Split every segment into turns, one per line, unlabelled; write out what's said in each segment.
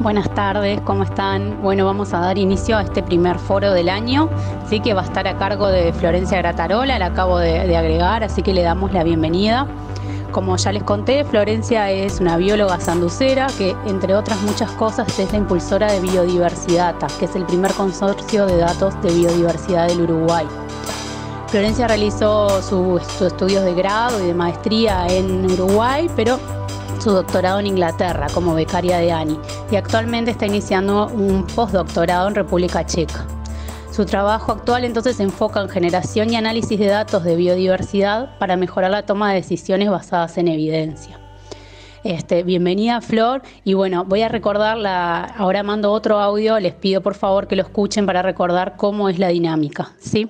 Buenas tardes, ¿cómo están? Bueno, vamos a dar inicio a este primer foro del año, sí que va a estar a cargo de Florencia Gratarola, la acabo de, agregar, así que le damos la bienvenida. Como ya les conté, Florencia es una bióloga sanducera que, entre otras muchas cosas, es la impulsora de Biodiversidad, que es el primer consorcio de datos de biodiversidad del Uruguay. Florencia realizó sus estudios de grado y de maestría en Uruguay, pero su doctorado en Inglaterra como becaria de ANI y actualmente está iniciando un postdoctorado en República Checa. Su trabajo actual entonces se enfoca en generación y análisis de datos de biodiversidad para mejorar la toma de decisiones basadas en evidencia. Este, bienvenida Flor y bueno, voy a recordarla ahora mando otro audio, les pido por favor que lo escuchen para recordar cómo es la dinámica, ¿sí?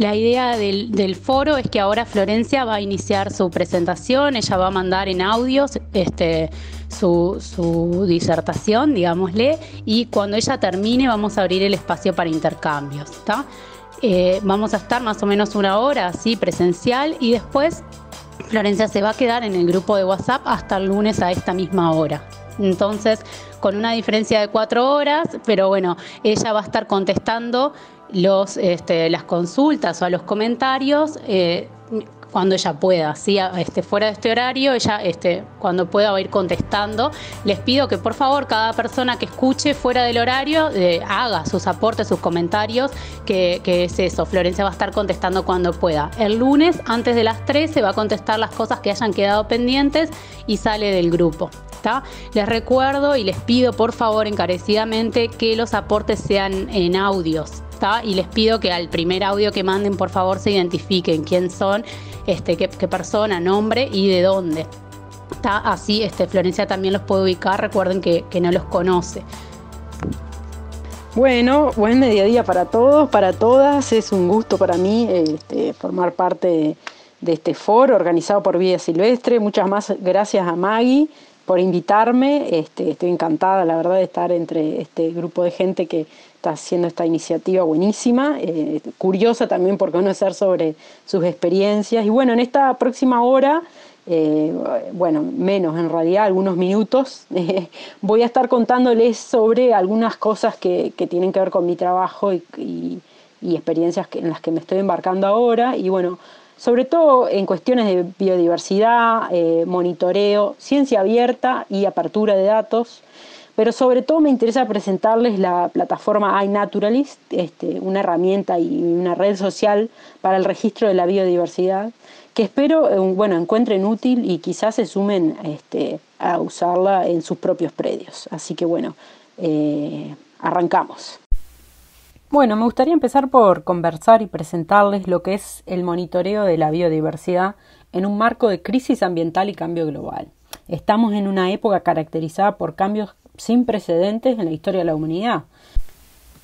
La idea del, foro es que ahora Florencia va a iniciar su presentación, ella va a mandar en audios este, su, disertación, digámosle, y cuando ella termine vamos a abrir el espacio para intercambios. Eh, vamos a estar más o menos una hora así presencial y después Florencia se va a quedar en el grupo de WhatsApp hasta el lunes a esta misma hora. Entonces, con una diferencia de cuatro horas, pero bueno, ella va a estar contestando los, este, las consultas o a los comentarios eh, cuando ella pueda, este, fuera de este horario, ella este, cuando pueda va a ir contestando. Les pido que por favor cada persona que escuche fuera del horario eh, haga sus aportes, sus comentarios, que, es eso, Florencia va a estar contestando cuando pueda. El lunes, antes de las 13, va a contestar las cosas que hayan quedado pendientes y sale del grupo. Les recuerdo y les pido por favor encarecidamente que los aportes sean en audios y les pido que al primer audio que manden, por favor, se identifiquen quién son, este, qué, persona, nombre y de dónde. Está así, este, Florencia también los puede ubicar, recuerden que, no los conoce. Bueno,
buen mediodía para todos, para todas. Es un gusto para mí este, formar parte de, este foro organizado por Vida Silvestre. Muchas más gracias a Maggie por invitarme. Este, estoy encantada, la verdad, de estar entre este grupo de gente que está haciendo esta iniciativa buenísima, eh, curiosa también por conocer sobre sus experiencias. Y bueno, en esta próxima hora, eh, bueno, menos en realidad, algunos minutos, eh, voy a estar contándoles sobre algunas cosas que, que tienen que ver con mi trabajo y, experiencias en las que me estoy embarcando ahora. Y bueno, sobre todo en cuestiones de biodiversidad, monitoreo, ciencia abierta y apertura de datos pero sobre todo me interesa presentarles la plataforma iNaturalist, este, una herramienta y una red social para el registro de la biodiversidad, que espero eh, bueno, encuentren útil y quizás se sumen este, a usarla en sus propios predios. Así que bueno, eh, arrancamos. Bueno, me gustaría empezar por conversar y presentarles lo que es el monitoreo de la biodiversidad en un marco de crisis ambiental y cambio global. Estamos en una época caracterizada por cambios sin precedentes en la historia de la humanidad.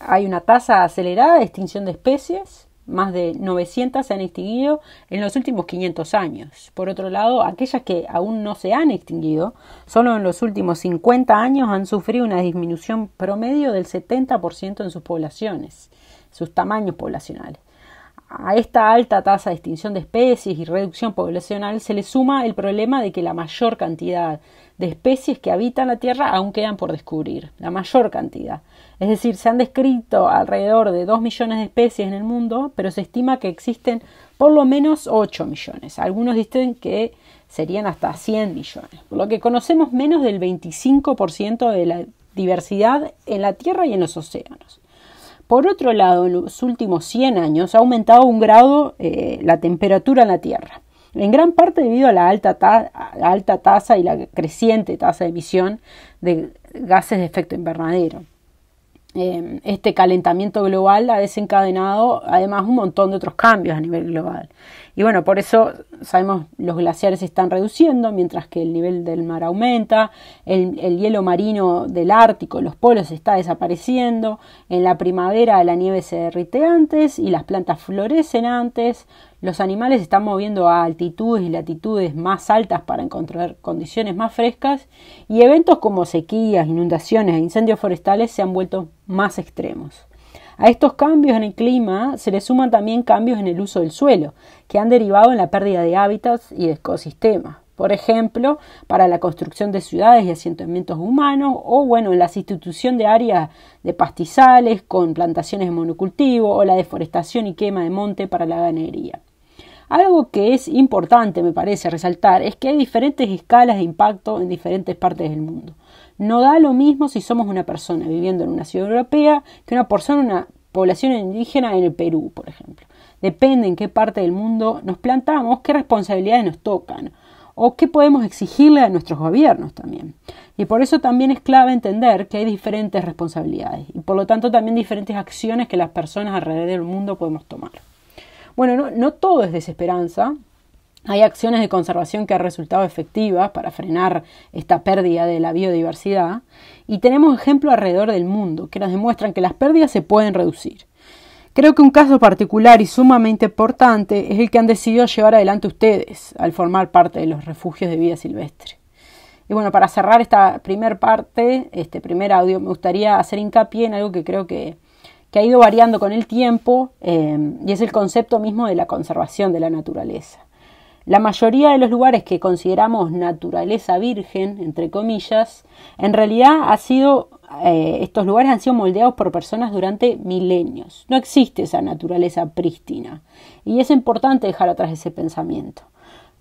Hay una tasa acelerada de extinción de especies, más de 900 se han extinguido en los últimos 500 años. Por otro lado, aquellas que aún no se han extinguido, solo en los últimos 50 años han sufrido una disminución promedio del 70% en sus poblaciones, sus tamaños poblacionales. A esta alta tasa de extinción de especies y reducción poblacional se le suma el problema de que la mayor cantidad de especies que habitan la Tierra aún quedan por descubrir, la mayor cantidad. Es decir, se han descrito alrededor de 2 millones de especies en el mundo, pero se estima que existen por lo menos 8 millones. Algunos dicen que serían hasta 100 millones, por lo que conocemos menos del 25% de la diversidad en la Tierra y en los océanos. Por otro lado, en los últimos 100 años ha aumentado un grado eh, la temperatura en la Tierra en gran parte debido a la alta, tasa y la creciente tasa de emisión de gases de efecto invernadero. Em, este calentamiento global ha desencadenado además un montón de otros cambios a nivel global. Y bueno, por eso sabemos los glaciares se están reduciendo, mientras que el nivel del mar aumenta, el, hielo marino del Ártico, los polos está desapareciendo, en la primavera la nieve se derrite antes y las plantas florecen antes, los animales están moviendo a altitudes y latitudes más altas para encontrar condiciones más frescas y eventos como sequías, inundaciones e incendios forestales se han vuelto más extremos. A estos cambios en el clima se le suman también cambios en el uso del suelo, que han derivado en la pérdida de hábitats y de ecosistemas. Por ejemplo, para la construcción de ciudades y asentamientos humanos, o bueno, la sustitución de áreas de pastizales con plantaciones de monocultivo, o la deforestación y quema de monte para la ganadería. Algo que es importante, me parece, resaltar es que hay diferentes escalas de impacto en diferentes partes del mundo. No da lo mismo si somos una persona viviendo en una ciudad europea que una persona, una población indígena en el Perú, por ejemplo. Depende en qué parte del mundo nos plantamos, qué responsabilidades nos tocan o qué podemos exigirle a nuestros gobiernos también. Y por eso también es clave entender que hay diferentes responsabilidades y por lo tanto también diferentes acciones que las personas alrededor del mundo podemos tomar. Bueno, no, todo es desesperanza. Hay acciones de conservación que han resultado efectivas para frenar esta pérdida de la biodiversidad y tenemos ejemplos alrededor del mundo que nos demuestran que las pérdidas se pueden reducir. Creo que un caso particular y sumamente importante es el que han decidido llevar adelante ustedes al formar parte de los refugios de vida silvestre. Y bueno, para cerrar esta primera parte, este primer audio, me gustaría hacer hincapié en algo que creo que que ha ido variando con el tiempo eh, y es el concepto mismo de la conservación de la naturaleza. La mayoría de los lugares que consideramos naturaleza virgen, entre comillas, en realidad ha sido, eh, estos lugares han sido moldeados por personas durante milenios. No existe esa naturaleza prístina. Y es importante dejar atrás ese pensamiento.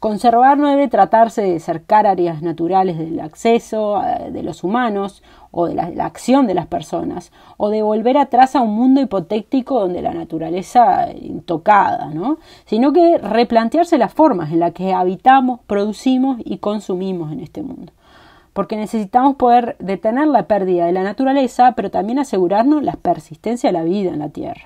Conservar no debe tratarse de cercar áreas naturales del acceso eh, de los humanos o de la, acción de las personas, o de volver atrás a un mundo hipotético donde la naturaleza eh, intocada, ¿no? sino que replantearse las formas en las que habitamos, producimos y consumimos en este mundo. Porque necesitamos poder detener la pérdida de la naturaleza, pero también asegurarnos la persistencia de la vida en la Tierra.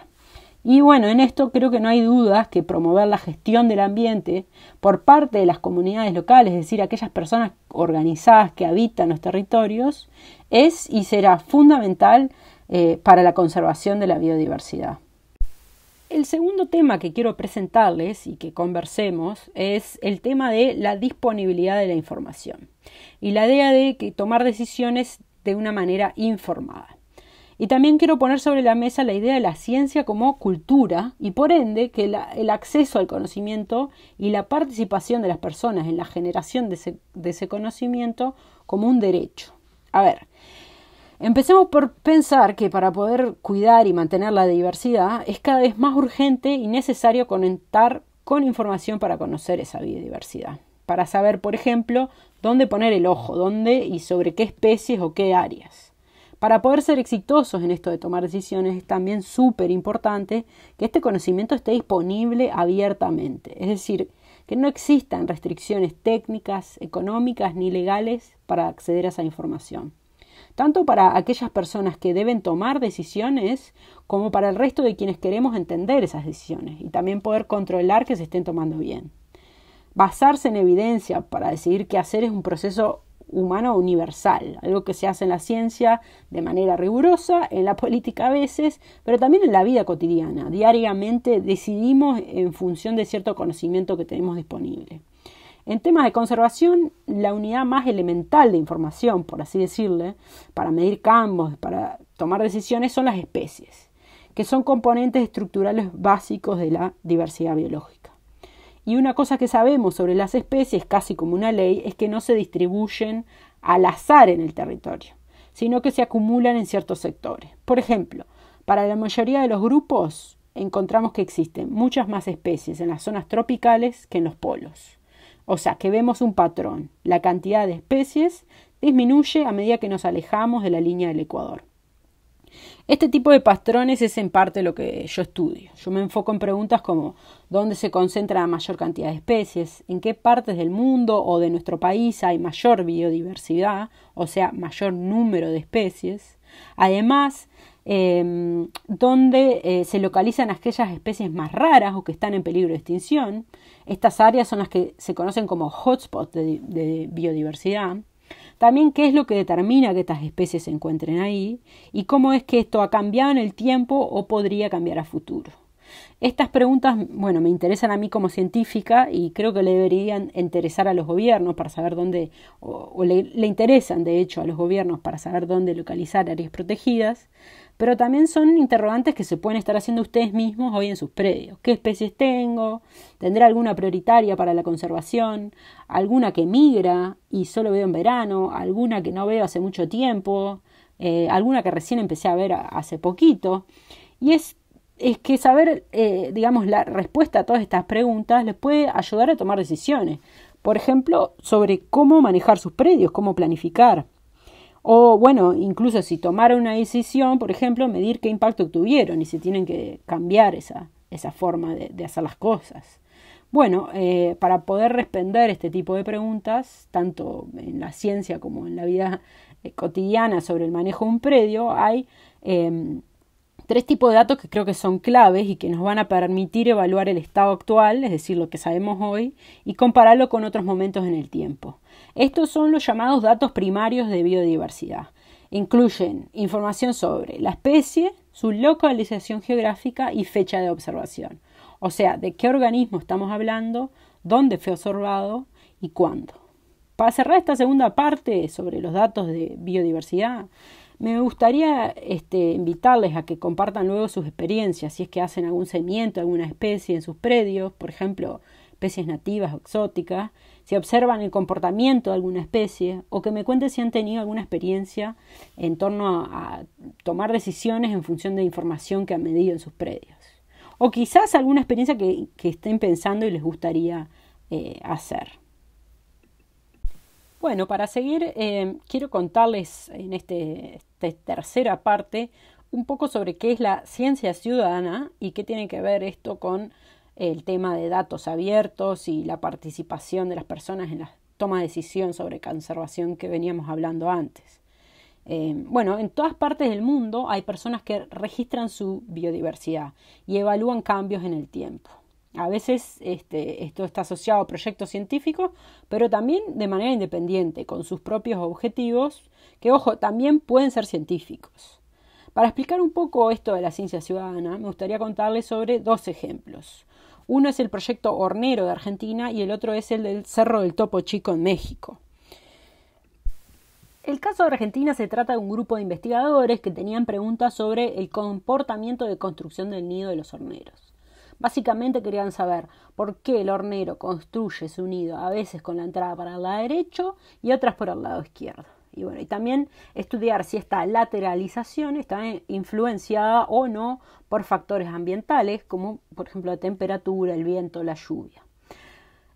Y bueno, en esto creo que no hay dudas que promover la gestión del ambiente por parte de las comunidades locales, es decir, aquellas personas organizadas que habitan los territorios, es y será fundamental eh, para la conservación de la biodiversidad. El segundo tema que quiero presentarles y que conversemos es el tema de la disponibilidad de la información y la idea de que tomar decisiones de una manera informada. Y también quiero poner sobre la mesa la idea de la ciencia como cultura y por ende que el acceso al conocimiento y la participación de las personas en la generación de ese conocimiento como un derecho. A ver, Empecemos por pensar que para poder cuidar y mantener la diversidad es cada vez más urgente y necesario conectar con información para conocer esa biodiversidad, para saber, por ejemplo, dónde poner el ojo, dónde y sobre qué especies o qué áreas. Para poder ser exitosos en esto de tomar decisiones es también súper importante que este conocimiento esté disponible abiertamente, es decir, que no existan restricciones técnicas, económicas ni legales para acceder a esa información, tanto para aquellas personas que deben tomar decisiones como para el resto de quienes queremos entender esas decisiones y también poder controlar que se estén tomando bien. Basarse en evidencia para decidir qué hacer es un proceso humano universal, algo que se hace en la ciencia de manera rigurosa, en la política a veces, pero también en la vida cotidiana. Diariamente decidimos en función de cierto conocimiento que tenemos disponible. En temas de conservación, la unidad más elemental de información, por así decirle, para medir cambios, para tomar decisiones, son las especies, que son componentes estructurales básicos de la diversidad biológica. Y una cosa que sabemos sobre las especies, casi como una ley, es que no se distribuyen al azar en el territorio, sino que se acumulan en ciertos sectores. Por ejemplo, para la mayoría de los grupos encontramos que existen muchas más especies en las zonas tropicales que en los polos. O sea, que vemos un patrón. La cantidad de especies disminuye a medida que nos alejamos de la línea del Ecuador. Este tipo de patrones es en parte lo que yo estudio. Yo me enfoco en preguntas como dónde se concentra la mayor cantidad de especies, en qué partes del mundo o de nuestro país hay mayor biodiversidad, o sea, mayor número de especies. Además, em, dónde eh, se localizan aquellas especies más raras o que están en peligro de extinción. Estas áreas son las que se conocen como hotspots de biodiversidad. También qué es lo que determina que estas especies se encuentren ahí y cómo es que esto ha cambiado en el tiempo o podría cambiar a futuro. Estas preguntas, bueno, me interesan a mí como científica y creo que le deberían interesar a los gobiernos para saber dónde, o, le, interesan de hecho a los gobiernos para saber dónde localizar áreas protegidas, pero también son interrogantes que se pueden estar haciendo ustedes mismos hoy en sus predios. ¿Qué especies tengo? ¿Tendré alguna prioritaria para la conservación? ¿Alguna que migra y solo veo en verano? ¿Alguna que no veo hace mucho tiempo? Eh, ¿Alguna que recién empecé a ver hace poquito? Y es que saber, eh, digamos, la respuesta a todas estas preguntas les puede ayudar a tomar decisiones. Por ejemplo, sobre cómo manejar sus predios, cómo planificar. O bueno, incluso si tomaron una decisión, por ejemplo, medir qué impacto tuvieron y si tienen que cambiar esa, forma de, hacer las cosas. Bueno, eh, para poder responder este tipo de preguntas, tanto en la ciencia como en la vida eh, cotidiana sobre el manejo de un predio, hay em, tres tipos de datos que creo que son claves y que nos van a permitir evaluar el estado actual, es decir, lo que sabemos hoy, y compararlo con otros momentos en el tiempo. Estos son los llamados datos primarios de biodiversidad. Incluyen información sobre la especie, su localización geográfica y fecha de observación. O sea, de qué organismo estamos hablando, dónde fue observado y cuándo. Para cerrar esta segunda parte sobre los datos de biodiversidad, me gustaría este, invitarles a que compartan luego sus experiencias, si es que hacen algún seguimiento, alguna especie en sus predios, por ejemplo, especies nativas o exóticas, si observan el comportamiento de alguna especie o que me cuenten si han tenido alguna experiencia en torno a, tomar decisiones en función de información que han medido en sus predios. O quizás alguna experiencia que, estén pensando y les gustaría eh, hacer. Bueno, para seguir, eh, quiero contarles en este, esta tercera parte un poco sobre qué es la ciencia ciudadana y qué tiene que ver esto con el tema de datos abiertos y la participación de las personas en la toma de decisión sobre conservación que veníamos hablando antes. Eh, bueno, en todas partes del mundo hay personas que registran su biodiversidad y evalúan cambios en el tiempo. A veces este, esto está asociado a proyectos científicos, pero también de manera independiente, con sus propios objetivos, que, ojo, también pueden ser científicos. Para explicar un poco esto de la ciencia ciudadana, me gustaría contarles sobre dos ejemplos. Uno es el proyecto Hornero de Argentina y el otro es el del Cerro del Topo Chico en México. El caso de Argentina se trata de un grupo de investigadores que tenían preguntas sobre el comportamiento de construcción del nido de los horneros. Básicamente querían saber por qué el hornero construye su nido a veces con la entrada para el lado derecho y otras por el lado izquierdo. Y bueno, y también estudiar si esta lateralización está eh, influenciada o no por factores ambientales, como por ejemplo la temperatura, el viento, la lluvia.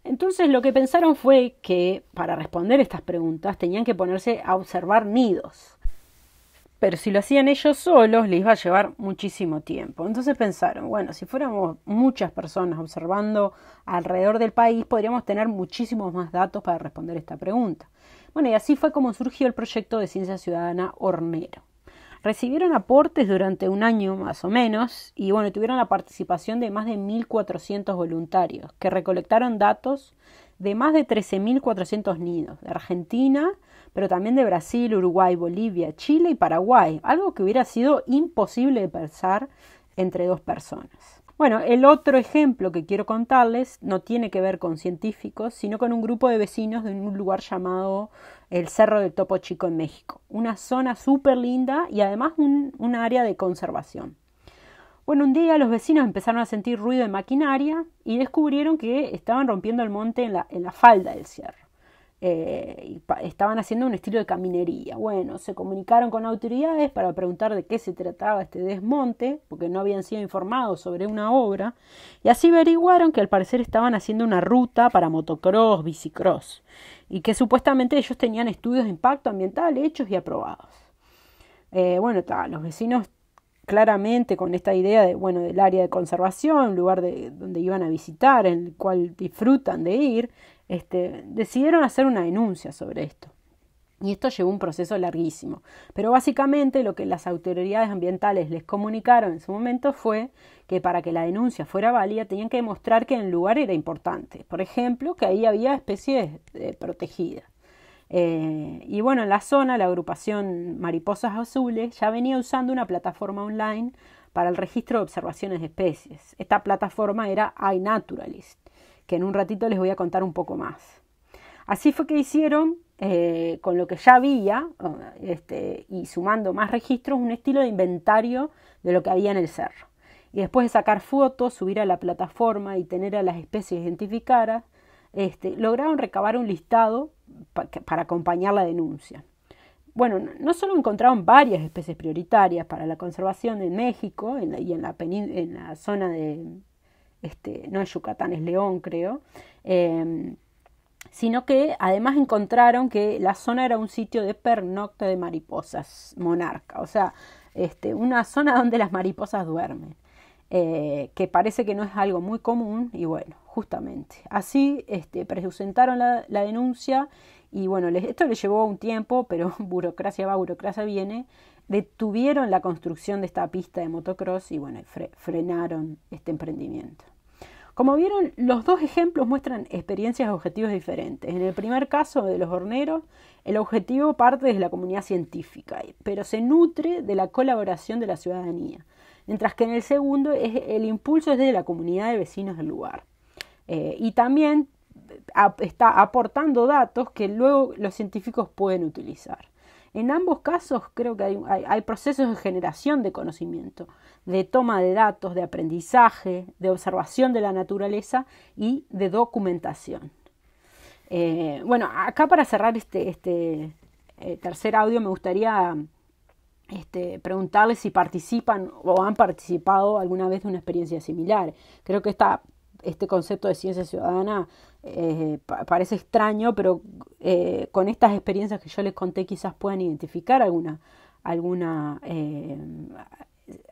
Entonces lo que pensaron fue que para responder estas preguntas tenían que ponerse a observar nidos. Pero si lo hacían ellos solos les iba a llevar muchísimo tiempo. Entonces pensaron, bueno, si fuéramos muchas personas observando alrededor del país, podríamos tener muchísimos más datos para responder esta pregunta. Bueno, y así fue como surgió el proyecto de Ciencia Ciudadana Hornero. Recibieron aportes durante un año más o menos y bueno, tuvieron la participación de más de 1.400 voluntarios que recolectaron datos de más de 13.400 nidos de Argentina, pero también de Brasil, Uruguay, Bolivia, Chile y Paraguay, algo que hubiera sido imposible de pensar entre dos personas. Bueno, el otro ejemplo que quiero contarles no tiene que ver con científicos, sino con un grupo de vecinos de un lugar llamado el Cerro del Topo Chico en México. Una zona súper linda y además un, área de conservación. Bueno, un día los vecinos empezaron a sentir ruido de maquinaria y descubrieron que estaban rompiendo el monte en la, en la falda del cierre. Eh, estaban haciendo un estilo de caminería. Bueno, se comunicaron con autoridades para preguntar de qué se trataba este desmonte, porque no habían sido informados sobre una obra, y así averiguaron que al parecer estaban haciendo una ruta para motocross, bicicross, y que supuestamente ellos tenían estudios de impacto ambiental hechos y aprobados. Eh, bueno, los vecinos claramente con esta idea de, bueno, del área de conservación, un lugar donde iban a visitar, en el cual disfrutan de ir, este, decidieron hacer una denuncia sobre esto. Y esto llevó un proceso larguísimo. Pero básicamente lo que las autoridades ambientales les comunicaron en su momento fue que para que la denuncia fuera válida tenían que demostrar que el lugar era importante. Por ejemplo, que ahí había especies eh, protegidas. Eh, y bueno, en la zona la agrupación Mariposas Azules ya venía usando una plataforma online para el registro de observaciones de especies. Esta plataforma era iNaturalist que en un ratito les voy a contar un poco más. Así fue que hicieron, eh, con lo que ya había, eh, este, y sumando más registros, un estilo de inventario de lo que había en el cerro. Y después de sacar fotos, subir a la plataforma y tener a las especies identificadas, este, lograron recabar un listado para acompañar la denuncia. Bueno, no solo encontraron varias especies prioritarias para la conservación en México y en la, en la zona de, este, no es Yucatán, es León creo, em, sino que además encontraron que la zona era un sitio de pernocte de mariposas monarca, o sea, este, una zona donde las mariposas duermen. Eh, que parece que no es algo muy común y bueno, justamente. Así este, presentaron la, denuncia y bueno, esto les llevó un tiempo, pero burocracia va, burocracia viene. Detuvieron la construcción de esta pista de motocross y bueno, frenaron este emprendimiento. Como vieron, los dos ejemplos muestran experiencias y objetivos diferentes. En el primer caso de los horneros, el objetivo parte de la comunidad científica, eh, pero se nutre de la colaboración de la ciudadanía, mientras que en el segundo el impulso es desde la comunidad de vecinos del lugar. Eh, y también eh, está aportando datos que luego los científicos pueden utilizar. En ambos casos creo que hay, procesos de generación de conocimiento, de toma de datos, de aprendizaje, de observación de la naturaleza y de documentación. Eh, bueno, acá para cerrar este, este eh, tercer audio me gustaría este, preguntarles si participan o han participado alguna vez de una experiencia similar. Creo que está este concepto de ciencia ciudadana eh, parece extraño, pero eh, con estas experiencias que yo les conté quizás puedan identificar alguna, alguna eh,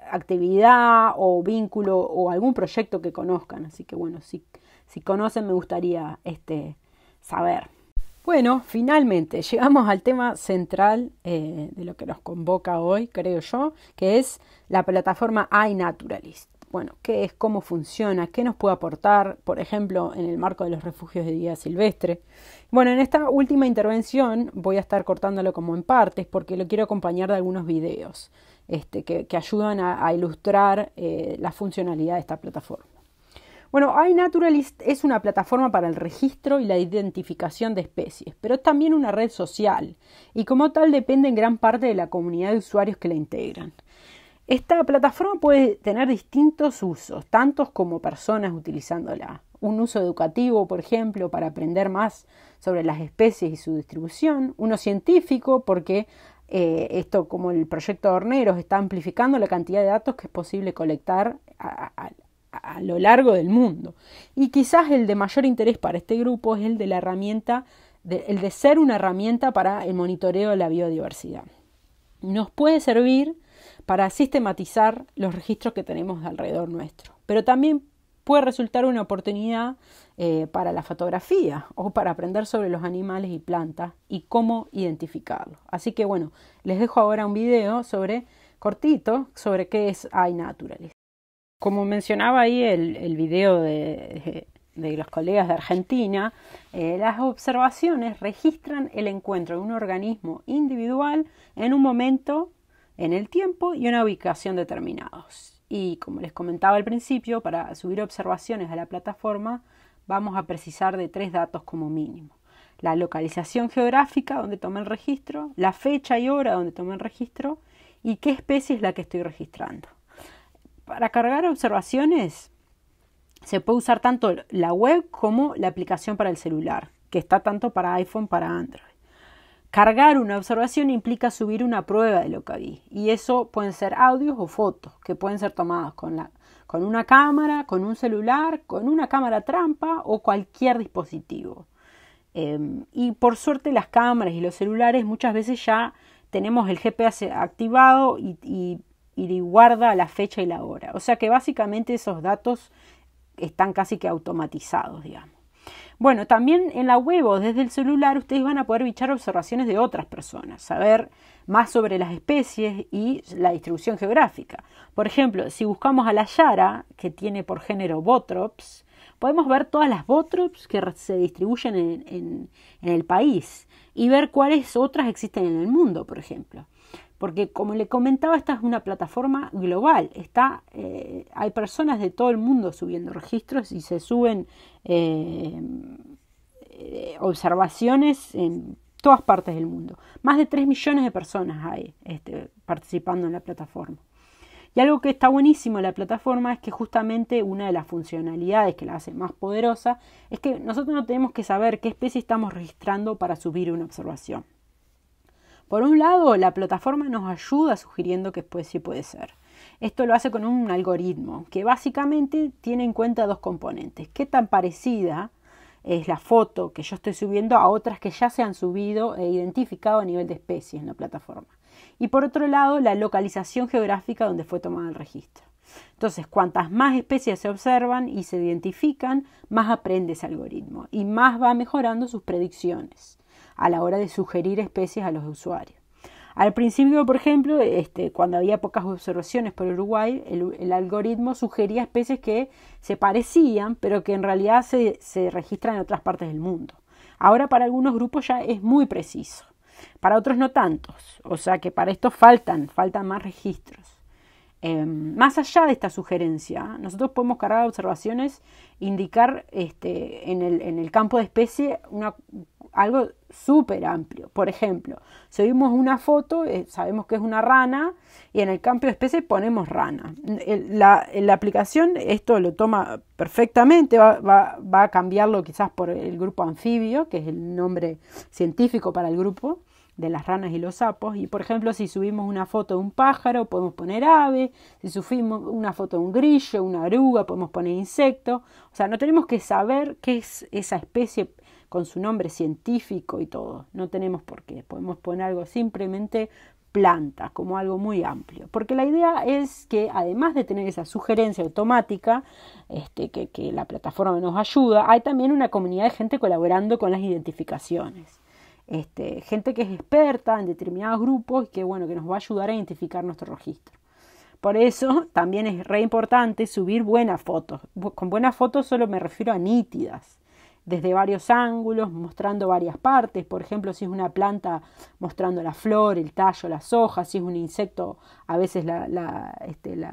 actividad o vínculo o algún proyecto que conozcan. Así que bueno, si, si conocen me gustaría este, saber. Bueno, finalmente llegamos al tema central de lo que nos convoca hoy, creo yo, que es la plataforma iNaturalist bueno, qué es, cómo funciona, qué nos puede aportar, por ejemplo, en el marco de los refugios de vida silvestre. Bueno, en esta última intervención voy a estar cortándolo como en partes porque lo quiero acompañar de algunos videos este, que, ayudan a, ilustrar eh, la funcionalidad de esta plataforma. Bueno, iNaturalist es una plataforma para el registro y la identificación de especies, pero es también una red social y como tal depende en gran parte de la comunidad de usuarios que la integran. Esta plataforma puede tener distintos usos, tantos como personas utilizándola. Un uso educativo, por ejemplo, para aprender más sobre las especies y su distribución. Uno científico, porque eh, esto, como el proyecto de Horneros, está amplificando la cantidad de datos que es posible colectar a, lo largo del mundo. Y quizás el de mayor interés para este grupo es el de la herramienta, el de ser una herramienta para el monitoreo de la biodiversidad. Nos puede servir para sistematizar los registros que tenemos alrededor nuestro. Pero también puede resultar una oportunidad eh, para la fotografía o para aprender sobre los animales y plantas y cómo identificarlos. Así que bueno, les dejo ahora un video sobre cortito sobre qué es iNaturalist. Como mencionaba ahí el, video de, los colegas de Argentina, eh, las observaciones registran el encuentro de un organismo individual en un momento en el tiempo y una ubicación determinados. Y como les comentaba al principio, para subir observaciones a la plataforma vamos a precisar de tres datos como mínimo. La localización geográfica donde toma el registro, la fecha y hora donde toma el registro y qué especie es la que estoy registrando. Para cargar observaciones se puede usar tanto la web como la aplicación para el celular, que está tanto para iPhone para Android. Cargar una observación implica subir una prueba de lo que vi y eso pueden ser audios o fotos que pueden ser tomadas con, la, con una cámara, con un celular, con una cámara trampa o cualquier dispositivo. Em, y por suerte las cámaras y los celulares muchas veces ya tenemos el GPS activado y, y guarda la fecha y la hora. O sea que básicamente esos datos están casi que automatizados, digamos. Bueno, también en la web o desde el celular ustedes van a poder bichar observaciones de otras personas, saber más sobre las especies y la distribución geográfica. Por ejemplo, si buscamos a la Yara, que tiene por género Botrops, podemos ver todas las Botrops que se distribuyen en, en el país y ver cuáles otras existen en el mundo, por ejemplo. Porque como le comentaba, esta es una plataforma global. Eh, hay personas de todo el mundo subiendo registros y se suben eh, eh, observaciones en todas partes del mundo. Más de 3 millones de personas hay este, participando en la plataforma. Y algo que está buenísimo en la plataforma es que justamente una de las funcionalidades que la hace más poderosa es que nosotros no tenemos que saber qué especie estamos registrando para subir una observación. Por un lado, la plataforma nos ayuda sugiriendo que pues, sí puede ser. Esto lo hace con un algoritmo que básicamente tiene en cuenta dos componentes. ¿Qué tan parecida es la foto que yo estoy subiendo a otras que ya se han subido e identificado a nivel de especie en la plataforma? Y por otro lado, la localización geográfica donde fue tomado el registro. Entonces, cuantas más especies se observan y se identifican, más aprende ese algoritmo y más va mejorando sus predicciones a la hora de sugerir especies a los usuarios. Al principio, por ejemplo, este, cuando había pocas observaciones por Uruguay, el, algoritmo sugería especies que se parecían, pero que en realidad se, registran en otras partes del mundo. Ahora para algunos grupos ya es muy preciso, para otros no tantos, o sea que para estos faltan, faltan más registros. Em, más allá de esta sugerencia, nosotros podemos cargar observaciones, indicar este, en, el, en, el, campo de especie una algo súper amplio. Por ejemplo, subimos una foto, eh, sabemos que es una rana y en el cambio de especies ponemos rana. la, aplicación esto lo toma perfectamente, va, va, a cambiarlo quizás por el grupo anfibio, que es el nombre científico para el grupo de las ranas y los sapos. Y por ejemplo, si subimos una foto de un pájaro, podemos poner ave. Si subimos una foto de un grillo, una oruga, podemos poner insecto. O sea, no tenemos que saber qué es esa especie con su nombre científico y todo. No tenemos por qué. Podemos poner algo simplemente planta, como algo muy amplio. Porque la idea es que además de tener esa sugerencia automática, este, que, la plataforma nos ayuda, hay también una comunidad de gente colaborando con las identificaciones. Este, gente que es experta en determinados grupos y que bueno, que nos va a ayudar a identificar nuestro registro. Por eso también es re importante subir buenas fotos. Con buenas fotos solo me refiero a nítidas desde varios ángulos, mostrando varias partes, por ejemplo, si es una planta mostrando la flor, el tallo, las hojas, si es un insecto, a veces la, este,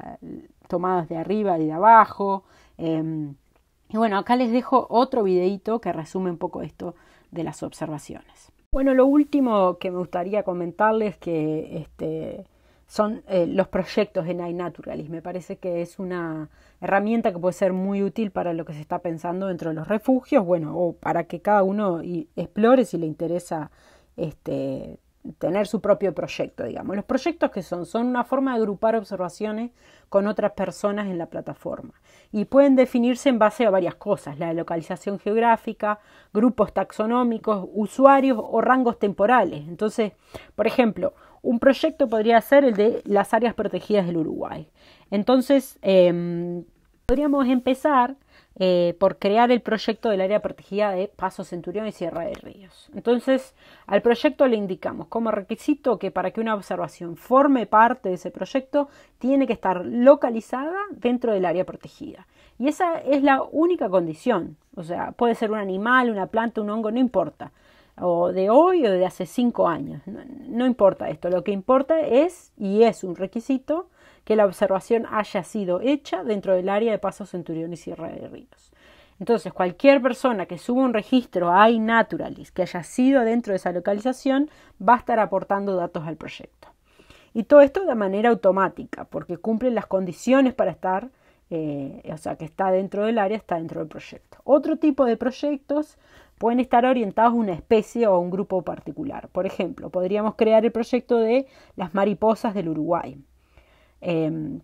tomadas de arriba y de abajo. Eh, y bueno, acá les dejo otro videito que resume un poco esto de las observaciones. Bueno, lo último que me gustaría comentarles que este, son eh, los proyectos en iNaturalis. Me parece que es una herramienta que puede ser muy útil para lo que se está pensando dentro de los refugios, bueno, o para que cada uno explore si le interesa este, tener su propio proyecto, digamos. Los proyectos que son son una forma de agrupar observaciones con otras personas en la plataforma y pueden definirse en base a varias cosas, la localización geográfica, grupos taxonómicos, usuarios o rangos temporales. Entonces, por ejemplo, un proyecto podría ser el de las áreas protegidas del Uruguay. Entonces, em, podríamos empezar eh, por crear el proyecto del área protegida de Paso Centurión y Sierra de Ríos. Entonces, al proyecto le indicamos como requisito que para que una observación forme parte de ese proyecto, tiene que estar localizada dentro del área protegida. Y esa es la única condición. O sea, puede ser un animal, una planta, un hongo, no importa o de hoy o de hace cinco años. No, importa esto, lo que importa es, y es un requisito, que la observación haya sido hecha dentro del área de Paso centuriones y Sierra de Ríos. Entonces, cualquier persona que suba un registro a iNaturalist, que haya sido dentro de esa localización va a estar aportando datos al proyecto. Y todo esto de manera automática, porque cumple las condiciones para estar, eh, o sea, que está dentro del área, está dentro del proyecto. Otro tipo de proyectos pueden estar orientados a una especie o a un grupo particular. Por ejemplo, podríamos crear el proyecto de las mariposas del Uruguay. Em,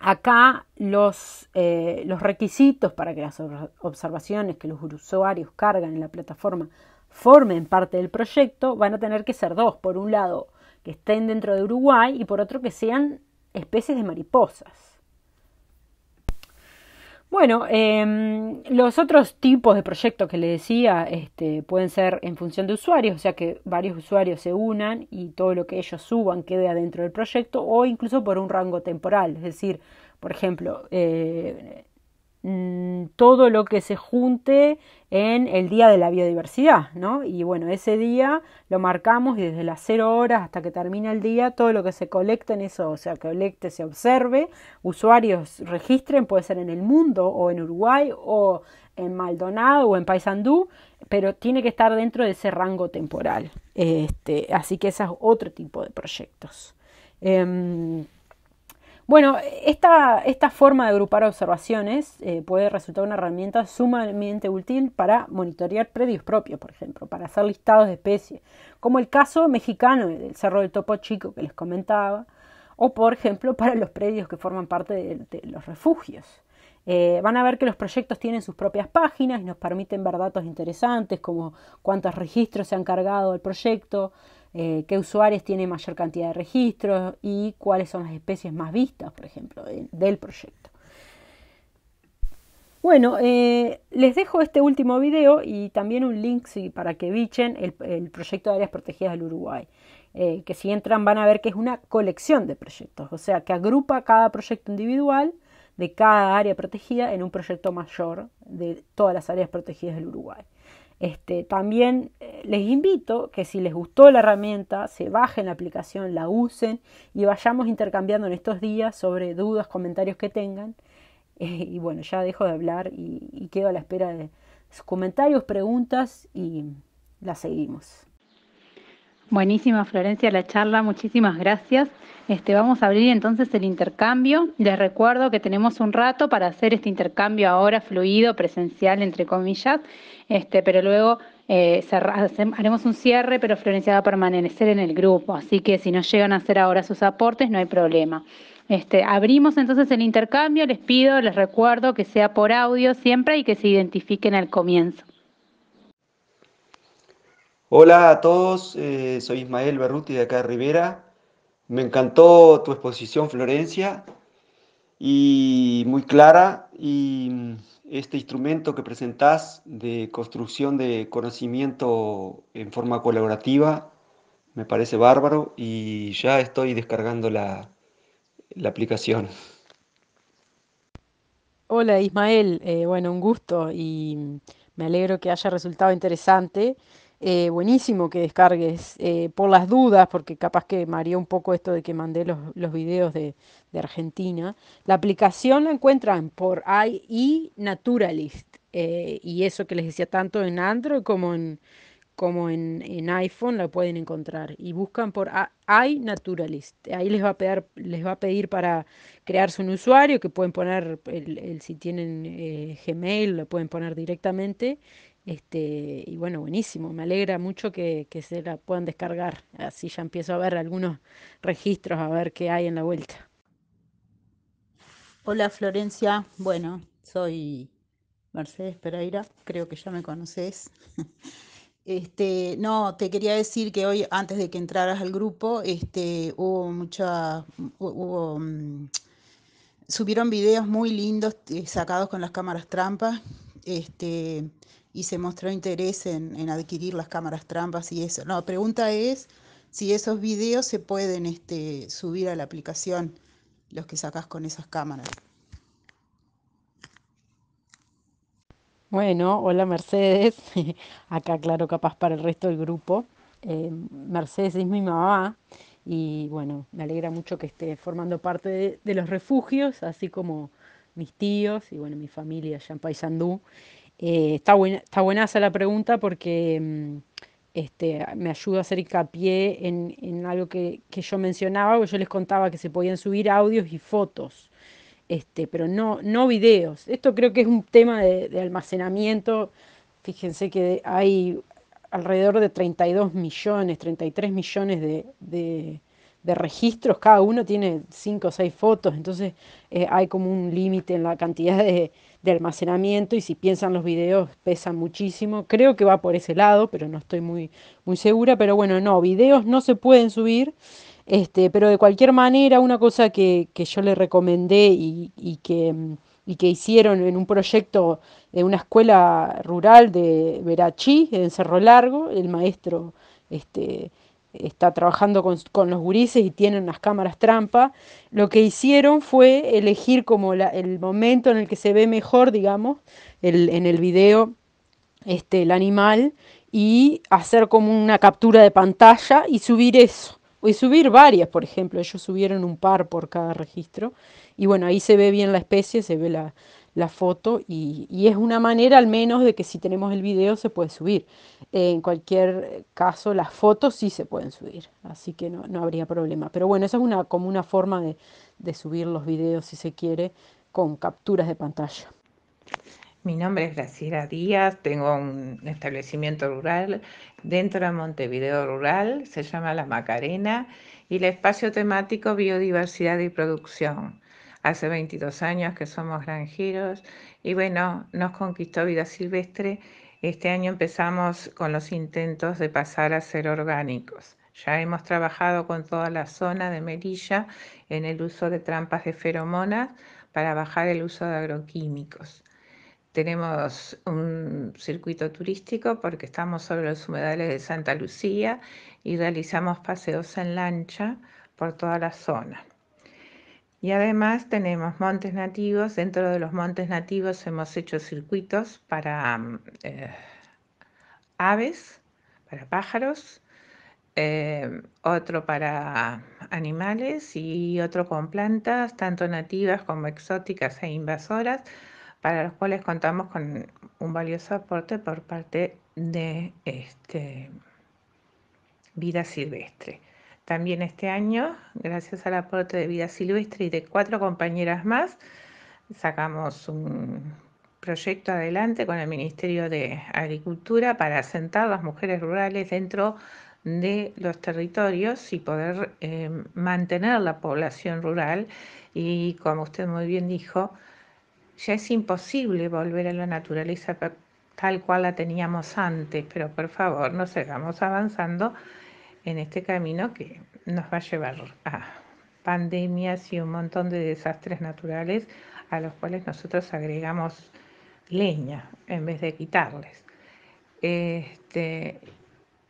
acá eh, los, requisitos para que las observaciones que los usuarios cargan en la plataforma formen parte del proyecto van a tener que ser dos. Por un lado, que estén dentro de Uruguay y por otro que sean especies de mariposas. Bueno, em, los otros tipos de proyectos que le decía este, pueden ser en función de usuarios, o sea que varios usuarios se unan y todo lo que ellos suban quede adentro del proyecto o incluso por un rango temporal, es decir, por ejemplo, eh, Mm, todo lo que se junte en el Día de la Biodiversidad, ¿no? Y bueno, ese día lo marcamos y desde las 0 horas hasta que termina el día, todo lo que se colecte en eso, o sea, que colecte, se observe, usuarios registren, puede ser en el mundo o en Uruguay o en Maldonado o en Paysandú, pero tiene que estar dentro de ese rango temporal. Este, así que ese es otro tipo de proyectos. Em, bueno, esta, forma de agrupar observaciones eh, puede resultar una herramienta sumamente útil para monitorear predios propios, por ejemplo, para hacer listados de especies, como el caso mexicano del Cerro del Topo Chico que les comentaba, o por ejemplo para los predios que forman parte de, los refugios. Eh, van a ver que los proyectos tienen sus propias páginas y nos permiten ver datos interesantes como cuántos registros se han cargado al proyecto, eh, qué usuarios tienen mayor cantidad de registros y cuáles son las especies más vistas, por ejemplo, del proyecto. Bueno, eh, les dejo este último video y también un link para que bichen el, proyecto de áreas protegidas del Uruguay. Eh, que si entran van a ver que es una colección de proyectos, o sea, que agrupa cada proyecto individual de cada área protegida en un proyecto mayor de todas las áreas protegidas del Uruguay. Este, también eh, les invito que si les gustó la herramienta, se bajen la aplicación, la usen y vayamos intercambiando en estos días sobre dudas, comentarios que tengan. Eh, y bueno, ya dejo de hablar y, y quedo a la espera de sus comentarios, preguntas y la seguimos.
Buenísima Florencia la charla, muchísimas gracias. Este, vamos a abrir entonces el intercambio. Les recuerdo que tenemos un rato para hacer este intercambio ahora fluido, presencial, entre comillas, este, pero luego eh, haremos un cierre, pero Florencia va a permanecer en el grupo, así que si no llegan a hacer ahora sus aportes, no hay problema. Este, abrimos entonces el intercambio, les pido, les recuerdo que sea por audio siempre y que se identifiquen al comienzo.
Hola a todos, eh, soy Ismael Berruti de acá de Rivera. Me encantó tu exposición Florencia y muy clara y mm, este instrumento que presentás de construcción de conocimiento en forma colaborativa me parece bárbaro y ya estoy descargando la, aplicación.
Hola Ismael, eh, bueno, un gusto y mm, me alegro que haya resultado interesante. Eh, buenísimo que descargues eh, por las dudas, porque capaz que María un poco esto de que mandé los, los videos de, de, Argentina. La aplicación la encuentran por iNaturalist Naturalist eh, y eso que les decía tanto en Android como en, como en, en iPhone la pueden encontrar y buscan por iNaturalist. Ahí les va, a pedir, les va a pedir para crearse un usuario que pueden poner, el, el si tienen Gmail, lo pueden poner directamente este, y bueno, buenísimo, me alegra mucho que, se la puedan descargar. Así ya empiezo a ver algunos registros, a ver qué hay en la vuelta. Hola Florencia, bueno, soy Mercedes Pereira, creo que ya me conoces.
Este, no, te quería decir que hoy, antes de que entraras al grupo, este, hubo mucha, hubo, mm, subieron videos muy lindos eh, sacados con las cámaras trampas. Este, y se mostró interés
en, adquirir las cámaras trampas y eso. No, la pregunta es si esos videos se pueden
este, subir a la aplicación, los que sacas con esas cámaras.
Bueno, hola Mercedes, acá claro capaz para el resto del grupo. Eh, Mercedes es mi mamá y bueno, me alegra mucho que esté formando parte de, los refugios, así como mis tíos y bueno, mi familia allá en Paysandú. Eh, está, buena, está la pregunta porque mm, este, me ayuda a hacer hincapié en, algo que, yo mencionaba, porque yo les contaba que se podían subir audios y fotos, este, pero no, no videos. Esto creo que es un tema de, almacenamiento. Fíjense que hay alrededor de 32 millones, 33 millones de, registros, cada uno tiene 5 o 6 fotos, entonces eh, hay como un límite en la cantidad de, de almacenamiento y si piensan los videos pesan muchísimo. Creo que va por ese lado, pero no estoy muy, muy segura. Pero bueno, no, videos no se pueden subir. Este, pero de cualquier manera, una cosa que, yo le recomendé y, que que hicieron en un proyecto de una escuela rural de Verachí, en Cerro Largo, el maestro este, está trabajando con, los gurises y tienen unas cámaras trampa, lo que hicieron fue elegir como el momento en el que se ve mejor, digamos, en el video, este, el animal, y hacer como una captura de pantalla y subir eso. Y subir varias, por ejemplo, ellos subieron un par por cada registro. Y bueno, ahí se ve bien la especie, se ve la, la foto y, es una manera al menos de que si tenemos el video se puede subir. en cualquier caso, las fotos sí se pueden subir, así que no, habría problema. Pero bueno, esa es una, como una forma de, de subir los videos, si se quiere, con capturas de pantalla.
Mi nombre es Graciela Díaz, tengo un establecimiento rural dentro de Montevideo Rural, se llama La Macarena, y el espacio temático Biodiversidad y Producción hace 22 años que somos granjeros y bueno, nos conquistó vida silvestre. Este año empezamos con los intentos de pasar a ser orgánicos. Ya hemos trabajado con toda la zona de Melilla en el uso de trampas de feromonas para bajar el uso de agroquímicos. Tenemos un circuito turístico porque estamos sobre los humedales de Santa Lucía y realizamos paseos en lancha por toda la zona. Y además tenemos montes nativos, dentro de los montes nativos hemos hecho circuitos para mm, eh, aves, para pájaros, eh, otro para animales y otro con plantas, tanto nativas como exóticas e invasoras, para los cuales contamos con un valioso aporte por parte de este, vida silvestre. También este año, gracias al aporte de Vida Silvestre y de cuatro compañeras más, sacamos un proyecto adelante con el Ministerio de Agricultura para asentar las mujeres rurales dentro de los territorios y poder eh, mantener la población rural. Y como usted muy bien dijo, ya es imposible volver a la naturaleza tal cual la teníamos antes, pero por favor, no sigamos avanzando en este camino que nos va a llevar a pandemias y un montón de desastres naturales a los cuales nosotros agregamos leña en vez de quitarles. Este,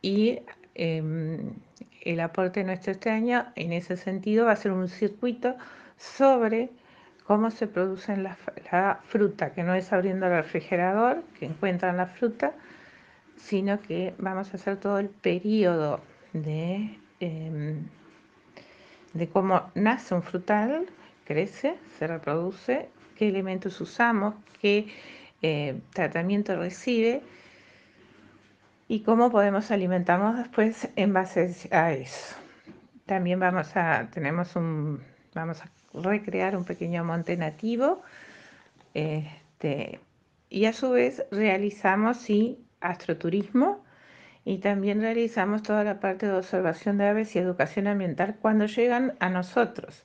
y em, el aporte nuestro este año en ese sentido va a ser un circuito sobre cómo se produce la fruta, que no es abriendo el refrigerador que encuentran la fruta, sino que vamos a hacer todo el periodo Em, de, cómo nace un frutal, crece, se reproduce, qué elementos usamos, qué eh, tratamiento recibe y cómo podemos alimentarnos después en base a eso. También vamos a, tenemos un, vamos a recrear un pequeño monte nativo este, y a su vez realizamos sí, astroturismo y también realizamos toda la parte de observación de aves y educación ambiental cuando llegan a nosotros.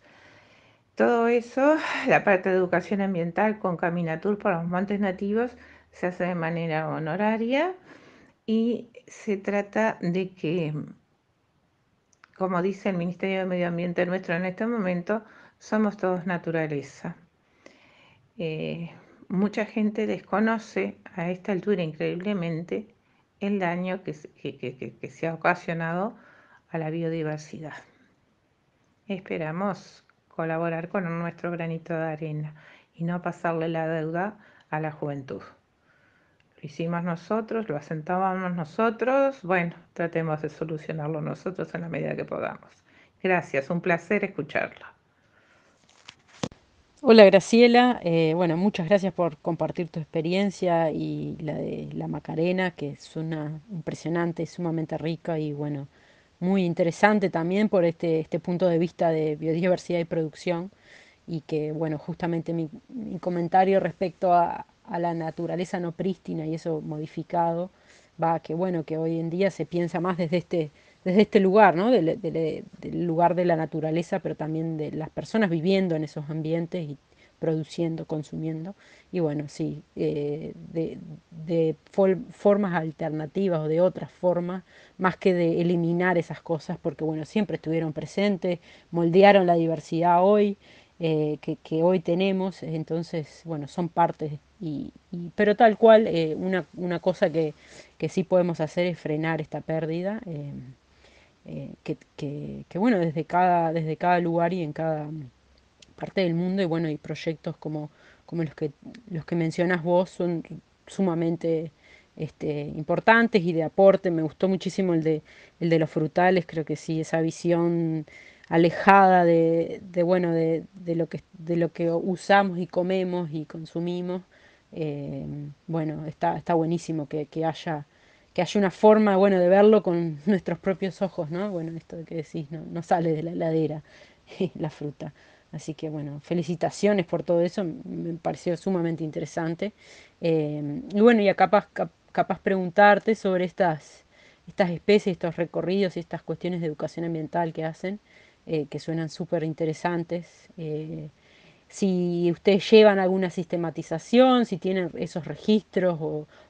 Todo eso, la parte de educación ambiental con caminatur por los montes nativos, se hace de manera honoraria y se trata de que, como dice el Ministerio de Medio Ambiente nuestro en este momento, somos todos naturaleza. Eh, mucha gente desconoce a esta altura increíblemente el daño que, se ha ocasionado a la biodiversidad. Esperamos colaborar con nuestro granito de arena y no pasarle la deuda a la juventud. Lo hicimos nosotros, lo asentábamos nosotros, bueno, tratemos de solucionarlo nosotros en la medida que podamos. Gracias, un placer escucharlo.
Hola Graciela, eh, bueno, muchas gracias por compartir tu experiencia y la de la Macarena, que es una impresionante, sumamente rica y bueno, muy interesante también por este, este punto de vista de biodiversidad y producción y que bueno, justamente mi, comentario respecto a, la naturaleza no prístina y eso modificado va a que bueno, que hoy en día se piensa más desde este desde este lugar, ¿no? del, lugar de la naturaleza, pero también de las personas viviendo en esos ambientes y produciendo, consumiendo. Y bueno, sí, eh, de, formas alternativas o de otras formas, más que de eliminar esas cosas, porque bueno, siempre estuvieron presentes, moldearon la diversidad hoy. Eh, que, hoy tenemos, entonces, bueno, son partes, y, pero tal cual, eh, una, cosa que, que, sí podemos hacer es frenar esta pérdida. Eh, que, bueno, desde cada, desde cada lugar y en cada parte del mundo, y bueno, y proyectos como, como los que los que mencionas vos son sumamente este, importantes y de aporte. Me gustó muchísimo el de, el de los frutales, creo que sí, esa visión alejada de, bueno de, lo que de lo que usamos y comemos y consumimos eh, bueno está está buenísimo que haya que haya una forma, bueno, de verlo con nuestros propios ojos, ¿no? Bueno, esto de que decís, no, sale de la heladera la fruta. Así que bueno, felicitaciones por todo eso, me pareció sumamente interesante. Eh, y bueno, y capaz, capaz preguntarte sobre estas, estas especies, estos recorridos y estas cuestiones de educación ambiental que hacen, eh, que suenan súper interesantes. Eh, si ustedes llevan alguna sistematización, si tienen esos registros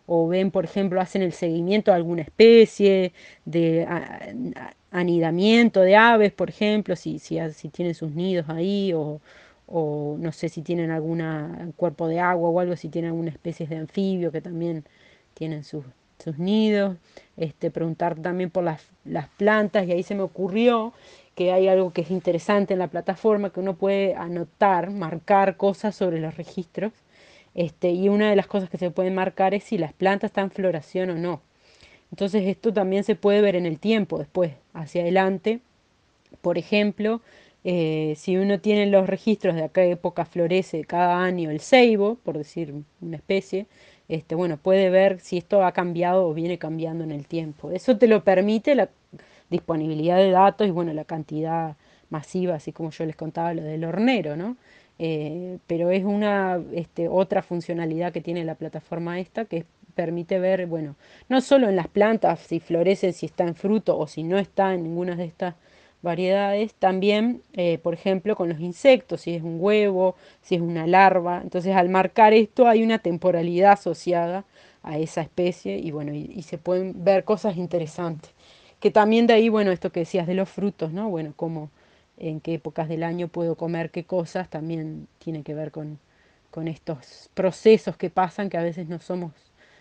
o, ven, por ejemplo, hacen el seguimiento de alguna especie, de anidamiento de aves, por ejemplo, si, si, tienen sus nidos ahí o, no sé si tienen algún cuerpo de agua o algo, si tienen alguna especie de anfibio que también tienen sus, nidos, este, preguntar también por las, las, plantas y ahí se me ocurrió que hay algo que es interesante en la plataforma, que uno puede anotar, marcar cosas sobre los registros. Este, y una de las cosas que se pueden marcar es si las plantas están en floración o no. Entonces esto también se puede ver en el tiempo después, hacia adelante. Por ejemplo, eh, si uno tiene los registros de a qué época florece cada año el ceibo, por decir una especie, este, bueno, puede ver si esto ha cambiado o viene cambiando en el tiempo. Eso te lo permite la disponibilidad de datos y bueno, la cantidad masiva, así como yo les contaba lo del hornero, ¿no? Eh, pero es una este, otra funcionalidad que tiene la plataforma esta que permite ver, bueno, no solo en las plantas si florecen, si está en fruto o si no está en ninguna de estas variedades, también, eh, por ejemplo, con los insectos, si es un huevo, si es una larva. Entonces, al marcar esto hay una temporalidad asociada a esa especie y bueno, y se pueden ver cosas interesantes también de ahí, bueno, esto que decías de los frutos, ¿no? Bueno, como en qué épocas del año puedo comer qué cosas, también tiene que ver con, con estos procesos que pasan que a veces no somos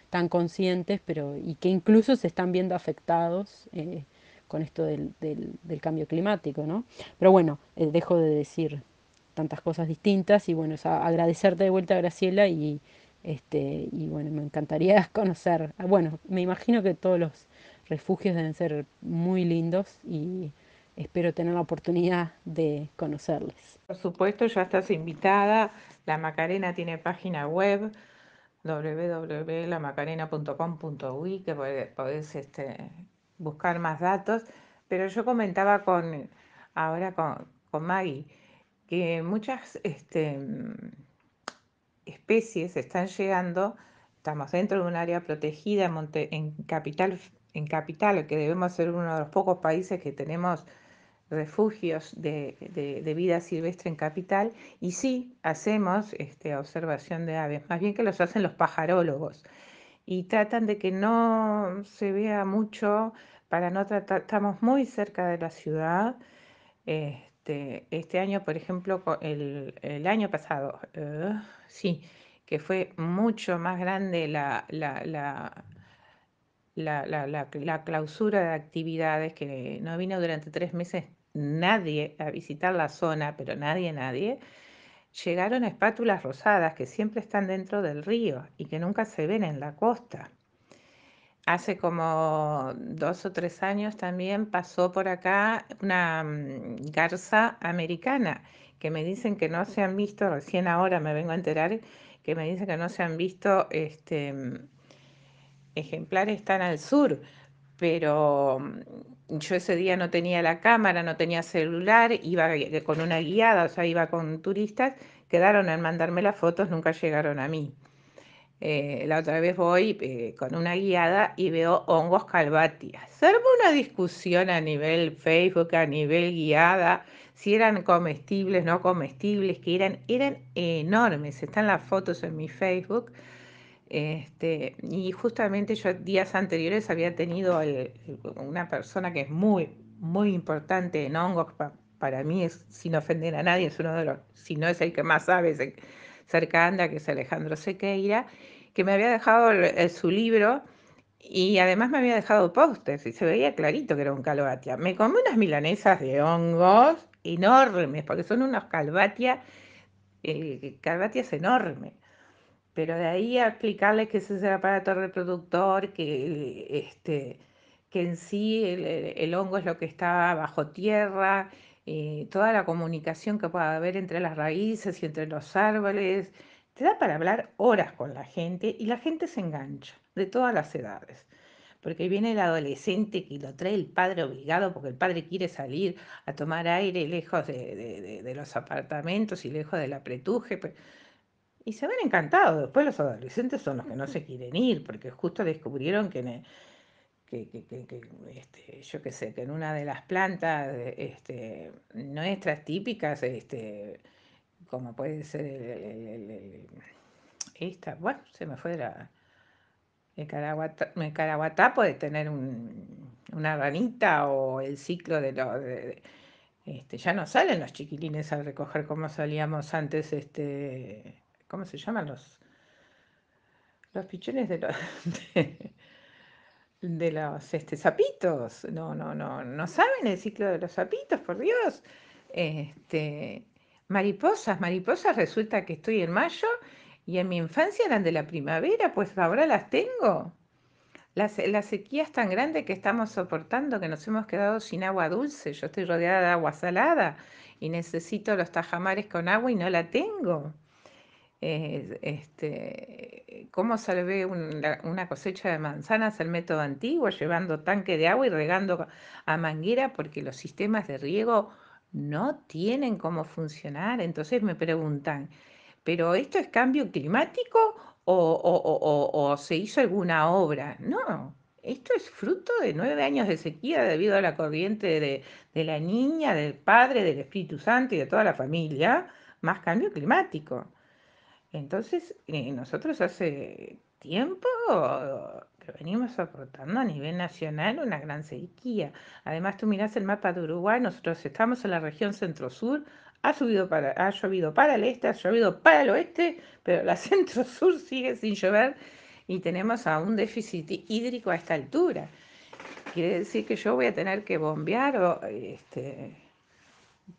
tan conscientes, pero y que incluso se están viendo afectados eh, con esto del, del, cambio climático, ¿no? Pero bueno, eh, dejo de decir tantas cosas distintas y bueno, agradecerte de vuelta, Graciela, y, este, y bueno, me encantaría conocer, bueno, me imagino que todos los refugios deben ser muy lindos y espero tener la oportunidad de conocerles.
Por supuesto, ya estás invitada. La Macarena tiene página web www.lamacarena.com.uy que podés este, buscar más datos. Pero yo comentaba con ahora con, Maggie que muchas este, especies están llegando. Estamos dentro de un área protegida en, en Capital en Capital, que debemos ser uno de los pocos países que tenemos refugios de, vida silvestre en Capital, y sí hacemos este, observación de aves, más bien que los hacen los pajarólogos, y tratan de que no se vea mucho, para no tratar, estamos muy cerca de la ciudad. Este, este año, por ejemplo, el, el año pasado, eh, sí, que fue mucho más grande la la, clausura de actividades, que no vino durante tres meses nadie a visitar la zona, pero nadie, nadie, llegaron espátulas rosadas que siempre están dentro del río y que nunca se ven en la costa. Hace como dos o tres años también pasó por acá una mm, garza americana que me dicen que no se han visto, recién ahora me vengo a enterar, que me dicen que no se han visto este, ejemplares están al sur, pero mm, yo ese día no tenía la cámara, no tenía celular, iba eh, con una guiada, o sea, iba con turistas, quedaron en mandarme las fotos, nunca llegaron a mí. Eh, la otra vez voy eh, con una guiada y veo hongos calvatias. Se una discusión a nivel Facebook, a nivel guiada, si eran comestibles, no comestibles, que eran, eran enormes. Están las fotos en mi Facebook este, y justamente yo días anteriores había tenido una persona que es muy, muy importante en hongos, para mí es, sin ofender a nadie, es uno de los, si no es el que más sabe, cerca anda, que es Alejandro Sequeira, que me había dejado su libro y además me había dejado pósters y se veía clarito que era un calvatia. Me comí unas milanesas de hongos enormes, porque son unos calvatia, el eh, calvatia es enorme. Pero de ahí a explicarles que ese es el aparato reproductor, que, este, que en sí el, hongo es lo que está bajo tierra, eh, toda la comunicación que pueda haber entre las raíces y entre los árboles. Te da para hablar horas con la gente y la gente se engancha, de todas las edades porque viene el adolescente que lo trae el padre obligado porque el padre quiere salir a tomar aire lejos de, los apartamentos y lejos de la pretuje. Pues, y se ven encantados. Después los adolescentes son los que no se quieren ir, porque justo descubrieron que, e, que, este, sé, que en una de las plantas este, nuestras típicas, este, como puede ser esta, bueno, se me fue la, el, caraguata, caraguatá puede tener una ranita o el ciclo de los... Este, ya no salen los chiquilines a recoger como salíamos antes este, ¿Cómo se llaman los, los pichones de los, de, los este, sapitos? No, no, no, no saben el ciclo de los zapitos por Dios. Este, mariposas, mariposas, resulta que estoy en mayo y en mi infancia eran de la primavera, pues ahora las tengo. La sequía es tan grande que estamos soportando, que nos hemos quedado sin agua dulce, yo estoy rodeada de agua salada y necesito los tajamares con agua y no la tengo este, cómo salvé una cosecha de manzanas al método antiguo, llevando tanque de agua y regando a manguera, porque los sistemas de riego no tienen cómo funcionar. Entonces me preguntan, ¿pero esto es cambio climático o, se hizo alguna obra? No, esto es fruto de nueve años de sequía debido a la corriente de, la niña, del padre, del Espíritu Santo y de toda la familia, más cambio climático. Entonces, eh, nosotros hace tiempo oh, que venimos aportando a nivel nacional una gran sequía. Además, tú mirás el mapa de Uruguay, nosotros estamos en la región centro-sur, ha, ha llovido para el este, ha llovido para el oeste, pero la centro-sur sigue sin llover y tenemos a un déficit hídrico a esta altura. Quiere decir que yo voy a tener que bombear o, este,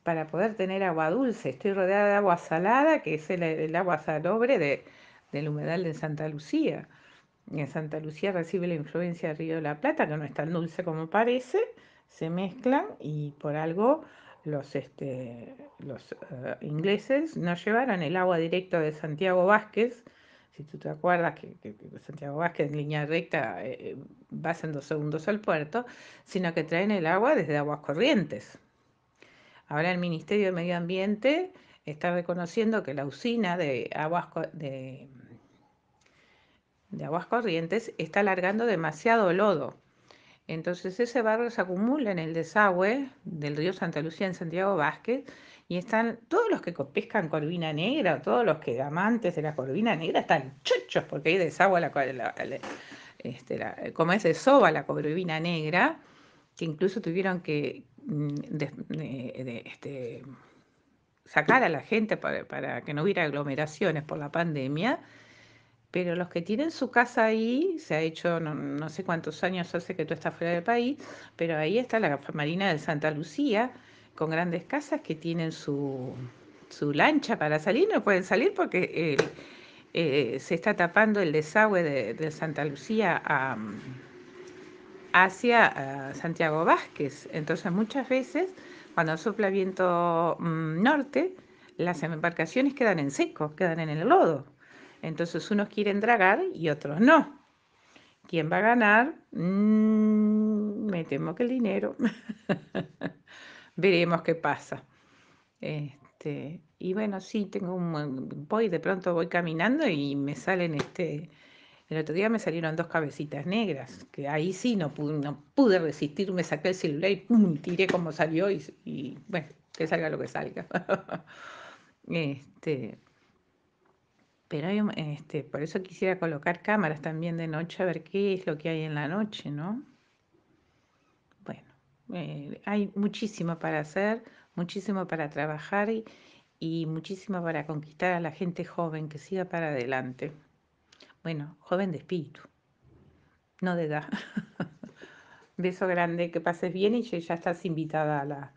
para poder tener agua dulce. Estoy rodeada de agua salada, que es el, agua salobre de, del humedal de Santa Lucía. En Santa Lucía recibe la influencia del Río de la Plata, que no es tan dulce como parece, se mezclan y por algo los, este, eh, ingleses no llevaron el agua directa de Santiago Vázquez. Si tú te acuerdas que, Santiago Vázquez en línea recta eh, eh, va en dos segundos al puerto, sino que traen el agua desde aguas corrientes, Ahora el Ministerio de Medio Ambiente está reconociendo que la usina de aguas, de, aguas corrientes está alargando demasiado lodo. Entonces ese barro se acumula en el desagüe del río Santa Lucía en Santiago Vázquez y están todos los que pescan corvina negra, todos los que amantes de la corvina negra están chuchos porque hay desagüe este, la, como es de soba la corvina negra, que incluso tuvieron que, Mm, eh, de, este, sacar a la gente para, que no hubiera aglomeraciones por la pandemia, pero los que tienen su casa ahí, se ha hecho, no, sé cuántos años hace que tú estás fuera del país, pero ahí está la Marina de Santa Lucía, con grandes casas que tienen su, lancha para salir, no pueden salir porque eh, eh, se está tapando el desagüe de, Santa Lucía a hacia eh, Santiago Vázquez. Entonces muchas veces cuando sopla viento mm, norte, las embarcaciones quedan en seco, quedan en el lodo. Entonces unos quieren dragar y otros no. ¿Quién va a ganar? Mm, me temo que el dinero. Veremos qué pasa. Este, y bueno, sí, tengo un voy de pronto voy caminando y me salen este el otro día me salieron dos cabecitas negras, que ahí sí no pude, no resistir, me saqué el celular y tiré como salió y, bueno, que salga lo que salga. este, pero este, por eso quisiera colocar cámaras también de noche a ver qué es lo que hay en la noche, ¿no? Bueno, eh, hay muchísimo para hacer, muchísimo para trabajar y muchísimo para conquistar a la gente joven que siga para adelante. Bueno, joven de espíritu, no de edad. Beso grande, que pases bien y ya estás invitada a la,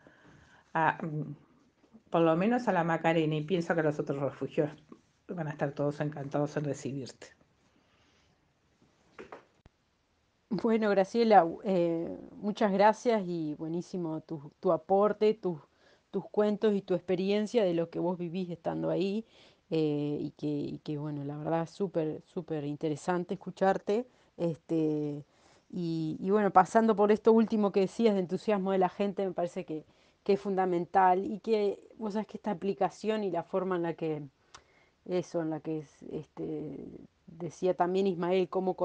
a, mm, por lo menos a la Macarena y pienso que los otros refugios van a estar todos encantados en recibirte. Bueno, Graciela,
eh, muchas gracias y buenísimo tu, aporte, tus tus cuentos y tu experiencia de lo que vos vivís estando ahí eh, y, que, bueno, la verdad súper, súper interesante escucharte. Este, y, bueno, pasando por esto último que decías de entusiasmo de la gente, me parece que, es fundamental y que vos sabes que esta aplicación y la forma en la que eso, en la que este, decía también Ismael, cómo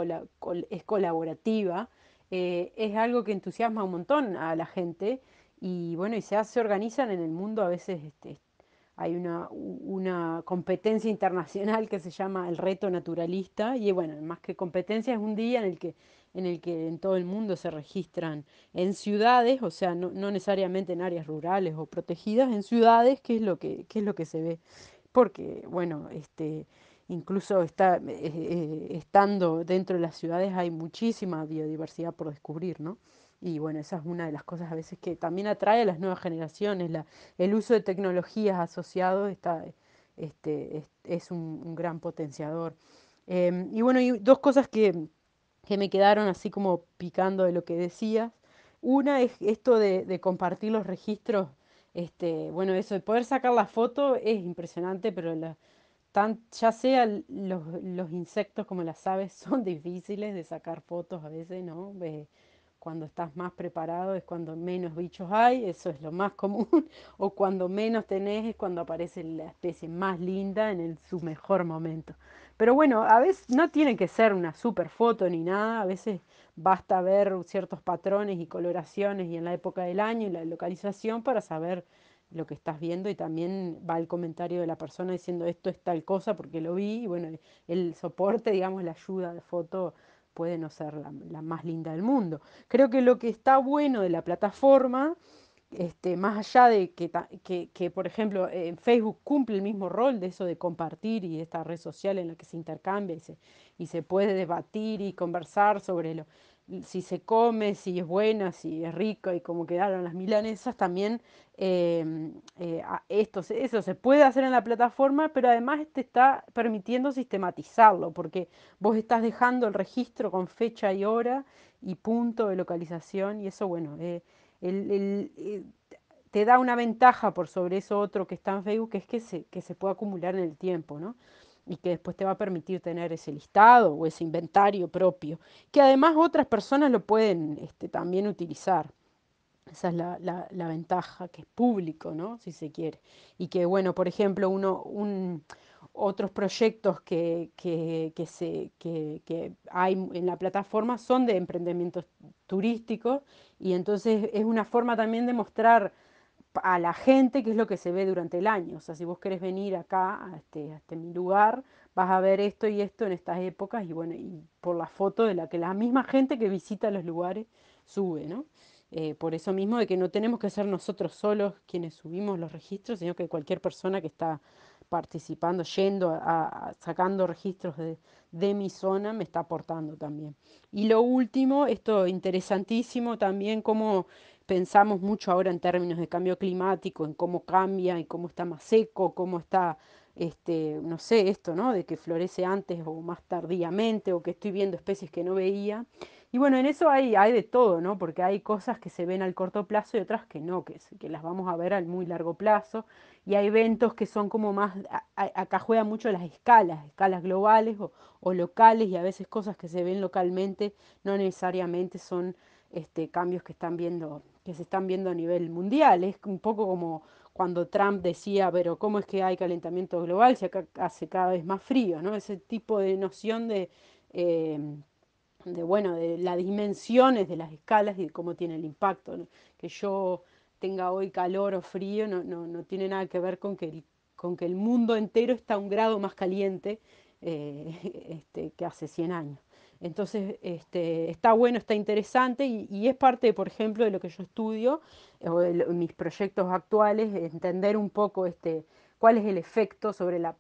es colaborativa, eh, es algo que entusiasma un montón a la gente y bueno, y se, se organizan en el mundo a veces este, hay una, competencia internacional que se llama el reto naturalista y bueno, más que competencia es un día en el que en, el que en todo el mundo se registran en ciudades, o sea, no, necesariamente en áreas rurales o protegidas, en ciudades, que es lo que, qué es lo que se ve. Porque, bueno, este, incluso está, eh, eh, estando dentro de las ciudades hay muchísima biodiversidad por descubrir, ¿no? Y bueno, esa es una de las cosas a veces que también atrae a las nuevas generaciones. el uso de tecnologías asociado está, este, es, un, gran potenciador. Em, y bueno, y dos cosas que, me quedaron así como picando de lo que decías. Una es esto de, compartir los registros. Este, bueno, eso de poder sacar la foto es impresionante, pero Tan, ya sea los, insectos como las aves son difíciles de sacar fotos a veces, ¿no? Cuando estás más preparado es cuando menos bichos hay, eso es lo más común, o cuando menos tenés es cuando aparece la especie más linda en su mejor momento. Pero bueno, a veces no tiene que ser una super foto ni nada, a veces basta ver ciertos patrones y coloraciones y en la época del año y la localización para saber lo que estás viendo y también va el comentario de la persona diciendo esto es tal cosa porque lo vi y bueno, el soporte, digamos, la ayuda de foto puede no ser la, más linda del mundo. Creo que lo que está bueno de la plataforma, este, más allá de que, que, por ejemplo, en Facebook cumple el mismo rol de eso de compartir y esta red social en la que se intercambia y se, y se puede debatir y conversar sobre lo, si se come, si es buena, si es rica y como quedaron las milanesas, también em, eh, eso se puede hacer en la plataforma, pero además te está permitiendo sistematizarlo, porque vos estás dejando el registro con fecha y hora y punto de localización, y eso, bueno, eh, eh, te da una ventaja por sobre eso otro que está en Facebook, que es que se, que se puede acumular en el tiempo, ¿no? y que después te va a permitir tener ese listado o ese inventario propio, que además otras personas lo pueden este, también utilizar. Esa es la, ventaja, que es público, ¿no? Si se quiere. Y que, bueno, por ejemplo, uno, otros proyectos que, se, que, hay en la plataforma son de emprendimientos turísticos y entonces es una forma también de mostrar a la gente, que es lo que se ve durante el año. O sea, si vos querés venir acá, este, a este, mi lugar, vas a ver esto y esto en estas épocas y bueno, y por la foto de la que la misma gente que visita los lugares sube, ¿no? Eh, por eso mismo de que no tenemos que ser nosotros solos quienes subimos los registros, sino que cualquier persona que está participando, yendo, a, sacando registros de, de, mi zona, me está aportando también. Y lo último, esto interesantísimo también, como pensamos mucho ahora en términos de cambio climático, en cómo cambia, en cómo está más seco, cómo está, este, no sé, esto, ¿no? De que florece antes o más tardíamente, o que estoy viendo especies que no veía. Y bueno, en eso hay, de todo, ¿no? Porque hay cosas que se ven al corto plazo y otras que no, que, las vamos a ver al muy largo plazo. Y hay eventos que son como más, acá juegan mucho las escalas, escalas globales o locales, y a veces cosas que se ven localmente no necesariamente son este, cambios que, están viendo, que se están viendo a nivel mundial. Es un poco como cuando Trump decía, pero ¿cómo es que hay calentamiento global si acá hace cada vez más frío? Ese tipo de noción eh, de, bueno, de las dimensiones de las escalas y de cómo tiene el impacto. Que yo tenga hoy calor o frío no, tiene nada que ver con que, el, mundo entero está un grado más caliente eh, este, que hace 100 años. Entonces, este, está bueno, está interesante y, es parte, por ejemplo, de lo que yo estudio, eh, o de mis proyectos actuales, entender un poco este, cuál es el efecto sobre la,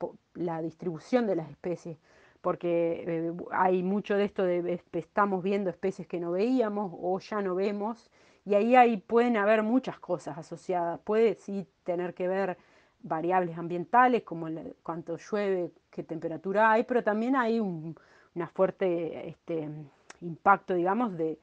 distribución de las especies, porque eh, hay mucho de esto de estamos viendo especies que no veíamos o ya no vemos, y ahí ahí pueden haber muchas cosas asociadas, puede sí tener que ver variables ambientales como cuánto llueve, qué temperatura hay, pero también hay un una fuerte este, impacto, digamos, de,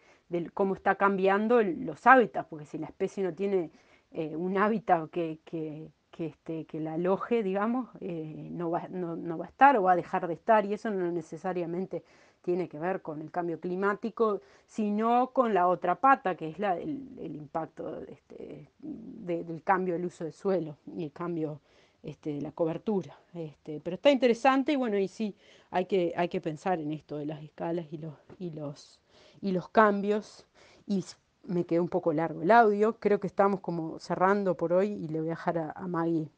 cómo está cambiando los hábitats, porque si la especie no tiene eh, un hábitat que, que, que, este, la aloje, digamos, eh, no, va, no, va, a estar o va a dejar de estar, y eso no necesariamente tiene que ver con el cambio climático, sino con la otra pata, que es la, el, impacto este, del cambio del uso del suelo y el cambio este, la cobertura. Este, pero está interesante y bueno, y sí, hay que, hay que pensar en esto de las escalas y los, y los, y los cambios. Y me quedó un poco largo el audio, creo que estamos como cerrando por hoy y le voy a dejar a, a Maggie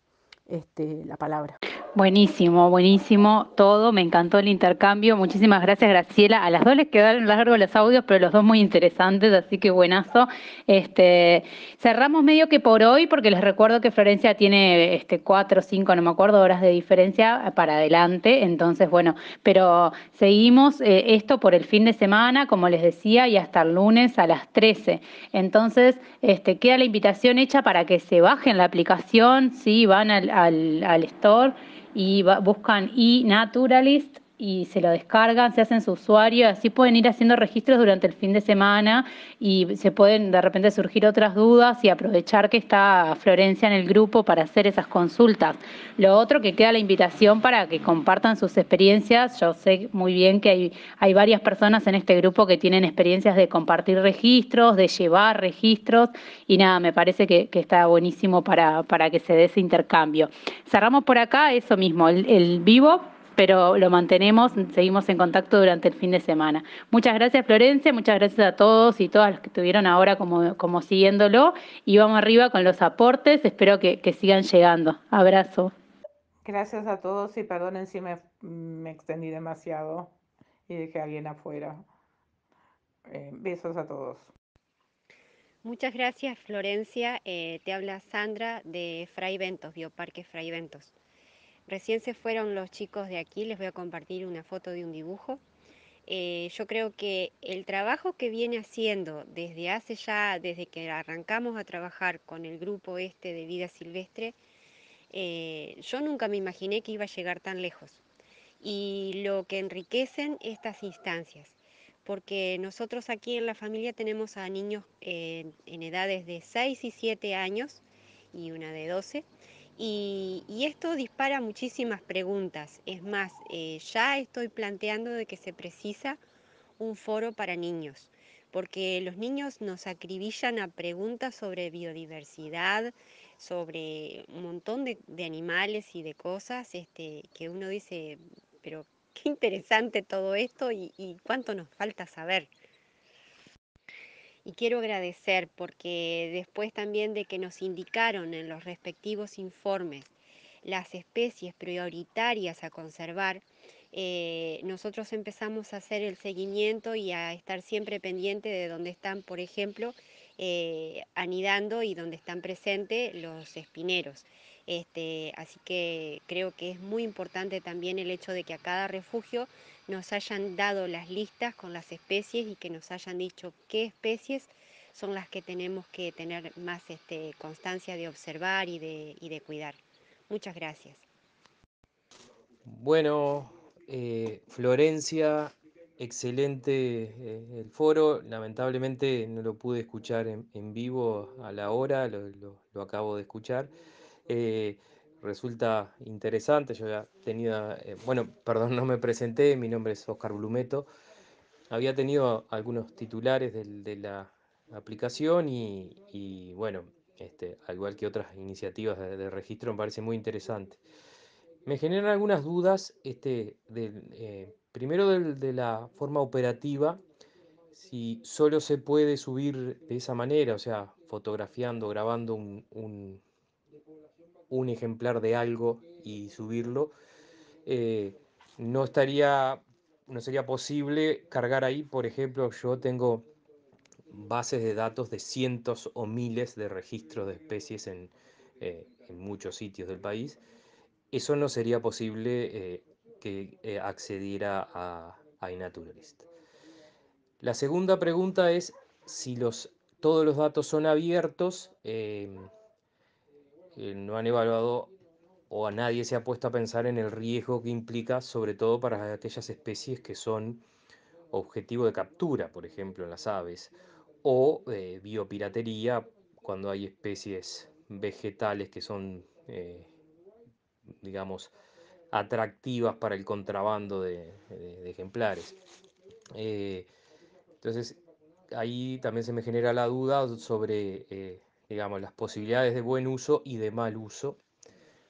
este, la palabra.
Buenísimo, buenísimo todo. Me encantó el intercambio. Muchísimas gracias, Graciela. A las dos les quedaron largos los audios, pero los dos muy interesantes, así que buenazo. Este, cerramos medio que por hoy, porque les recuerdo que Florencia tiene este, cuatro o cinco, no me acuerdo, horas de diferencia para adelante. Entonces, bueno, pero seguimos eh, esto por el fin de semana, como les decía, y hasta el lunes a las 13. Entonces, este, queda la invitación hecha para que se bajen la aplicación, sí, van al, al, al store y buscan y naturalist y se lo descargan, se hacen su usuario, así pueden ir haciendo registros durante el fin de semana y se pueden de repente surgir otras dudas y aprovechar que está Florencia en el grupo para hacer esas consultas. Lo otro que queda la invitación para que compartan sus experiencias. Yo sé muy bien que hay, hay varias personas en este grupo que tienen experiencias de compartir registros, de llevar registros y nada, me parece que, está buenísimo para, para que se dé ese intercambio. Cerramos por acá eso mismo, el vivo pero lo mantenemos, seguimos en contacto durante el fin de semana. Muchas gracias Florencia, muchas gracias a todos y todas los que estuvieron ahora como, como siguiéndolo y vamos arriba con los aportes, espero que, sigan llegando. Abrazo.
Gracias a todos y perdonen si me, me extendí demasiado y dejé a alguien afuera. Eh, besos a todos.
Muchas gracias, Florencia. Eh, te habla Sandra de Fray Ventos, Bioparque Fray Ventos. Recién se fueron los chicos de aquí, les voy a compartir una foto de un dibujo. Eh, yo creo que el trabajo que viene haciendo desde hace ya, desde que arrancamos a trabajar con el grupo este de vida silvestre, eh, yo nunca me imaginé que iba a llegar tan lejos. Y lo que enriquecen estas instancias, porque nosotros aquí en la familia tenemos a niños eh, en edades de 6 y 7 años y una de 12 y, esto dispara muchísimas preguntas. Es más, eh, ya estoy planteando de que se precisa un foro para niños, porque los niños nos acribillan a preguntas sobre biodiversidad, sobre un montón de, animales y de cosas este, que uno dice, pero qué interesante todo esto y, y cuánto nos falta saber y quiero agradecer porque después también de que nos indicaron en los respectivos informes las especies prioritarias a conservar, eh, nosotros empezamos a hacer el seguimiento y a estar siempre pendiente de dónde están, por ejemplo, eh, anidando y dónde están presentes los espineros. Este, así que creo que es muy importante también el hecho de que a cada refugio nos hayan dado las listas con las especies y que nos hayan dicho qué especies son las que tenemos que tener más este, constancia de observar y de, cuidar. Muchas gracias.
Bueno, eh, Florencia, excelente eh, el foro. Lamentablemente no lo pude escuchar en, vivo a la hora, lo acabo de escuchar. Eh, resulta interesante, yo había tenido, eh, bueno, perdón, no me presenté, mi nombre es Oscar Blumeto, había tenido algunos titulares de, la aplicación y, bueno, este, al igual que otras iniciativas de, registro, me parece muy interesante. Me generan algunas dudas, este, eh, primero de la forma operativa, si solo se puede subir de esa manera, o sea, fotografiando, grabando un un ejemplar de algo y subirlo, eh, no estaría, no sería posible cargar ahí, por ejemplo, yo tengo bases de datos de cientos o miles de registros de especies en, eh, muchos sitios del país. Eso no sería posible eh, que accediera a, iNaturalist. La segunda pregunta es si los, todos los datos son abiertos. Em, eh, no han evaluado o a nadie se ha puesto a pensar en el riesgo que implica, sobre todo para aquellas especies que son objetivo de captura, por ejemplo, en las aves, o eh, biopiratería cuando hay especies vegetales que son, eh, digamos, atractivas para el contrabando de, ejemplares. entonces, ahí también se me genera la duda sobre digamos, las posibilidades de buen uso y de mal uso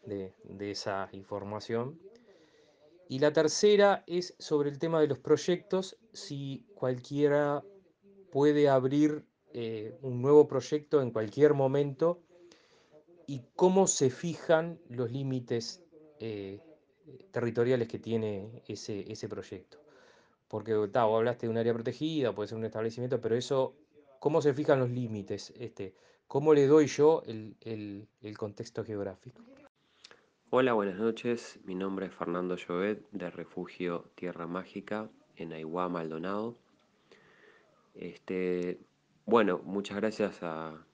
de, esa información. Y la tercera es sobre el tema de los proyectos, si cualquiera puede abrir eh, un nuevo proyecto en cualquier momento y cómo se fijan los límites eh, territoriales que tiene ese, proyecto. Porque ta, hablaste de un área protegida, puede ser un establecimiento, pero eso, ¿cómo se fijan los límites? Este, ¿Cómo le doy yo el, contexto geográfico?
Hola, buenas noches. Mi nombre es Fernando Llobet, de Refugio Tierra Mágica, en Aiguá, Maldonado. Este, bueno, muchas gracias a,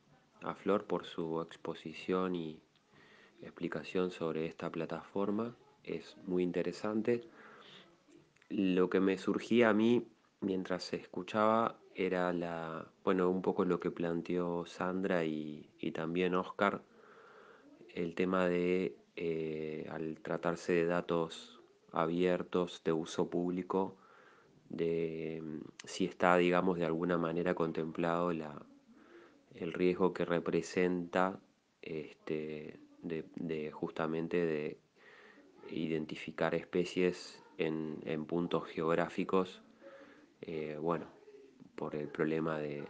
a Flor por su exposición y explicación sobre esta plataforma. Es muy interesante. Lo que me surgía a mí mientras escuchaba era la, bueno, un poco lo que planteó Sandra y, también Oscar, el tema de, eh, al tratarse de datos abiertos de uso público, de em, si está, digamos, de alguna manera contemplado el riesgo que representa este, de, justamente de identificar especies en, puntos geográficos. Eh, bueno, por el problema de,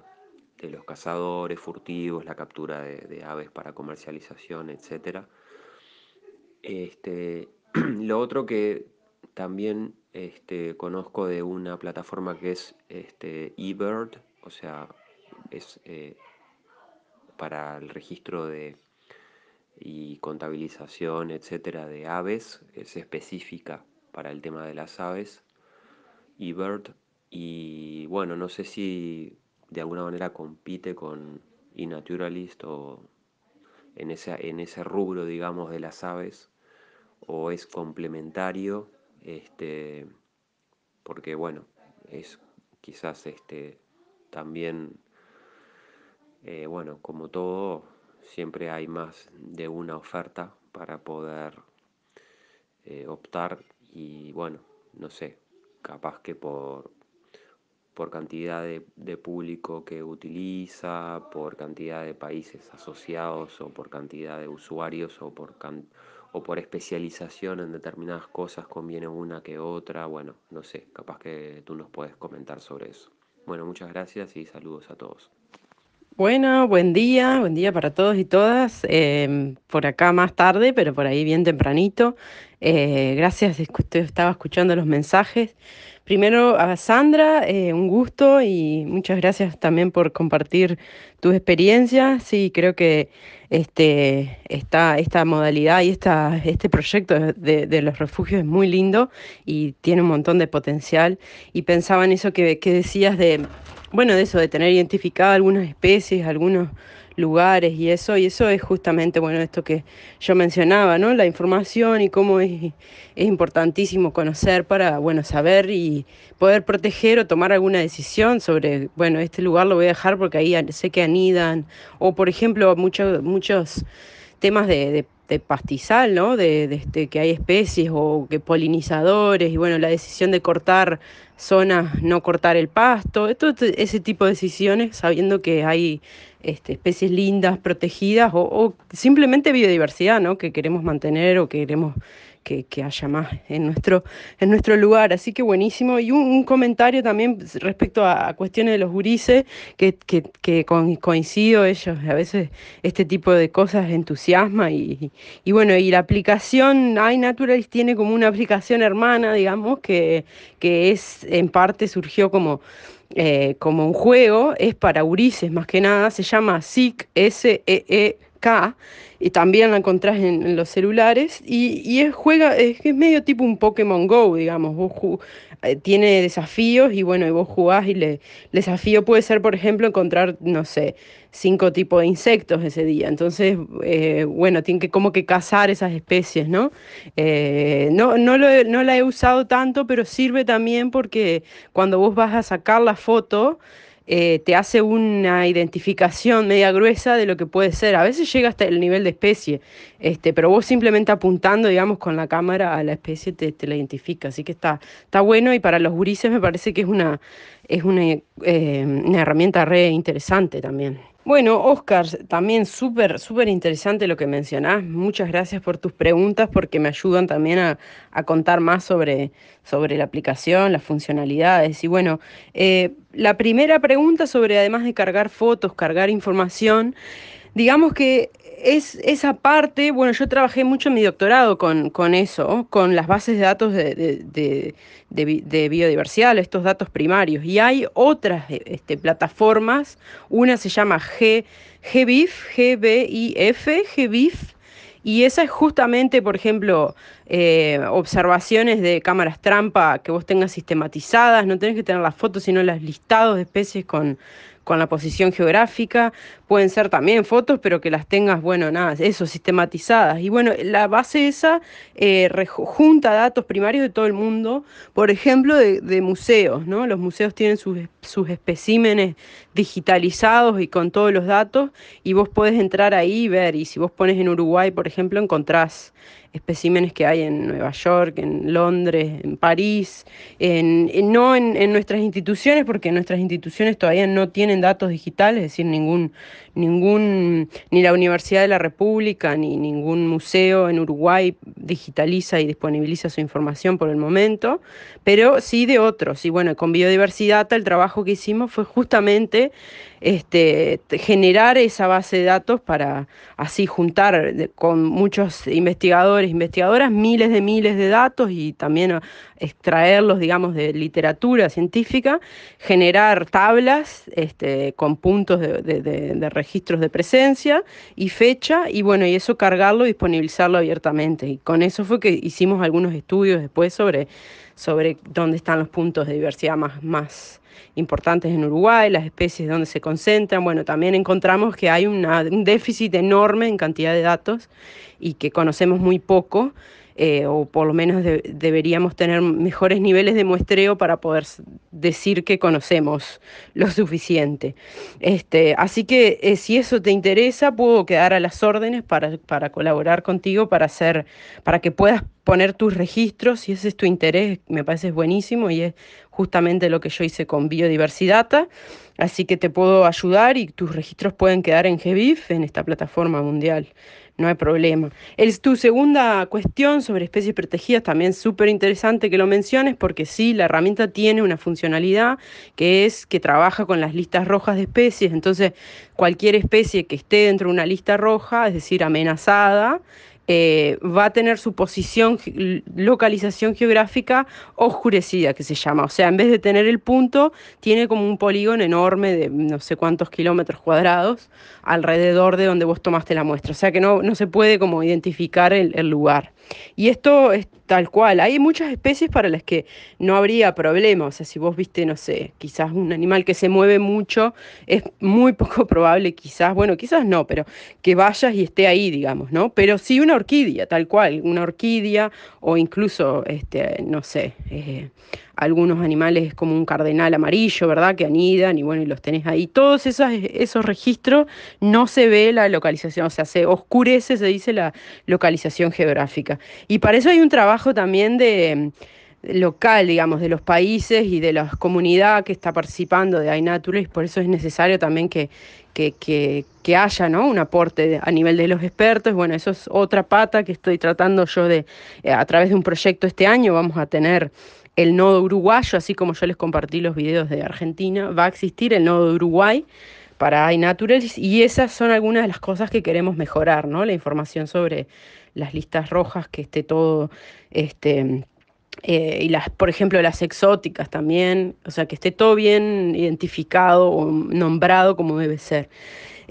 los cazadores furtivos, la captura de, aves para comercialización, etc. Este, lo otro que también este, conozco de una plataforma que es este, eBird, o sea, es eh, para el registro de y contabilización, etcétera, de aves, es específica para el tema de las aves, eBird, y bueno, no sé si de alguna manera compite con iNaturalist o en, esa, en ese rubro, digamos, de las aves, o es complementario, este, porque bueno, es quizás este, también, eh, bueno, como todo, siempre hay más de una oferta para poder eh, optar y bueno, no sé, capaz que por por cantidad de, público que utiliza, por cantidad de países asociados o por cantidad de usuarios o por, o por especialización en determinadas cosas conviene una que otra. Bueno, no sé, capaz que tú nos puedes comentar sobre eso. Bueno, muchas gracias y saludos a todos.
Bueno, buen día, buen día para todos y todas. Em, por acá más tarde, pero por ahí bien tempranito. Eh, gracias, estaba escuchando los mensajes. Primero a Sandra, eh, un gusto y muchas gracias también por compartir tus experiencias. Sí, creo que este, esta, esta modalidad y esta, este proyecto de, los refugios es muy lindo y tiene un montón de potencial. Y pensaba en eso que, que decías de, bueno, de eso, de tener identificadas algunas especies, algunos lugares y eso, y eso es justamente, bueno, esto que yo mencionaba, ¿no? La información y cómo es, es importantísimo conocer para, bueno, saber y poder proteger o tomar alguna decisión sobre, bueno, este lugar lo voy a dejar porque ahí sé que anidan, o por ejemplo, muchos, muchos temas de, de pastizal, ¿no? De, este, que hay especies o que polinizadores y bueno, la decisión de cortar zonas, no cortar el pasto, todo este, ese tipo de decisiones sabiendo que hay este, especies lindas, protegidas o, simplemente biodiversidad ¿no? que queremos mantener o que queremos que, que, haya más en nuestro, en nuestro lugar. Así que buenísimo. Y un, comentario también respecto a, cuestiones de los gurises, que, que, coincido, ellos a veces este tipo de cosas entusiasma y, y, bueno, y la aplicación iNaturalist tiene como una aplicación hermana, digamos, que, que es en parte surgió como eh, como un juego, es para Urises más que nada, se llama SIC, S-E-E-K, y también la encontrás en, los celulares, y, es, juega, es, medio tipo un Pokémon Go, digamos, eh, tiene desafíos y bueno, y vos jugás y le, el desafío puede ser, por ejemplo, encontrar, no sé, cinco tipos de insectos ese día. Entonces, eh, bueno, tiene que como que cazar esas especies, ¿no? Eh, no, no, lo, no la he usado tanto, pero sirve también porque cuando vos vas a sacar la foto, eh, te hace una identificación media gruesa de lo que puede ser. A veces llega hasta el nivel de especie, este, pero vos simplemente apuntando, digamos, con la cámara a la especie te, te la identifica. Así que está, está bueno y para los gurises me parece que es una, es una, eh, una herramienta re interesante también. Bueno, Oscar, también súper, súper interesante lo que mencionás. Muchas gracias por tus preguntas porque me ayudan también a, contar más sobre, sobre, la aplicación, las funcionalidades. Y bueno, eh, la primera pregunta sobre además de cargar fotos, cargar información, digamos que es esa parte, bueno, yo trabajé mucho en mi doctorado con, eso, con las bases de datos de, biodiversidad, estos datos primarios. Y hay otras este, plataformas, una se llama G, GBIF, GBIF, GBIF, y esa es justamente, por ejemplo, eh, observaciones de cámaras trampa que vos tengas sistematizadas, no tenés que tener las fotos, sino los listados de especies con, con la posición geográfica, pueden ser también fotos, pero que las tengas, bueno, nada, eso, sistematizadas. Y bueno, la base esa eh, junta datos primarios de todo el mundo, por ejemplo, de, museos, ¿no? Los museos tienen sus, sus, especímenes digitalizados y con todos los datos, y vos podés entrar ahí y ver, y si vos pones en Uruguay, por ejemplo, encontrás especímenes que hay en Nueva York, en Londres, en París, en, no en, en, nuestras instituciones, porque nuestras instituciones todavía no tienen datos digitales, es decir, ningún, ningún, ni la Universidad de la República, ni ningún museo en Uruguay digitaliza y disponibiliza su información por el momento, pero sí de otros. Y bueno, con biodiversidad el trabajo que hicimos fue justamente este, generar esa base de datos para así juntar con muchos investigadores, investigadoras, miles de miles de datos y también extraerlos, digamos, de literatura científica, generar tablas este, con puntos de, registros de presencia y fecha, y bueno, y eso cargarlo y disponibilizarlo abiertamente. Y con eso fue que hicimos algunos estudios después sobre, sobre dónde están los puntos de diversidad más, importantes en Uruguay, las especies donde se concentran. Bueno, también encontramos que hay un déficit enorme en cantidad de datos y que conocemos muy poco. Eh, o por lo menos deberíamos tener mejores niveles de muestreo para poder decir que conocemos lo suficiente. Este, así que eh, si eso te interesa, puedo quedar a las órdenes para, colaborar contigo, para, que puedas poner tus registros, si ese es tu interés, me parece buenísimo y es justamente lo que yo hice con Biodiversidata, así que te puedo ayudar y tus registros pueden quedar en GBIF, en esta plataforma mundial no hay problema. Es tu segunda cuestión sobre especies protegidas, también súper interesante que lo menciones, porque sí, la herramienta tiene una funcionalidad que es que trabaja con las listas rojas de especies, entonces cualquier especie que esté dentro de una lista roja, es decir, amenazada, eh, va a tener su posición, localización geográfica oscurecida, que se llama. O sea, en vez de tener el punto, tiene como un polígono enorme de no sé cuántos kilómetros cuadrados alrededor de donde vos tomaste la muestra. O sea que no, se puede como identificar el lugar. Y esto es tal cual. Hay muchas especies para las que no habría problema. O sea, si vos viste, no sé, quizás un animal que se mueve mucho, es muy poco probable, quizás, bueno, quizás no, pero que vayas y esté ahí, digamos, ¿no? Pero sí una orquídea, tal cual, una orquídea o incluso, este, no sé, eh, algunos animales como un cardenal amarillo, ¿verdad? Que anidan y bueno, y los tenés ahí. Todos esos, esos registros no se ve la localización, o sea, se oscurece, se dice la localización geográfica. Y para eso hay un trabajo también de local, digamos, de los países y de la comunidad que está participando de iNaturalist, por eso es necesario también que, que, haya ¿no? un aporte a nivel de los expertos. Bueno, eso es otra pata que estoy tratando yo de, eh, a través de un proyecto este año, vamos a tener el nodo uruguayo, así como yo les compartí los videos de Argentina, va a existir el nodo de Uruguay para iNaturals y esas son algunas de las cosas que queremos mejorar, ¿no? La información sobre las listas rojas, que esté todo, este, eh, y las, por ejemplo, las exóticas también, o sea, que esté todo bien identificado o nombrado como debe ser.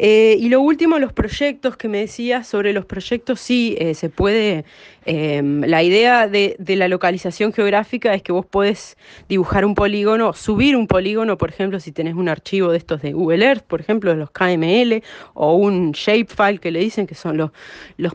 Eh, y lo último, los proyectos que me decías sobre los proyectos, sí, eh, se puede Em, la idea de, la localización geográfica es que vos podés dibujar un polígono, subir un polígono, por ejemplo, si tenés un archivo de estos de Google Earth, por ejemplo, de los KML, o un shapefile que le dicen que son los,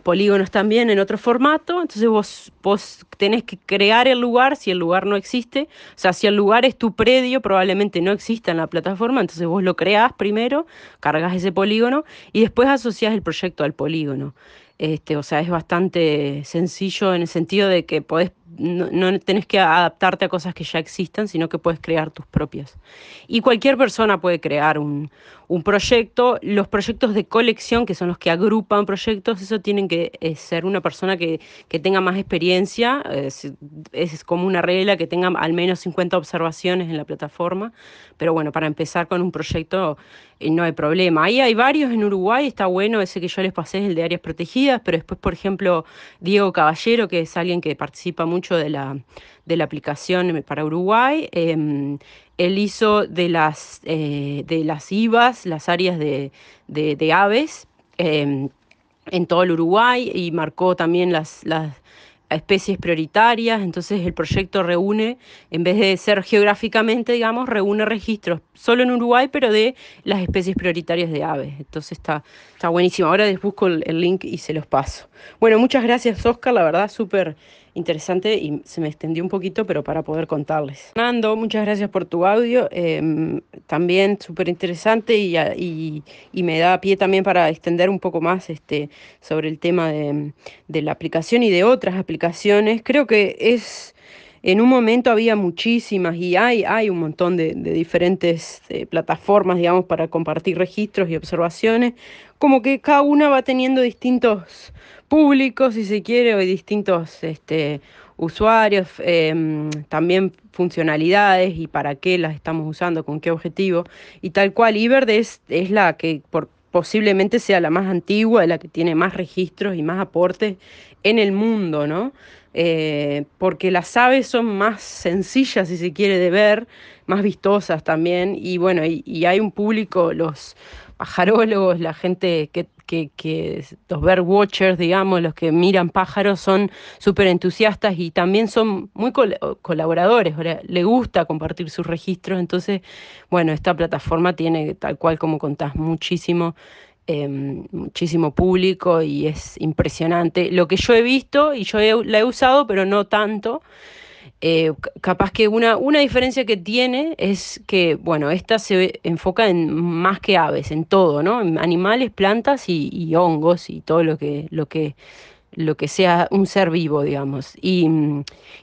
polígonos también en otro formato. Entonces vos, vos tenés que crear el lugar si el lugar no existe. O sea, si el lugar es tu predio, probablemente no exista en la plataforma, entonces vos lo creás primero, cargas ese polígono y después asociás el proyecto al polígono. Este, o sea, es bastante sencillo en el sentido de que podés no, tenés que adaptarte a cosas que ya existan, sino que puedes crear tus propias. Y cualquier persona puede crear un, un proyecto. Los proyectos de colección, que son los que agrupan proyectos, eso tienen que eh, ser una persona que, que tenga más experiencia. Es, es, como una regla que tenga al menos 50 observaciones en la plataforma. Pero bueno, para empezar con un proyecto eh, no hay problema. Ahí hay varios en Uruguay, está bueno, ese que yo les pasé el de áreas protegidas, pero después, por ejemplo, Diego Caballero, que es alguien que participa mucho de la, de la aplicación para Uruguay. Em, él hizo de las, eh, de las IVAs, las áreas de, aves em, en todo el Uruguay y marcó también las, especies prioritarias, entonces el proyecto reúne, en vez de ser geográficamente, digamos, reúne registros, solo en Uruguay, pero de las especies prioritarias de aves. Entonces está, está buenísimo. Ahora les busco el, el link y se los paso. Bueno, muchas gracias Oscar, la verdad, súper interesante y se me extendió un poquito, pero para poder contarles. Fernando, muchas gracias por tu audio, em, también súper interesante y, me da pie también para extender un poco más este, sobre el tema de, la aplicación y de otras aplicaciones. Creo que es... En un momento había muchísimas y hay, un montón de, diferentes eh, plataformas, digamos, para compartir registros y observaciones, como que cada una va teniendo distintos públicos, si se quiere, o distintos este, usuarios, em, también funcionalidades y para qué las estamos usando, con qué objetivo, y tal cual. Iberde es, la que por, posiblemente sea la más antigua, la que tiene más registros y más aportes en el mundo, ¿no? Eh, porque las aves son más sencillas, si se quiere, de ver, más vistosas también, y bueno, y hay un público, los pajarólogos, la gente que, que, los bird watchers, digamos, los que miran pájaros, son súper entusiastas y también son muy colaboradores, le gusta compartir sus registros, entonces, bueno, esta plataforma tiene, tal cual como contás, muchísimo em, muchísimo público y es impresionante. Lo que yo he visto y yo la he usado, pero no tanto, eh, capaz que una, una diferencia que tiene es que, bueno, esta se enfoca en más que aves, en todo, ¿no? En animales, plantas y, hongos y todo lo que, lo que lo que sea un ser vivo, digamos. Y,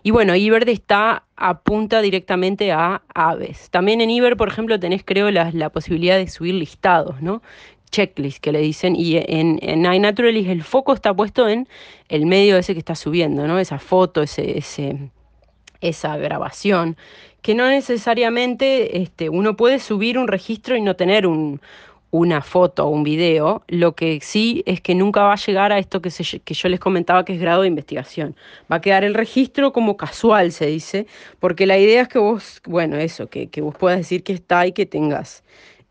y, bueno, Iber está apunta directamente a aves. También en Iber, por ejemplo, tenés, creo, la, la posibilidad de subir listados, ¿no? Checklist que le dicen. Y en, en iNaturalist el foco está puesto en el medio ese que está subiendo, ¿no? Esa foto, ese, ese, esa grabación, que no necesariamente este, uno puede subir un registro y no tener una foto o un video, lo que sí es que nunca va a llegar a esto que, que, yo les comentaba que es grado de investigación. Va a quedar el registro como casual, se dice, porque la idea es que vos, bueno, eso, que, que vos puedas decir que está y que tengas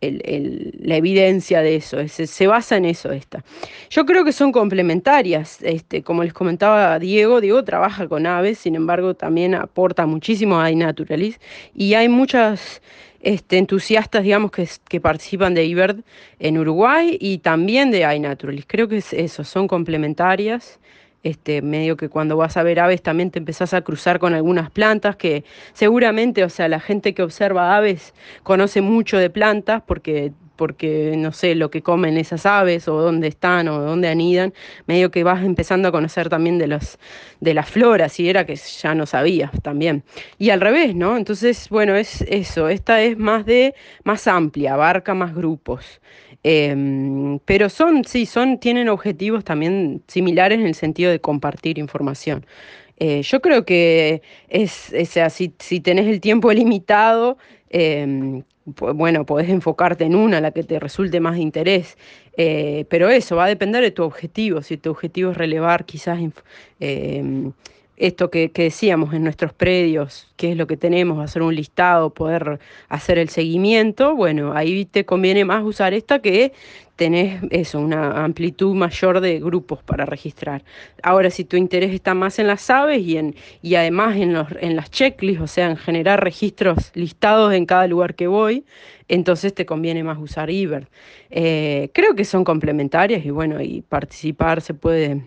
la evidencia de eso, se basa en eso esta. Yo creo que son complementarias, este, como les comentaba Diego, Diego trabaja con aves, sin embargo también aporta muchísimo a iNaturalis y hay muchas este, entusiastas, digamos, que, que participan de IBERD en Uruguay y también de iNaturalis. Creo que es eso, son complementarias este, medio que cuando vas a ver aves también te empezás a cruzar con algunas plantas que seguramente, o sea, la gente que observa aves conoce mucho de plantas porque porque no sé lo que comen esas aves o dónde están o dónde anidan, medio que vas empezando a conocer también de los de las floras si era que ya no sabías también. Y al revés, ¿no? Entonces, bueno, es eso, esta es más de más amplia, abarca más grupos. Em, pero son, sí, son, tienen objetivos también similares en el sentido de compartir información. Eh, yo creo que es, si tenés el tiempo limitado, em, bueno, podés enfocarte en una, la que te resulte más de interés. Eh, pero eso va a depender de tu objetivo. Si tu objetivo es relevar quizás em, esto que, decíamos en nuestros predios, qué es lo que tenemos, hacer un listado, poder hacer el seguimiento, bueno, ahí te conviene más usar esta que tenés eso, una amplitud mayor de grupos para registrar. Ahora, si tu interés está más en las aves y, en, y además en, los, en las checklists, o sea, en generar registros listados en cada lugar que voy, entonces te conviene más usar Iber. Eh, creo que son complementarias y bueno, y participar se puede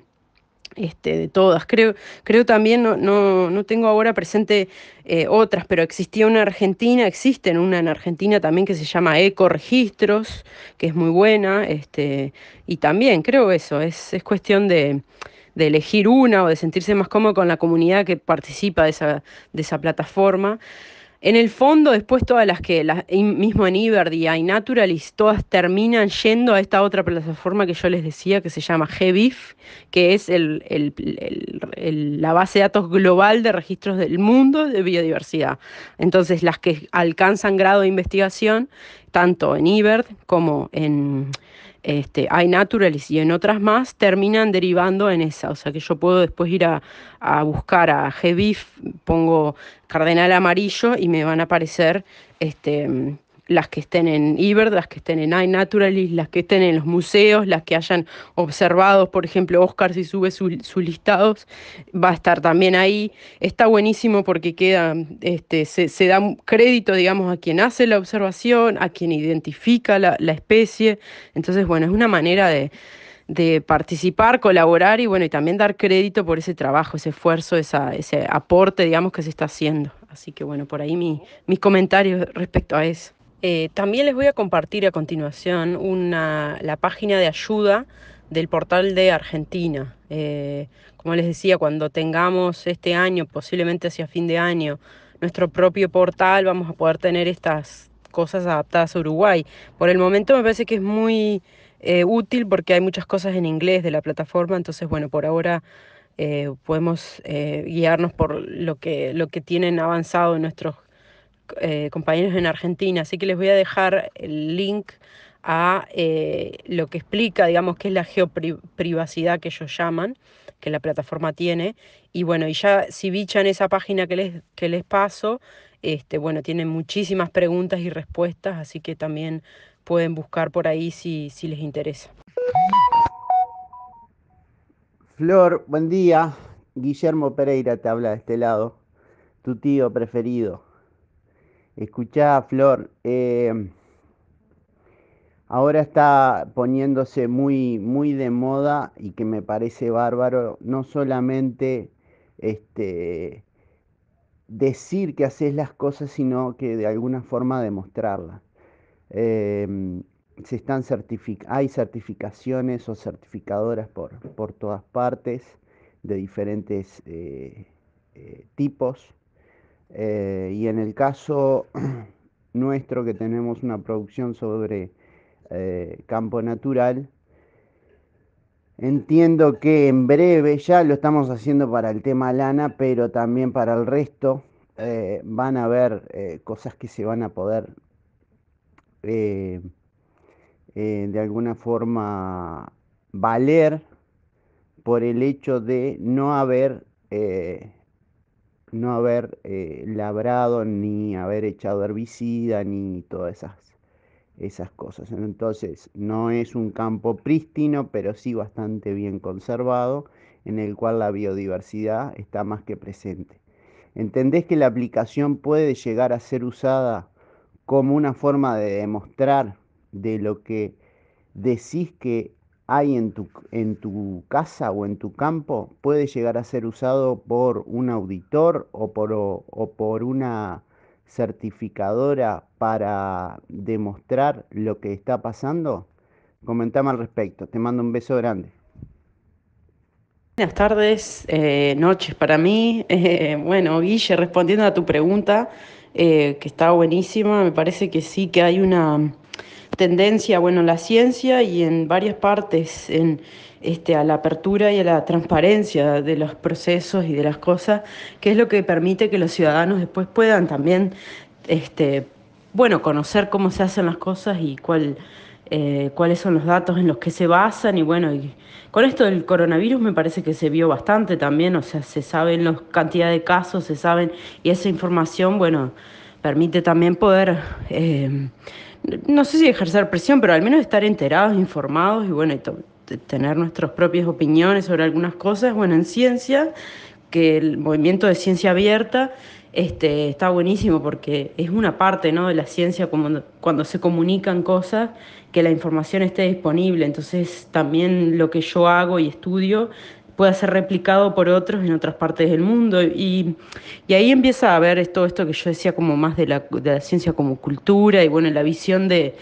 este, de todas. Creo, creo también, no, no, tengo ahora presente eh, otras, pero existía una Argentina, existen una en Argentina también que se llama Ecoregistros, que es muy buena, este, y también creo eso, es, cuestión de, de elegir una o de sentirse más cómodo con la comunidad que participa de esa, de esa plataforma. En el fondo, después todas las que, mismo en IBERD y iNaturalist, todas terminan yendo a esta otra plataforma que yo les decía que se llama GBIF, que es la base de datos global de registros del mundo de biodiversidad. Entonces, las que alcanzan grado de investigación, tanto en Iberd como en este, iNaturalist y en otras más, terminan derivando en esa. O sea que yo puedo después ir a, buscar a GBIF, pongo cardenal amarillo y me van a aparecer este, las que estén en Iberd, las que estén en iNaturalist las que estén en los museos, las que hayan observado, por ejemplo, Oscar si sube sus listados, va a estar también ahí. Está buenísimo porque queda, este, se, se, da crédito, digamos, a quien hace la observación, a quien identifica la, especie. Entonces, bueno, es una manera de, participar, colaborar y bueno, y también dar crédito por ese trabajo, ese esfuerzo, ese aporte, digamos, que se está haciendo. Así que bueno, por ahí mis comentarios respecto a eso. Eh, también les voy a compartir a continuación una, la página de ayuda del portal de Argentina. Eh, como les decía, cuando tengamos este año, posiblemente hacia fin de año, nuestro propio portal, vamos a poder tener estas cosas adaptadas a Uruguay. Por el momento me parece que es muy eh, útil porque hay muchas cosas en inglés de la plataforma, entonces bueno, por ahora podemos guiarnos por lo que, lo que tienen avanzado nuestros eh, compañeros en Argentina, así que les voy a dejar el link a eh, lo que explica, digamos, que es la geoprivacidad que ellos llaman, que la plataforma tiene. Y bueno, y ya si bichan esa página que les, que les paso, este, bueno, tienen muchísimas preguntas y respuestas, así que también pueden buscar por ahí si, si les interesa.
Flor, buen día. Guillermo Pereira te habla de este lado, tu tío preferido. Escucha, Flor, em, ahora está poniéndose muy, muy de moda y que me parece bárbaro, no solamente este, decir que haces las cosas, sino que de alguna forma demostrarlas. Em, se están hay certificaciones o certificadoras por, todas partes de diferentes eh, eh, tipos eh, y en el caso nuestro que tenemos una producción sobre eh, campo natural, entiendo que en breve ya lo estamos haciendo para el tema lana, pero también para el resto eh, van a haber cosas que se van a poder de alguna forma valer por el hecho de no haber no haber eh, labrado, ni haber echado herbicida, ni todas esas, esas cosas. Entonces, no es un campo prístino, pero sí bastante bien conservado, en el cual la biodiversidad está más que presente. ¿Entendés que la aplicación puede llegar a ser usada como una forma de demostrar de lo que decís que hay en tu, en tu casa o en tu campo puede llegar a ser usado por un auditor o por, o, por una certificadora para demostrar lo que está pasando? Comentame al respecto. Te mando un beso grande.
Buenas tardes, eh, noches para mí. Eh, bueno, Guille, respondiendo a tu pregunta, eh, que está buenísima, me parece que sí que hay una tendencia, bueno, la ciencia y en varias partes, en, este, a la apertura y a la transparencia de los procesos y de las cosas, que es lo que permite que los ciudadanos después puedan también, este, bueno, conocer cómo se hacen las cosas y cuál, eh, cuáles son los datos en los que se basan. Y bueno, y con esto del coronavirus me parece que se vio bastante también, o sea, se saben la cantidad de casos, se saben, y esa información, bueno, permite también poder... Eh, no sé si ejercer presión, pero al menos estar enterados, informados y bueno, tener nuestras propias opiniones sobre algunas cosas. Bueno, en ciencia, que el movimiento de ciencia abierta este, está buenísimo porque es una parte ¿no? de la ciencia cuando, cuando se comunican cosas, que la información esté disponible. Entonces también lo que yo hago y estudio pueda ser replicado por otros en otras partes del mundo. Y, ahí empieza a ver todo esto que yo decía como más de la, ciencia como cultura y bueno, la visión de,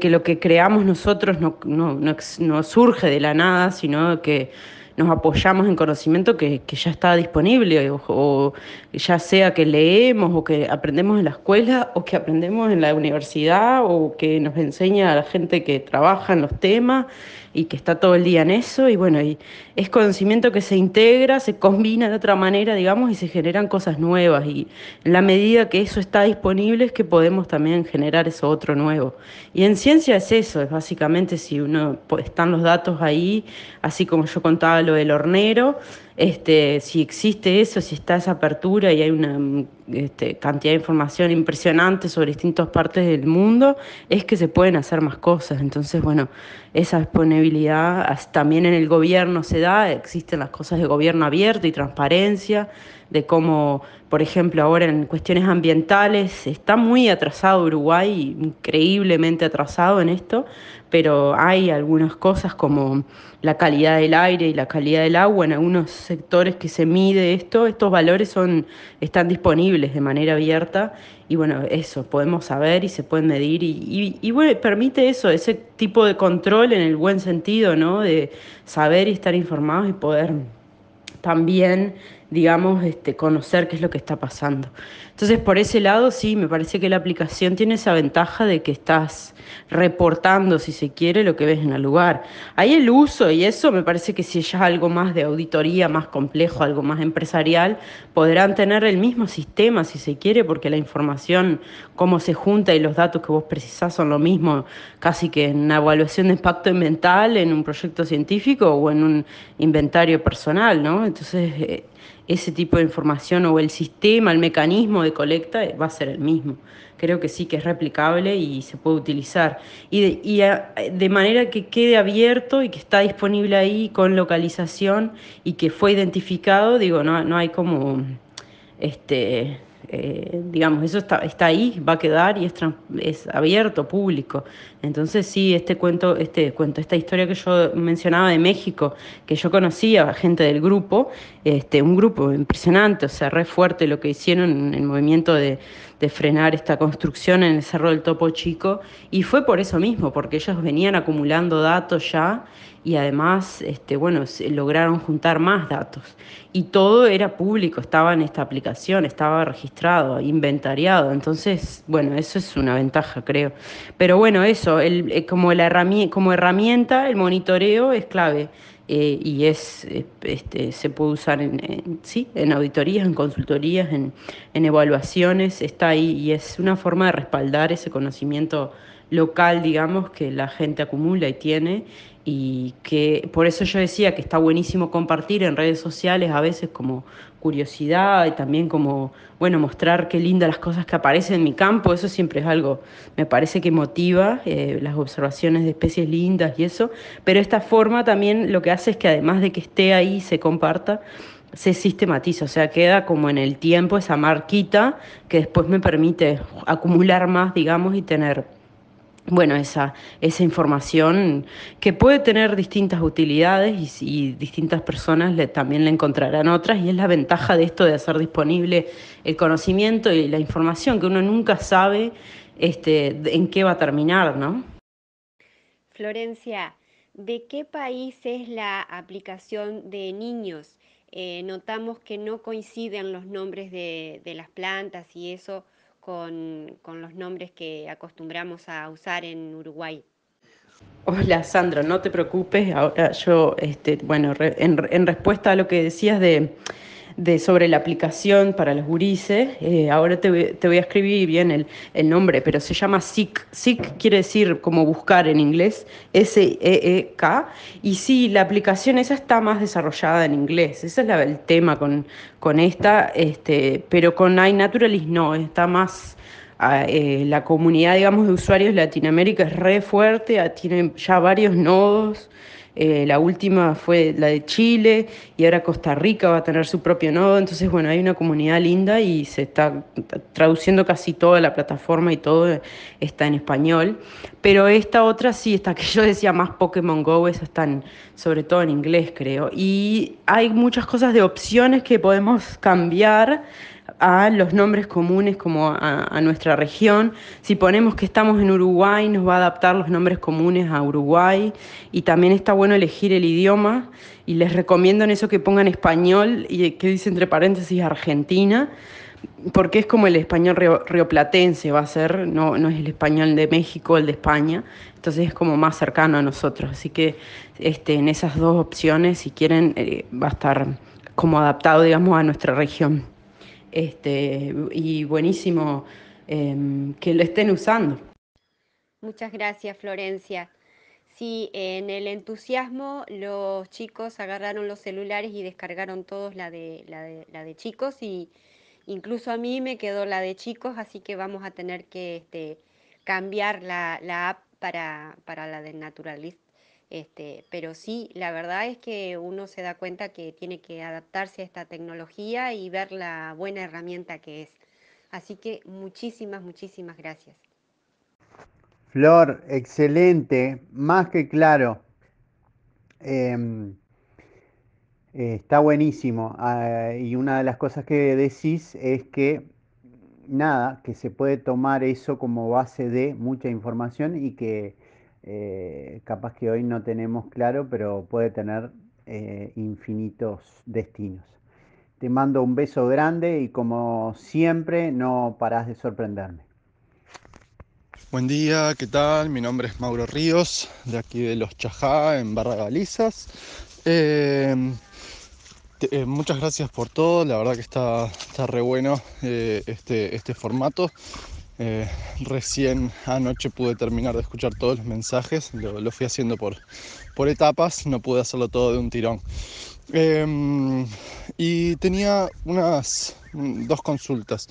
que lo que creamos nosotros no, surge de la nada, sino que nos apoyamos en conocimiento que, ya está disponible, o, o, ya sea que leemos o que aprendemos en la escuela o que aprendemos en la universidad o que nos enseña a la gente que trabaja en los temas y que está todo el día en eso. Y bueno, y es conocimiento que se integra, se combina de otra manera, digamos, y se generan cosas nuevas. Y la medida que eso está disponible es que podemos también generar eso otro nuevo. Y en ciencia es eso, es básicamente si uno pues, están los datos ahí, así como yo contaba lo del hornero. Este, si existe eso, si está esa apertura y hay una mm, este, cantidad de información impresionante sobre distintas partes del mundo, es que se pueden hacer más cosas. Entonces, bueno, esa disponibilidad también en el gobierno se da, existen las cosas de gobierno abierto y transparencia, de cómo, por ejemplo, ahora en cuestiones ambientales está muy atrasado Uruguay, increíblemente atrasado en esto, pero hay algunas cosas como la calidad del aire y la calidad del agua en algunos sectores que se mide esto, estos valores son, están disponibles de manera abierta y bueno, eso, podemos saber y se pueden medir y, bueno, permite eso, ese tipo de control en el buen sentido, ¿no? De saber y estar informados y poder también, digamos, este, conocer qué es lo que está pasando. Entonces, por ese lado, sí, me parece que la aplicación tiene esa ventaja de que estás reportando, si se quiere, lo que ves en el lugar. Ahí el uso y eso me parece que si ya es algo más de auditoría, más complejo, algo más empresarial, podrán tener el mismo sistema, si se quiere, porque la información, cómo se junta y los datos que vos precisás son lo mismo, casi que en una evaluación de impacto ambiental, en un proyecto científico o en un inventario personal, ¿no? Entonces, eh, ese tipo de información o el sistema, el mecanismo de colecta eh, va a ser el mismo. Creo que sí, que es replicable y se puede utilizar. Y de, manera que quede abierto y que está disponible ahí con localización y que fue identificado, digo, no, no hay como este, eh, digamos, eso está, ahí, va a quedar y es, es abierto, público. Entonces sí, este cuento, este cuento, esta historia que yo mencionaba de México, que yo conocía gente del grupo, este, un grupo impresionante, o sea, re fuerte lo que hicieron en el movimiento de de este, frenar esta construcción en el Cerro del Topo Chico y fue por eso mismo, porque ellos venían acumulando datos ya y además, este, bueno, lograron juntar más datos. Y todo era público, estaba en esta aplicación, estaba registrado, inventariado. Entonces, bueno, eso es una ventaja, creo. Pero bueno, eso, eh, como, la herramienta, como herramienta, el monitoreo es clave. Eh, y es, eh, este, se puede usar en, ¿sí? en auditorías, en consultorías, en, en, evaluaciones, está ahí y es una forma de respaldar ese conocimiento local, digamos, que la gente acumula y tiene y que por eso yo decía que está buenísimo compartir en redes sociales a veces como curiosidad y también como, bueno, mostrar qué lindas las cosas que aparecen en mi campo, eso siempre es algo, me parece que motiva eh, las observaciones de especies lindas y eso, pero esta forma también lo que hace es que además de que esté ahí se comparta, se sistematiza, o sea, queda como en el tiempo esa marquita que después me permite acumular más, digamos, y tener bueno, esa, esa información que puede tener distintas utilidades y, distintas personas también le encontrarán otras y es la ventaja de esto de hacer disponible el conocimiento y la información que uno nunca sabe este, en qué va a terminar, ¿no?
Florencia, ¿de qué país es la aplicación de niños? Eh, notamos que no coinciden los nombres de las plantas y eso con, los nombres que acostumbramos a usar en Uruguay.
Hola Sandra, no te preocupes. Ahora yo, este, bueno, en, respuesta a lo que decías de, de, sobre la aplicación para los gurises. Eh, ahora te, voy a escribir bien el, nombre, pero se llama SIC. SIC quiere decir como buscar en inglés, S-E-E-K. Y sí, la aplicación esa está más desarrollada en inglés. Ese es el tema con, con esta, este, pero con iNaturalist no, está más... Ah, eh, la comunidad, digamos, de usuarios de Latinoamérica es re fuerte, ah, tiene ya varios nodos eh, la última fue la de Chile y ahora Costa Rica va a tener su propio nodo, entonces bueno, hay una comunidad linda y se está traduciendo casi toda la plataforma y todo está en español, pero esta otra sí, esta que yo decía más Pokémon Go, está está sobre todo en inglés creo, y hay muchas cosas de opciones que podemos cambiar a los nombres comunes como a, nuestra región. Si ponemos que estamos en Uruguay, nos va a adaptar los nombres comunes a Uruguay y también está bueno elegir el idioma y les recomiendo en eso que pongan español y que dice entre paréntesis Argentina, porque es como el español rioplatense va a ser, no, no es el español de México, el de España, entonces es como más cercano a nosotros. Así que este, en esas dos opciones, si quieren, eh, va a estar como adaptado, digamos, a nuestra región este, y buenísimo em, que lo estén usando.
Muchas gracias, Florencia. Sí, en el entusiasmo los chicos agarraron los celulares y descargaron todos la de, la de, chicos y incluso a mí me quedó la de chicos, así que vamos a tener que este, cambiar la, app para, para la de naturalista este, pero sí, la verdad es que uno se da cuenta que tiene que adaptarse a esta tecnología y ver la buena herramienta que es. Así que muchísimas, muchísimas gracias.
Flor, excelente, más que claro. Em, está buenísimo. Ah, y una de las cosas que decís es que nada, que se puede tomar eso como base de mucha información y que eh, capaz que hoy no tenemos claro, pero puede tener eh, infinitos destinos. Te mando un beso grande y como siempre no parás de sorprenderme.
Buen día, ¿qué tal? Mi nombre es Mauro Ríos, de aquí de Los Chajá, en Barra Galizas. Eh, muchas gracias por todo, la verdad que está, está re bueno este, este formato. Eh, recién anoche pude terminar de escuchar todos los mensajes, lo, fui haciendo por, por etapas, no pude hacerlo todo de un tirón. Em, y tenía unas mm, dos consultas.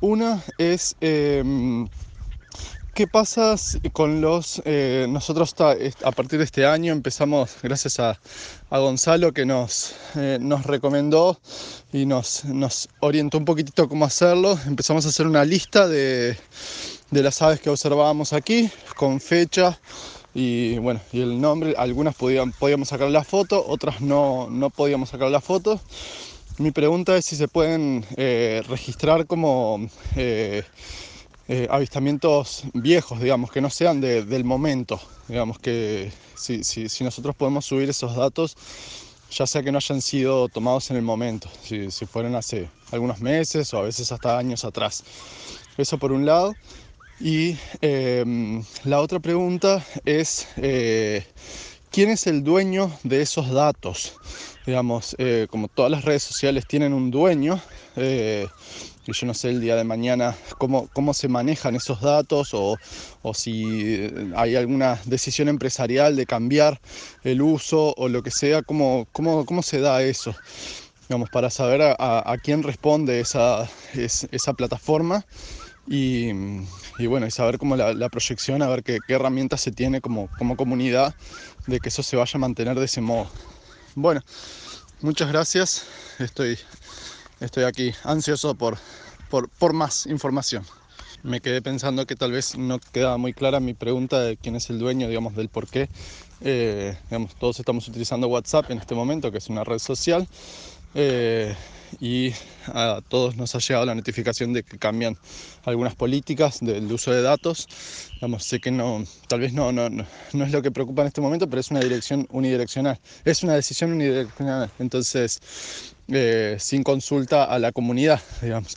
Una es... Em, ¿Qué pasa con los... Eh, nosotros a partir de este año empezamos, gracias a, Gonzalo que nos, eh, nos recomendó y nos, orientó un poquitito cómo hacerlo, empezamos a hacer una lista de, las aves que observábamos aquí, con fecha y bueno, y el nombre. Algunas podían, podíamos sacar la foto, otras no, podíamos sacar la foto. Mi pregunta es si se pueden eh, registrar como... Eh, avistamientos viejos, digamos, que no sean del momento. Digamos que si, nosotros podemos subir esos datos, ya sea que no hayan sido tomados en el momento, si, si fueron hace algunos meses o a veces hasta años atrás. Eso por un lado. Y em, la otra pregunta es, eh, ¿quién es el dueño de esos datos? Digamos, eh, como todas las redes sociales tienen un dueño, que yo no sé el día de mañana cómo, cómo se manejan esos datos o, si eh, hay alguna decisión empresarial de cambiar el uso o lo que sea, cómo, cómo, cómo se da eso, vamos para saber a, quién responde esa, esa plataforma y, bueno, y saber cómo la, proyección, a ver qué, herramientas se tiene como, como comunidad de que eso se vaya a mantener de ese modo. Bueno, muchas gracias, estoy estoy aquí ansioso por, por, por más información. Me quedé pensando que tal vez no quedaba muy clara mi pregunta de quién es el dueño, digamos, del por qué. Eh, digamos, todos estamos utilizando WhatsApp en este momento, que es una red social, eh, y a todos nos ha llegado la notificación de que cambian algunas políticas del uso de datos. Digamos, sé que no, tal vez no, no, no es lo que preocupa en este momento, pero es una dirección unidireccional. Es una decisión unidireccional. Entonces, eh, sin consulta a la comunidad, digamos.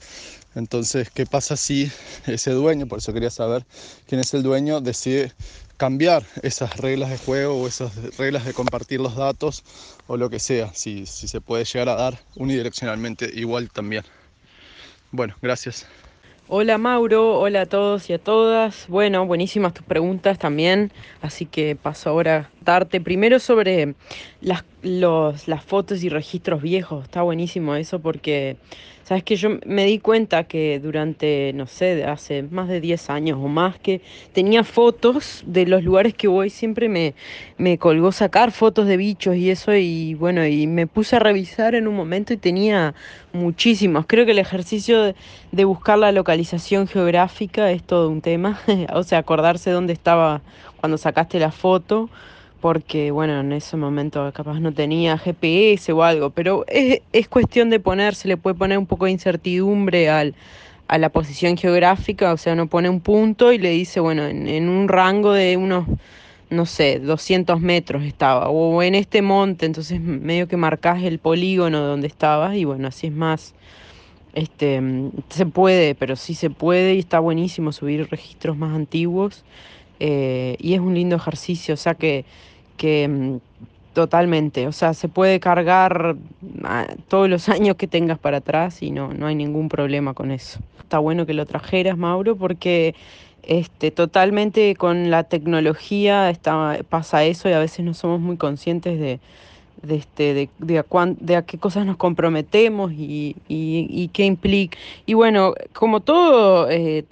Entonces, ¿qué pasa si ese dueño, por eso quería saber quién es el dueño, decide cambiar esas reglas de juego o esas reglas de compartir los datos o lo que sea, si se puede llegar a dar unidireccionalmente igual también? Bueno, gracias. Hola Mauro, hola
a todos y a todas. Bueno, buenísimas tus preguntas también, así que paso ahora a darte primero sobre las, fotos y registros viejos. Está buenísimo eso porque Sabes que yo me di cuenta que durante, no sé, hace más de 10 años o más, que tenía fotos de los lugares que voy, siempre me, colgó sacar fotos de bichos y eso, y bueno, y me puse a revisar en un momento y tenía muchísimos. Creo que el ejercicio de buscar la localización geográfica es todo un tema, o sea, acordarse dónde estaba cuando sacaste la foto porque bueno, en ese momento capaz no tenía GPS o algo, pero es, cuestión de ponerse, le puede poner un poco de incertidumbre a la posición geográfica, o sea, uno pone un punto y le dice, bueno, en, un rango de unos, no sé, 200 metros estaba, o en este monte, entonces medio que marcas el polígono donde estabas y bueno, así es más. Este, se puede, pero sí se puede y está buenísimo subir registros más antiguos eh, y es un lindo ejercicio, o sea que que mm, totalmente, o sea, se puede cargar mm, todos los años que tengas para atrás y no, no hay ningún problema con eso. Está bueno que lo trajeras, Mauro, porque este, totalmente con la tecnología está, pasa eso y a veces no somos muy conscientes de, este, de, a, qué cosas nos comprometemos y, qué implica. Y bueno, como todo eh,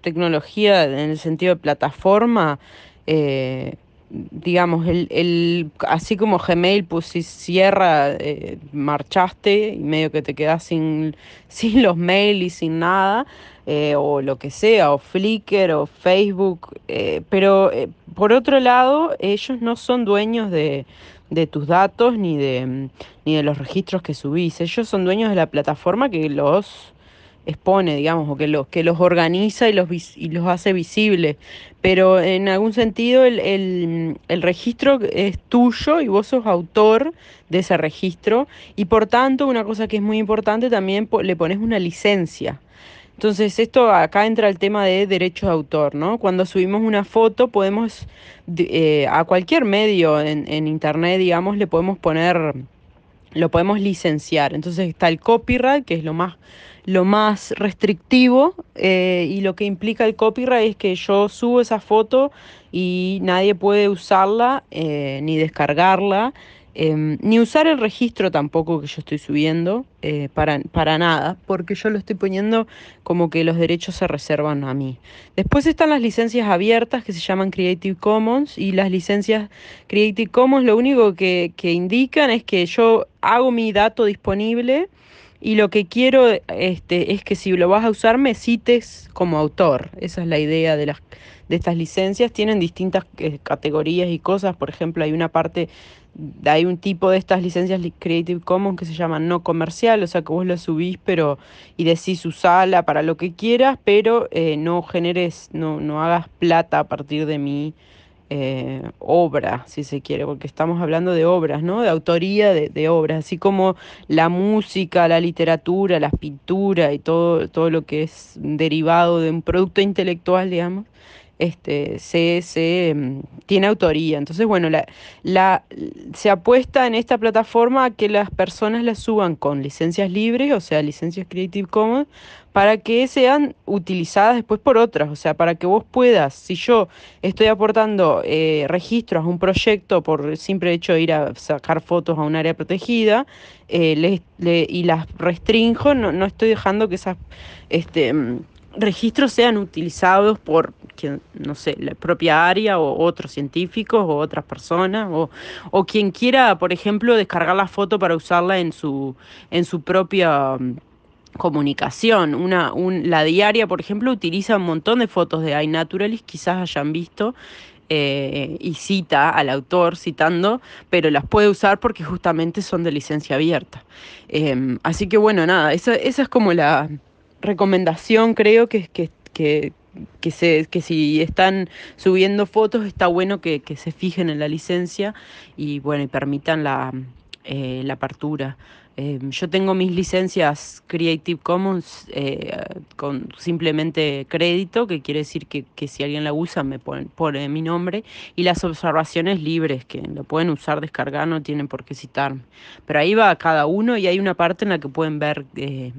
tecnología en el sentido de plataforma, eh, digamos, el, el, así como Gmail, pues si cierra, eh, marchaste y medio que te quedas sin, sin los mails y sin nada, eh, o lo que sea, o Flickr o Facebook, eh, pero por otro lado, ellos no son dueños de, de tus datos ni de, ni de los registros que subís, ellos son dueños de la plataforma que los expone, digamos, o que los, que organiza y los, y los hace visibles. Pero en algún sentido el, registro es tuyo y vos sos autor de ese registro y por tanto una cosa que es muy importante también le pones una licencia. Entonces esto acá entra el tema de derechos de autor, ¿no? Cuando subimos una foto podemos eh, a cualquier medio en, en internet, digamos, le podemos poner lo podemos licenciar. Entonces está el copyright, que es lo más lo más restrictivo eh, y lo que implica el copyright es que yo subo esa foto y nadie puede usarla eh, ni descargarla. Em, ni usar el registro tampoco que yo estoy subiendo eh, para, nada, porque yo lo estoy poniendo como que los derechos se reservan a mí. Después están las licencias abiertas que se llaman Creative Commons y las licencias Creative Commons lo único que indican es que yo hago mi dato disponible y lo que quiero este, es que si lo vas a usar me cites como autor. Esa es la idea de, las, de estas licencias. Tienen distintas eh, categorías y cosas. Por ejemplo, hay una parte, hay un tipo de estas licencias Creative Commons que se llaman no comercial, o sea que vos lo subís pero, y decís usala para lo que quieras, pero eh, no generes, no, no hagas plata a partir de mí. Eh, obra, si se quiere, porque estamos hablando de obras, ¿no? De autoría de, obras, así como la música, la literatura, las pinturas y todo, todo lo que es derivado de un producto intelectual, digamos, este, mm, tiene autoría. Entonces, bueno, la, se apuesta en esta plataforma a que las personas las suban con licencias libres, o sea, licencias Creative Commons, para que sean utilizadas después por otras, o sea, para que vos puedas, si yo estoy aportando eh, registros a un proyecto por el simple hecho de ir a sacar fotos a un área protegida eh, y las restringo, no, estoy dejando que esas... Este, mm, registros sean utilizados por, quien no sé, la propia área o otros científicos o otras personas o, o quien quiera, por ejemplo, descargar la foto para usarla en su, en su propia mm, comunicación. Una, un, la diaria, por ejemplo, utiliza un montón de fotos de iNaturalist, quizás hayan visto, eh, y cita al autor citando, pero las puede usar porque justamente son de licencia abierta. Em, así que bueno, nada, esa, es como la recomendación, creo, que, que, que, que, se, que si están subiendo fotos está bueno que, se fijen en la licencia y bueno, y permitan la, eh, la apertura Em, yo tengo mis licencias Creative Commons eh, con simplemente crédito, que quiere decir que, si alguien la usa me pone, pone, mi nombre, y las observaciones libres, que lo pueden usar, descargar, no tienen por qué citarme. Pero ahí va cada uno y hay una parte en la que pueden ver, eh,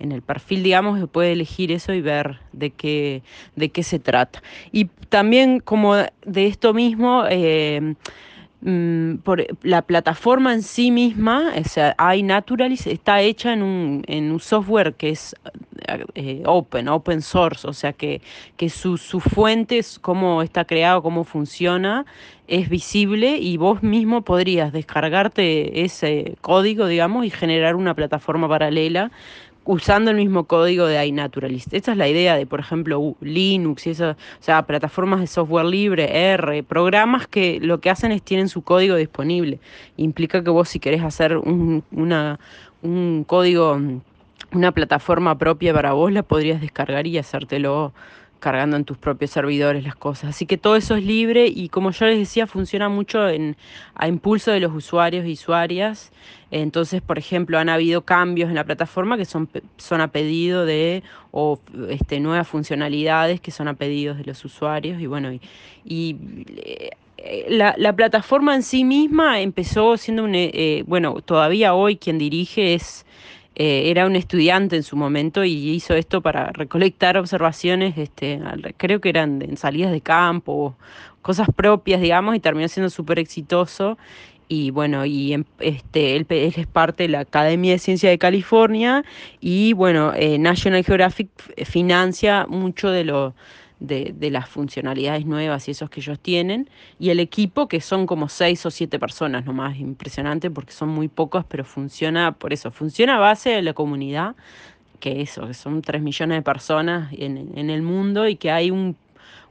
en el perfil, digamos, se puede elegir eso y ver de qué, de qué se trata. Y también como de esto mismo eh, Mm, por la plataforma en sí misma, o sea, está hecha en un, en un software que es eh, eh, open, open source, o sea que, que su, su fuente, cómo está creado, cómo funciona, es visible y vos mismo podrías descargarte ese código, digamos, y generar una plataforma paralela usando el mismo código de iNaturalist. Esa es la idea de, por ejemplo, uh, Linux y eso, o sea, plataformas de software libre, R, programas que lo que hacen es tienen su código disponible. Implica que vos si querés hacer un, una, un código, una plataforma propia para vos, la podrías descargar y hacértelo cargando en tus propios servidores las cosas. Así que todo eso es libre y como yo les decía, funciona mucho en, a impulso de los usuarios y usuarias. Entonces, por ejemplo, han habido cambios en la plataforma que son, son a pedido de, o este, nuevas funcionalidades que son a pedidos de los usuarios. Y bueno, eh, la, plataforma en sí misma empezó siendo un, eh, eh, bueno, todavía hoy quien dirige es eh, era un estudiante en su momento y hizo esto para recolectar observaciones, este, creo que eran en salidas de campo, cosas propias, digamos, y terminó siendo súper exitoso. Y bueno, y em, este, él, es parte de la Academia de Ciencia de California y bueno, eh, National Geographic eh, financia mucho de lo de, las funcionalidades nuevas y esos que ellos tienen, y el equipo, que son como seis o siete personas nomás, impresionante porque son muy pocos, pero funciona por eso, funciona a base de la comunidad, que eso, son tres millones de personas en el mundo y que hay un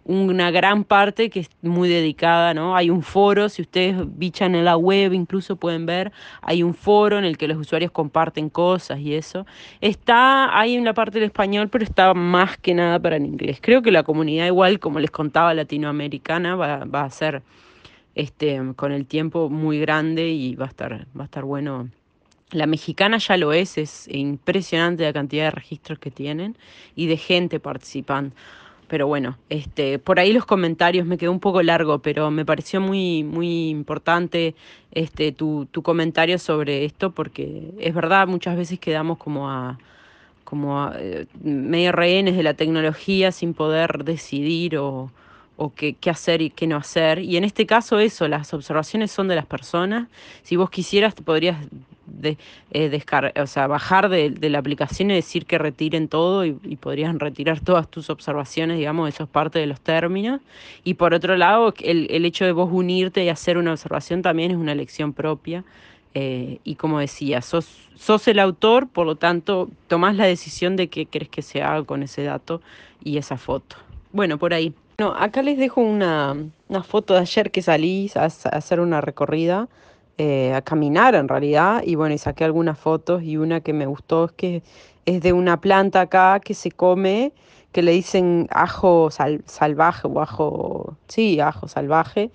una gran parte que es muy dedicada, ¿no? Hay un foro, si ustedes bichan en la web, incluso pueden ver, hay un foro en el que los usuarios comparten cosas y eso. Está ahí en la parte del español, pero está más que nada para el inglés. Creo que la comunidad, igual, como les contaba, latinoamericana, va, a ser este, con el tiempo muy grande y va a estar, va a estar bueno. La mexicana ya lo es, es impresionante la cantidad de registros que tienen y de gente participando. Pero bueno, este, por ahí los comentarios me quedó un poco largo, pero me pareció muy, muy importante este, tu, comentario sobre esto, porque es verdad, muchas veces quedamos como a, como eh, medio rehenes de la tecnología sin poder decidir o, o qué, hacer y qué no hacer. Y en este caso eso, las observaciones son de las personas. Si vos quisieras, podrías eh, o sea, bajar de, la aplicación y decir que retiren todo y, podrían retirar todas tus observaciones, digamos, eso es parte de los términos. Y por otro lado, el, hecho de vos unirte y hacer una observación también es una elección propia. Eh, y como decía, sos, sos el autor, por lo tanto, tomás la decisión de qué crees que se haga con ese dato y esa foto. Bueno, por ahí. No, acá les dejo una, foto de ayer que salí a, hacer una recorrida, eh, a caminar en realidad, y bueno, y saqué algunas fotos y una que me gustó es que es de una planta acá que se come, que le dicen ajo salvaje o ajo, sí, ajo salvaje,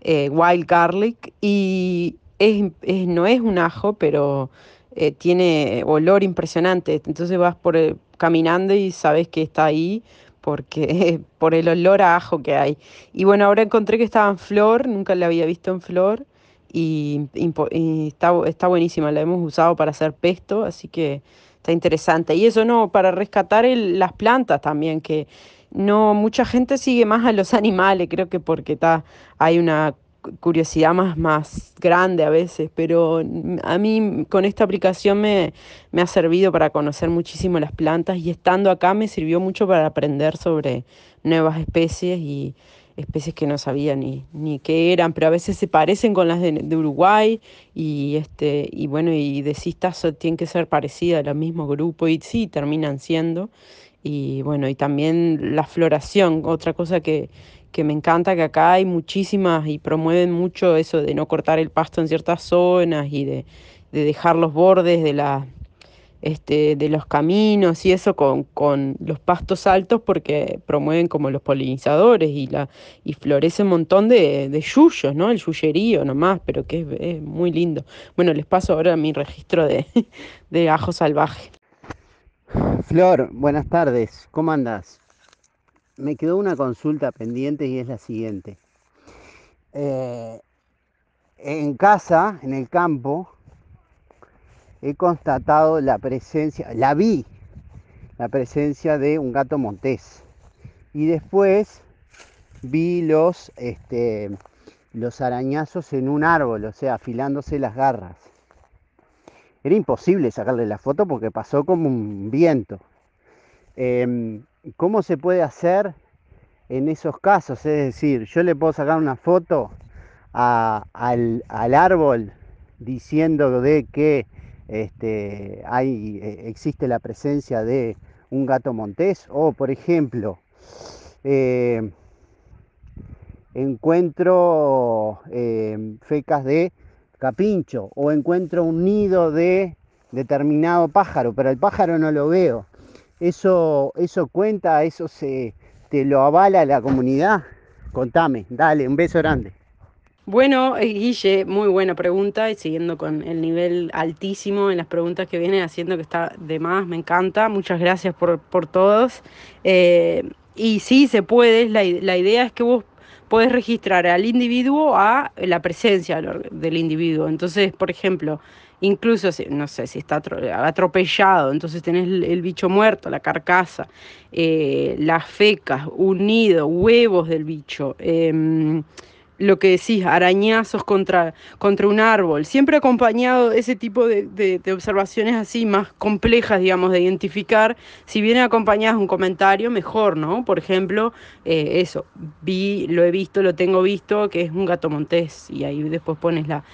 eh, wild garlic, y no es un ajo, pero eh, tiene olor impresionante, entonces vas por, caminando y sabes que está ahí porque por el olor a ajo que hay. Y bueno, ahora encontré que estaba en flor, nunca la había visto en flor y, está, está, buenísima, la hemos usado para hacer pesto, así que está interesante. Y eso no, para rescatar las plantas también, que no mucha gente sigue más a los animales, creo que porque está, hay una curiosidad más, más grande a veces, pero a mí con esta aplicación me, ha servido para conocer muchísimo las plantas y estando acá me sirvió mucho para aprender sobre nuevas especies y especies que no sabía ni, ni qué eran, pero a veces se parecen con las de, Uruguay y, este, y bueno, y decís, tienen que ser parecidas al mismo grupo y sí, terminan siendo. Y bueno, y también la floración, otra cosa que, que me encanta que acá hay muchísimas y promueven mucho eso de no cortar el pasto en ciertas zonas y de, de dejar los bordes de la, este, de los caminos y eso con, los pastos altos porque promueven como los polinizadores y, la, y florece un montón de, de yuyos, ¿no? El yuyerío nomás, pero que es, muy lindo. Bueno, les paso ahora mi registro de, de ajo
salvaje. Flor, buenas tardes, ¿cómo andas? me quedó una consulta pendiente y es la siguiente. Eh, en casa, en el campo, he constatado la presencia, la vi, la presencia de un gato montés. Y después vi los, este, los arañazos en un árbol, o sea, afilándose las garras. Era imposible sacarle la foto porque pasó como un viento. Em, cómo se puede hacer en esos casos. Es decir, yo le puedo sacar una foto al, árbol diciendo de que este, eh, existe la presencia de un gato montés o, por ejemplo, eh, encuentro em, fecas de capincho o encuentro un nido de determinado pájaro, pero el pájaro no lo veo. ¿Eso, eso cuenta? ¿Eso se, te lo avala la comunidad? Contame, dale, un beso grande.
Bueno, eh, Guille, muy buena pregunta y siguiendo con el nivel altísimo en las preguntas que viene haciendo, que está de más, me encanta. Muchas gracias por, por todos. Eh, y sí, se puede, la, la, idea es que vos puedes registrar al individuo a la presencia del individuo. Entonces, por ejemplo, incluso no sé, si está atropellado, entonces tenés el, bicho muerto, la carcasa, eh, las fecas, un nido, huevos del bicho, em, lo que decís, arañazos contra, contra un árbol, siempre acompañado ese tipo de, observaciones así más complejas, digamos, de identificar, si vienen acompañadas un comentario, mejor, ¿no? Por ejemplo, eh, eso, vi, lo he visto, lo tengo visto, que es un gato montés, y ahí después pones la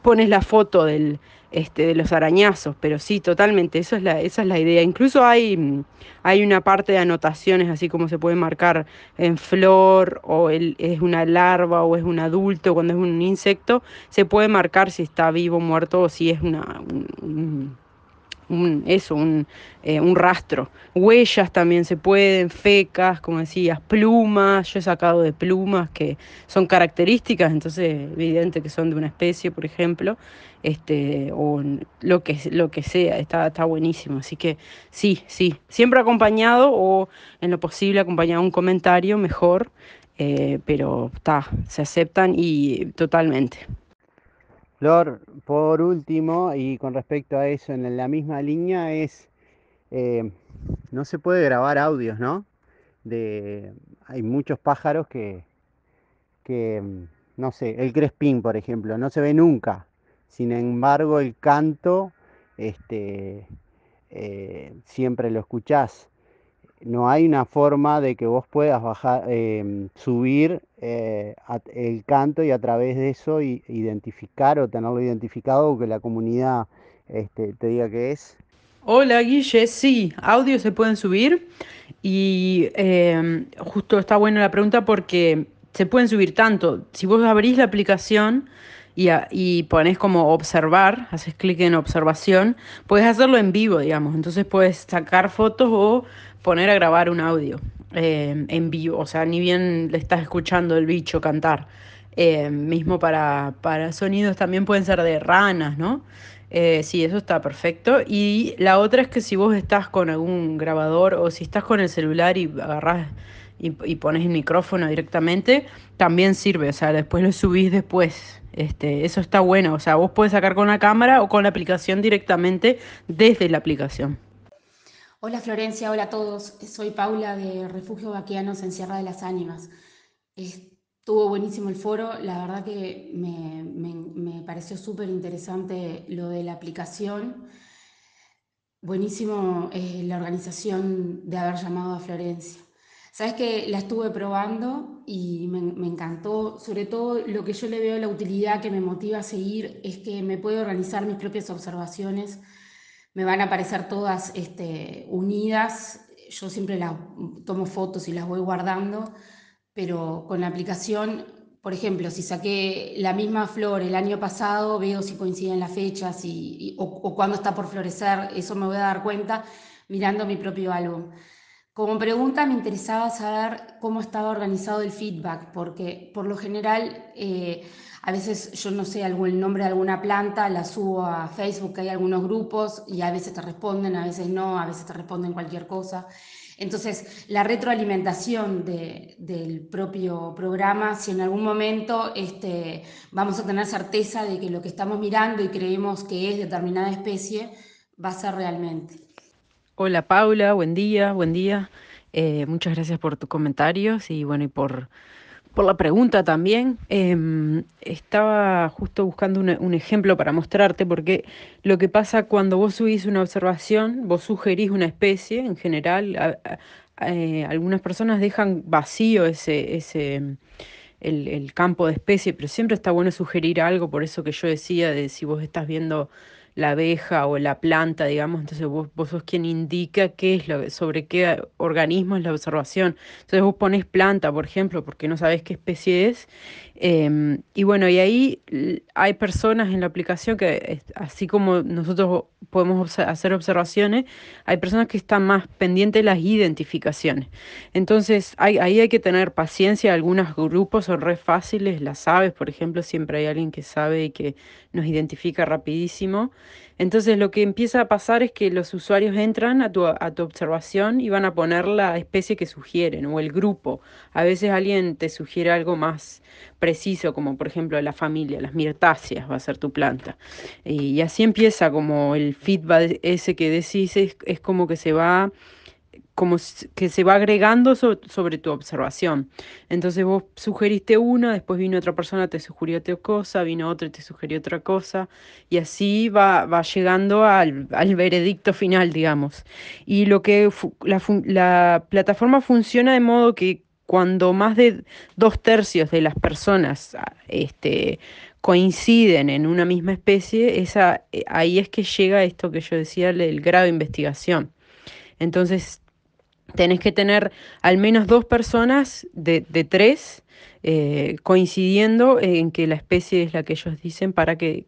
pones la foto del, este, de los arañazos, pero sí, totalmente, eso es la, esa es la idea. Incluso hay, mm, hay una parte de anotaciones, así como se puede marcar en flor, o es una larva, o es un adulto, cuando es un insecto, se puede marcar si está vivo, muerto, o si es una, un, eso, eh, un, rastro. Huellas también se pueden, fecas, como decías, plumas, yo he sacado de plumas que son características, entonces evidente que son de una especie, por ejemplo, este, o lo que, lo que sea, está, está buenísimo. Así que sí, sí, siempre acompañado o en lo posible acompañado un comentario mejor, eh, pero está, se aceptan y totalmente.
Flor, por último, y con respecto a eso, en la misma línea es, eh, no se puede grabar audios, ¿no? De, hay muchos pájaros que, mm, no sé, el crespín, por ejemplo, no se ve nunca. Sin embargo, el canto, este, eh, siempre lo escuchás. No hay una forma de que vos puedas bajar, eh, subir eh, el canto y a través de eso identificar o tenerlo identificado o que la comunidad este, te diga que es?
Hola Guille, sí, audios se pueden subir y em, justo está buena la pregunta porque se pueden subir tanto. Si vos abrís la aplicación y, pones ponés como observar, haces clic en observación, puedes hacerlo en vivo, digamos. Entonces puedes sacar fotos o poner a grabar un audio. Eh, en vivo, o sea, ni bien le estás escuchando el bicho cantar. Eh, mismo para, sonidos también pueden ser de ranas, ¿no? Eh, sí, eso está perfecto. Y la otra es que si vos estás con algún grabador o si estás con el celular y agarrás y, pones el micrófono directamente, también sirve, o sea, después lo subís después. Este, eso está bueno, o sea, vos puedes sacar con la cámara o con la aplicación directamente desde la aplicación.
Hola Florencia, hola a todos. Soy Paula de Refugio vaqueanos en Sierra de las Ánimas. Estuvo buenísimo el foro, la verdad que me, pareció súper interesante lo de la aplicación. Buenísimo eh, la organización de haber llamado a Florencia. Sabes que la estuve probando y me, encantó, sobre todo lo que yo le veo la utilidad que me motiva a seguir es que me puedo realizar mis propias observaciones me van a aparecer todas este, unidas. Yo siempre las tomo fotos y las voy guardando, pero con la aplicación, por ejemplo, si saqué la misma flor el año pasado, veo si coinciden las fechas y, o, cuándo está por florecer, eso me voy a dar cuenta mirando mi propio álbum. Como pregunta me interesaba saber cómo estaba organizado el feedback, porque por lo general eh, a veces yo no sé algún nombre de alguna planta, la subo a Facebook, hay algunos grupos y a veces te responden, a veces no, a veces te responden cualquier cosa. Entonces, la retroalimentación del propio programa, si en algún momento este, vamos a tener certeza de que lo que estamos mirando y creemos que es determinada especie, va a ser realmente.
Hola Paula, buen día, buen día. Eh, muchas gracias por tus comentarios y bueno, y por por la pregunta también. Em, estaba justo buscando un, ejemplo para mostrarte, porque lo que pasa cuando vos subís una observación, vos sugerís una especie en general. Eh, algunas personas dejan vacío ese, ese em, el, el campo de especie, pero siempre está bueno sugerir algo, por eso que yo decía de si vos estás viendo la abeja o la planta, digamos, entonces vos, vos sos quien indica qué es sobre qué organismo es la observación. Entonces vos pones planta, por ejemplo, porque no sabes qué especie es, Em, y bueno, y ahí hay personas en la aplicación que, así como nosotros podemos hacer observaciones, hay personas que están más pendientes de las identificaciones. Entonces, ahí hay que tener paciencia. Algunos grupos son re fáciles, las aves, por ejemplo, siempre hay alguien que sabe y que nos identifica rapidísimo. Entonces lo que empieza a pasar es que los usuarios entran a tu, observación y van a poner la especie que sugieren o el grupo. A veces alguien te sugiere algo más preciso, como por ejemplo la familia, las mirtáceas va a ser tu planta. Y, así empieza como el feedback ese que decís, es como que se va como que se va agregando sobre tu observación. Entonces vos sugeriste una, después vino otra persona, te sugirió otra cosa, vino otra y te sugirió otra cosa, y así va, va llegando al, veredicto final, digamos. Y lo que la, plataforma funciona de modo que cuando más de dos tercios de las personas ah, este, coinciden en una misma especie, esa, eh, ahí es que llega esto que yo decía, el grado de investigación. Entonces tenés que tener al menos dos personas de, tres eh, coincidiendo en que la especie es la que ellos dicen para que,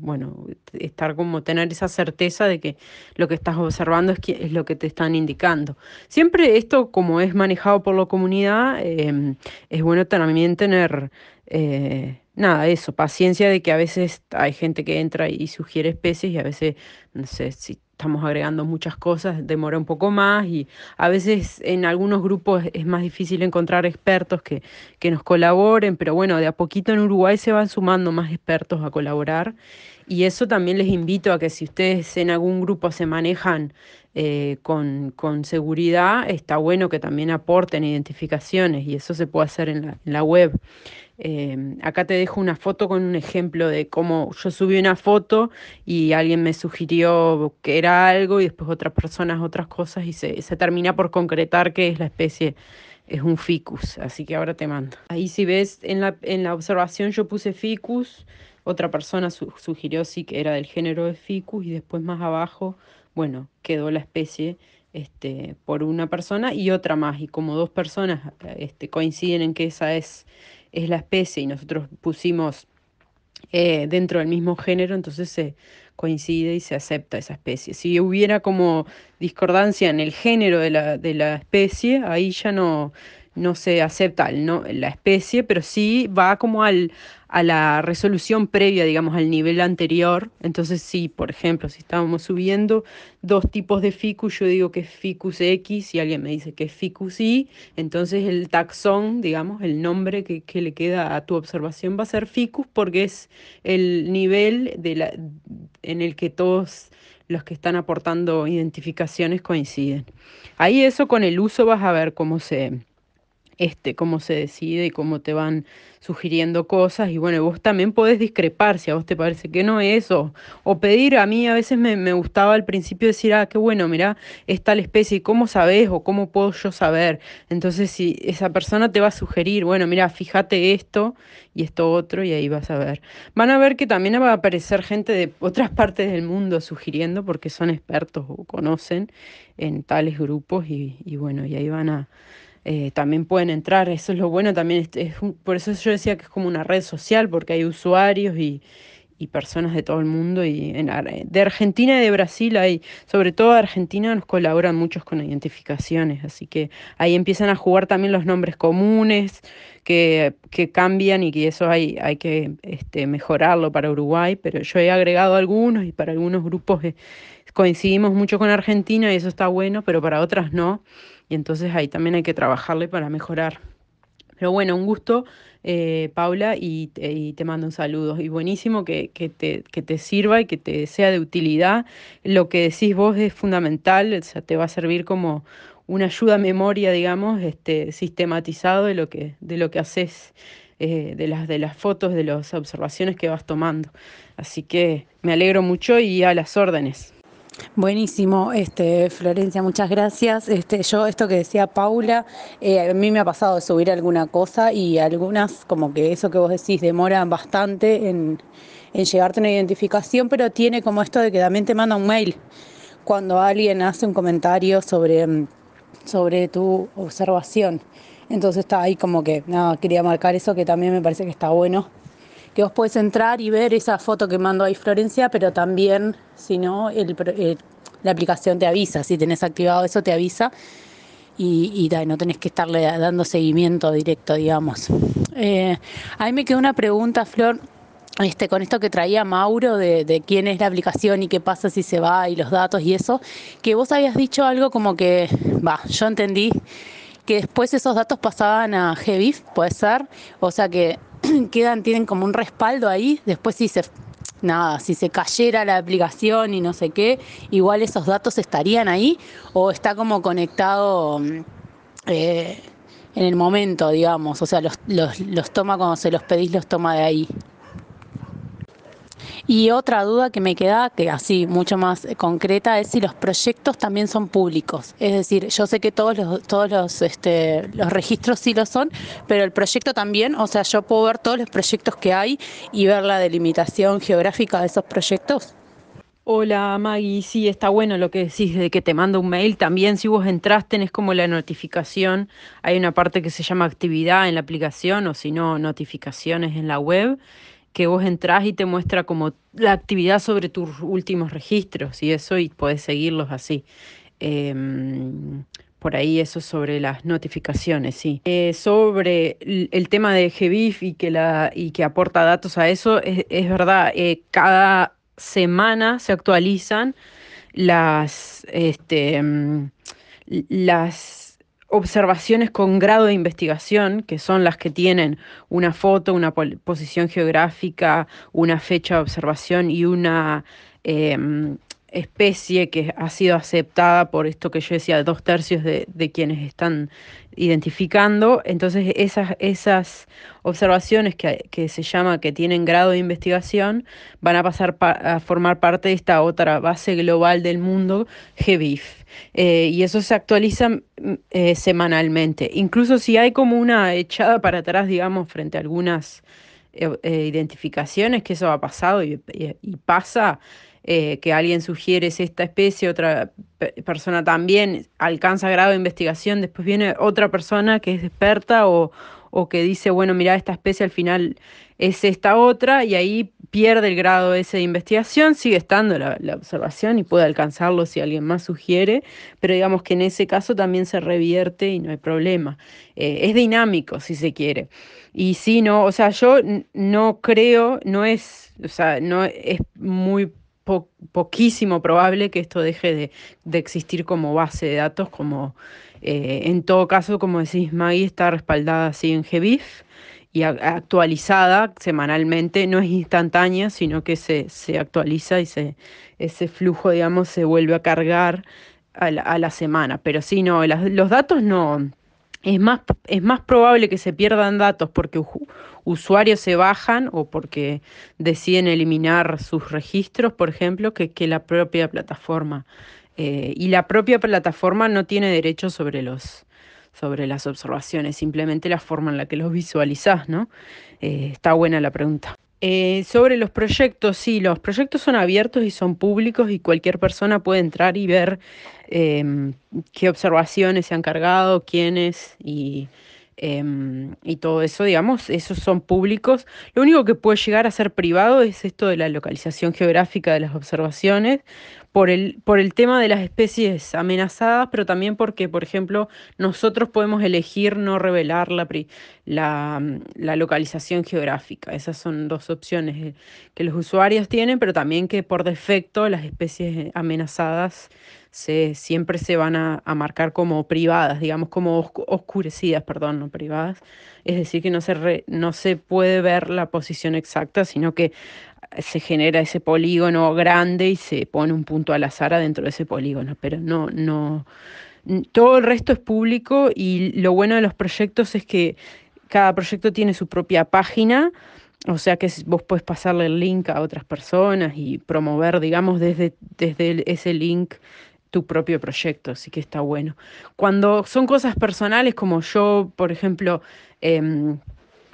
bueno, estar como tener esa certeza de que lo que estás observando es, que, es lo que te están indicando. Siempre esto, como es manejado por la comunidad, em, es bueno también tener... Eh, nada, eso, paciencia de que a veces hay gente que entra y sugiere especies y a veces, no sé, si estamos agregando muchas cosas, demora un poco más y a veces en algunos grupos es más difícil encontrar expertos que, nos colaboren, pero bueno, de a poquito en Uruguay se van sumando más expertos a colaborar y eso también les invito a que si ustedes en algún grupo se manejan eh, con, seguridad, está bueno que también aporten identificaciones y eso se puede hacer en la web. Em, acá te dejo una foto con un ejemplo de cómo yo subí una foto y alguien me sugirió que era algo y después otras personas otras cosas y se, termina por concretar que es la especie es un ficus, así que ahora te mando. Ahí si ves en la, en la observación yo puse ficus, otra persona sugirió sí que era del género de ficus y después más abajo, bueno, quedó la especie este, por una persona y otra más y como dos personas eh, este, coinciden en que esa es es la especie y nosotros pusimos eh, dentro del mismo género, entonces se coincide y se acepta esa especie. Si hubiera como discordancia en el género de la, de la especie, ahí ya no, no se acepta el, no, la especie, pero sí va como a la resolución previa, digamos, al nivel anterior. Entonces, sí, por ejemplo, si estábamos subiendo dos tipos de ficus, yo digo que es ficus X y alguien me dice que es ficus Y, entonces el taxón, digamos, el nombre que, que le queda a tu observación va a ser ficus porque es el nivel de la, en el que todos los que están aportando identificaciones coinciden. Ahí eso con el uso vas a ver cómo se, este, cómo se decide y cómo te van sugiriendo cosas. Y bueno, vos también podés discrepar si a vos te parece que no es, o, pedir, a mí a veces me, gustaba al principio decir, ah, qué bueno, mirá, es tal especie, ¿y cómo sabes o cómo puedo yo saber? Entonces, si esa persona te va a sugerir, bueno, mira, fíjate esto y esto otro, y ahí vas a ver. Van a ver que también va a aparecer gente de otras partes del mundo sugiriendo porque son expertos o conocen en tales grupos y bueno, y ahí van a eh, también pueden entrar, eso es lo bueno, también es, por eso yo decía que es como una red social, porque hay usuarios y, personas de todo el mundo, y de Argentina y de Brasil hay, sobre todo Argentina nos colaboran muchos con identificaciones, así que ahí empiezan a jugar también los nombres comunes que, cambian y que eso hay, hay que este, mejorarlo para Uruguay, pero yo he agregado algunos y para algunos grupos eh, coincidimos mucho con Argentina y eso está bueno, pero para otras no y entonces ahí también hay que trabajarle para mejorar. Pero bueno, un gusto, eh, Paula, y, te mando un saludo. Y buenísimo que, te, sirva y que te sea de utilidad. Lo que decís vos es fundamental, te va a servir como una ayuda a memoria, digamos, este, sistematizado de lo que, de lo que haces. Eh, de, las, de las fotos, de las observaciones que vas tomando. Así que me alegro mucho y a las órdenes.
Buenísimo, este, Florencia, muchas gracias. Este, yo esto que decía Paula, eh, a mí me ha pasado de subir alguna cosa y algunas, como que eso que vos decís, demoran bastante en, en llegarte una identificación, pero tiene como esto de que también te manda un mail cuando alguien hace un comentario sobre, mm, sobre tu observación. Entonces está ahí como que, nada, quería marcar eso que también me parece que está bueno que vos puedes entrar y ver esa foto que mandó ahí Florencia, pero también, si no, eh, la aplicación te avisa, si tenés activado eso te avisa y, no tenés que estarle dando seguimiento directo, digamos. Eh, a mí me quedó una pregunta, Flor, este, con esto que traía Mauro de, quién es la aplicación y qué pasa si se va y los datos y eso, que vos habías dicho algo como que, va, yo entendí que después esos datos pasaban a GBIF, puede ser, o sea que quedan, tienen como un respaldo ahí, después si se nada, si se cayera la aplicación y no sé qué, igual esos datos estarían ahí o está como conectado mm, eh, en el momento, digamos, o sea, los, los, los toma cuando se los pedís, los toma de ahí. Y otra duda que me queda, que así mucho más concreta, es si los proyectos también son públicos. Es decir, yo sé que todos los, todos los, este, los registros sí lo son, pero el proyecto también, o sea, yo puedo ver todos los proyectos que hay y ver la delimitación geográfica de esos proyectos.
Hola Maggie, sí, está bueno lo que decís de que te mando un mail. También si vos entraste tenés como la notificación, hay una parte que se llama actividad en la aplicación o si no, notificaciones en la web que vos entrás y te muestra como la actividad sobre tus últimos registros y eso y podés seguirlos así. Em, por ahí eso sobre las notificaciones, sí. Eh, sobre el, tema de GBIF y que, la, y que aporta datos a eso, es, verdad, eh, cada semana se actualizan las, este, mm, las observaciones con grado de investigación, que son las que tienen una foto, una posición geográfica, una fecha de observación y una em, especie que ha sido aceptada por esto que yo decía, dos tercios de, quienes están identificando. Entonces esas, esas observaciones que, se llama que tienen grado de investigación van a pasar a formar parte de esta otra base global del mundo, GBIF. Eh, y eso se actualiza mm, eh, semanalmente. Incluso si hay como una echada para atrás, digamos, frente a algunas eh, identificaciones, que eso ha pasado y pasa eh, que alguien sugiere es esta especie, otra persona también alcanza grado de investigación, después viene otra persona que es experta o, que dice, bueno, mira, esta especie al final es esta otra y ahí pierde el grado ese de investigación, sigue estando la, observación y puede alcanzarlo si alguien más sugiere, pero digamos que en ese caso también se revierte y no hay problema. Eh, es dinámico, si se quiere. Y si no, o sea, yo no creo, no es, sea, no es muy poquísimo probable que esto deje de, de, existir como base de datos, como eh, en todo caso, como decís, Maggie está respaldada así en GBIF y actualizada semanalmente, no es instantánea, sino que se, actualiza y se, ese flujo, digamos, se vuelve a cargar a la, semana. Pero sí, no, los datos no, es más, es más probable que se pierdan datos porque usuarios se bajan o porque deciden eliminar sus registros, por ejemplo, que, que la propia plataforma. Eh, y la propia plataforma no tiene derecho sobre los, sobre las observaciones, simplemente la forma en la que los visualizás, ¿no? Eh, está buena la pregunta. Eh, sobre los proyectos, sí, los proyectos son abiertos y son públicos y cualquier persona puede entrar y ver em, qué observaciones se han cargado, quiénes y, em, y todo eso, digamos, esos son públicos. Lo único que puede llegar a ser privado es esto de la localización geográfica de las observaciones por el, por el tema de las especies amenazadas, pero también porque, por ejemplo, nosotros podemos elegir no revelar la, mm, la, localización geográfica. Esas son dos opciones eh, que los usuarios tienen, pero también que por defecto las especies eh, amenazadas se, siempre se van a, marcar como privadas, digamos, como oscurecidas, perdón, no privadas. Es decir, que no se, no se puede ver la posición exacta, sino que se genera ese polígono grande y se pone un punto al azar dentro de ese polígono, pero no, no, todo el resto es público y lo bueno de los proyectos es que cada proyecto tiene su propia página, o sea que vos puedes pasarle el link a otras personas y promover, digamos, desde, desde ese link tu propio proyecto, así que está bueno. Cuando son cosas personales, como yo, por ejemplo, em,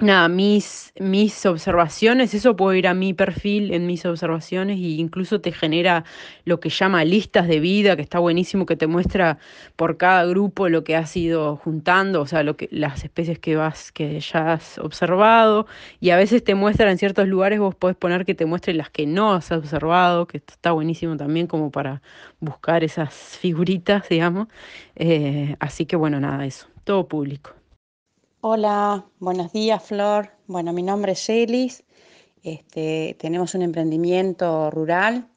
nada, mis, mis observaciones, eso puedo ir a mi perfil en mis observaciones e incluso te genera lo que llama listas de vida, que está buenísimo, que te muestra por cada grupo lo que has ido juntando, o sea, lo que, las especies que vas, que ya has observado, y a veces te muestra en ciertos lugares, vos podés poner que te muestre las que no has observado, que está buenísimo también como para buscar esas figuritas, digamos. Eh, así que bueno, nada, eso, todo público.
Hola, buenos días Flor. Bueno, mi nombre es Elis. Este, tenemos un emprendimiento rural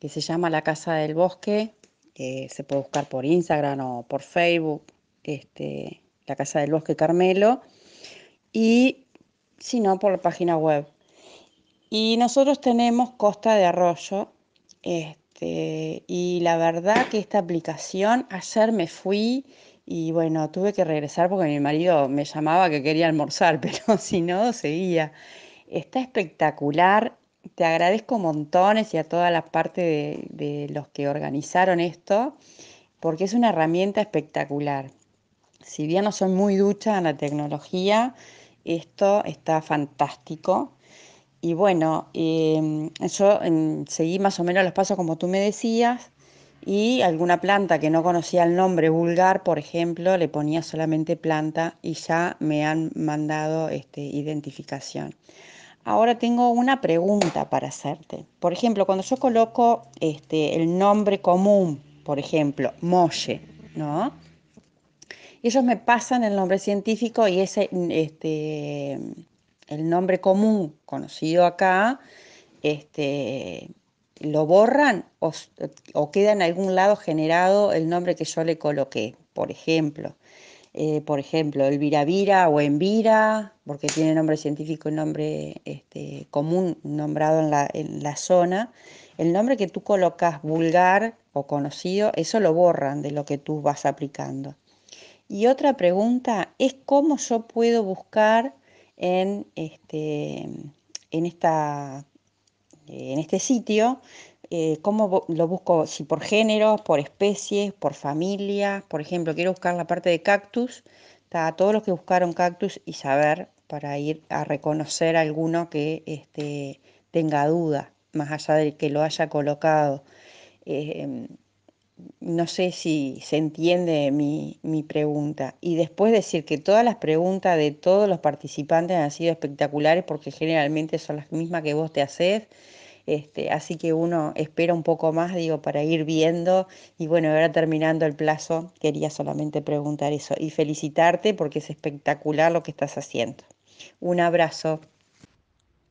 que se llama La Casa del Bosque. se puede buscar por Instagram o por Facebook, este, La Casa del Bosque Carmelo. Y si no, por la página web. Y nosotros tenemos Costa de Arroyo. Este, y la verdad que esta aplicación, ayer me fui y bueno, tuve que regresar porque mi marido me llamaba que quería almorzar, pero si no, seguía. Está espectacular. Te agradezco montones y a toda la parte de, los que organizaron esto, porque es una herramienta espectacular. Si bien no soy muy ducha en la tecnología, esto está fantástico. Y bueno, em, yo em, seguí más o menos los pasos como tú me decías y alguna planta que no conocía el nombre vulgar, por ejemplo, le ponía solamente planta y ya me han mandado este, identificación. Ahora tengo una pregunta para hacerte. Por ejemplo, cuando yo coloco este, el nombre común, por ejemplo, Molle, ¿no? Ellos me pasan el nombre científico y ese, este, el nombre común conocido acá, este, lo borran o, queda en algún lado generado el nombre que yo le coloqué, por ejemplo. Eh, por ejemplo, el viravira o envira, porque tiene nombre científico y nombre este, común nombrado en la, la zona. El nombre que tú colocas vulgar o conocido, eso lo borran de lo que tú vas aplicando. Y otra pregunta es cómo yo puedo buscar en, este, en esta eh, en este sitio, eh, cómo lo busco, si por género por especies, por familia, por ejemplo, quiero buscar la parte de cactus, a todos los que buscaron cactus y saber para ir a reconocer a alguno que este, tenga duda, más allá del que lo haya colocado. Eh, em, no sé si se entiende mi, pregunta. Y después decir que todas las preguntas de todos los participantes han sido espectaculares porque generalmente son las mismas que vos te haces. Este, así que uno espera un poco más, digo, para ir viendo. Y bueno, ahora terminando el plazo, quería solamente preguntar eso y felicitarte porque es espectacular lo que estás haciendo. Un abrazo.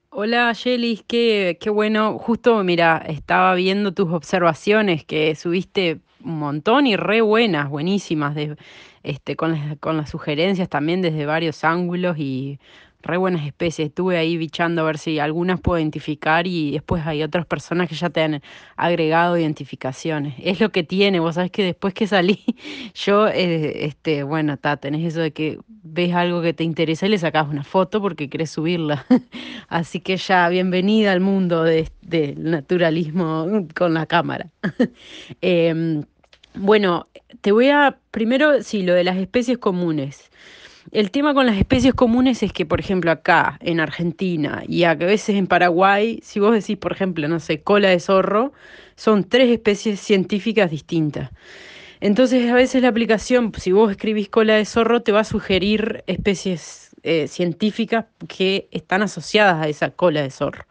Hola, Yelis, qué, qué bueno. Justo, mira, estaba viendo tus observaciones que subiste un montón y re buenas, buenísimas, de, este, con, las, con las sugerencias también desde varios ángulos y re buenas especies. Estuve ahí bichando a ver si algunas puedo identificar y después hay otras personas que ya te han agregado identificaciones. Es lo que tiene, vos sabés que después que salí, yo, eh, este, bueno, ta, tenés eso de que ves algo que te interesa y le sacas una foto porque querés subirla. Así que ya, bienvenida al mundo del naturalismo con la cámara. Em, bueno, te voy a, primero, sí, lo de las especies comunes. El tema con las especies comunes es que, por ejemplo, acá en Argentina y a veces en Paraguay, si vos decís, por ejemplo, no sé, cola de zorro, son tres especies científicas distintas. Entonces, a veces la aplicación, si vos escribís cola de zorro, te va a sugerir especies eh, científicas que están asociadas a esa cola de zorro.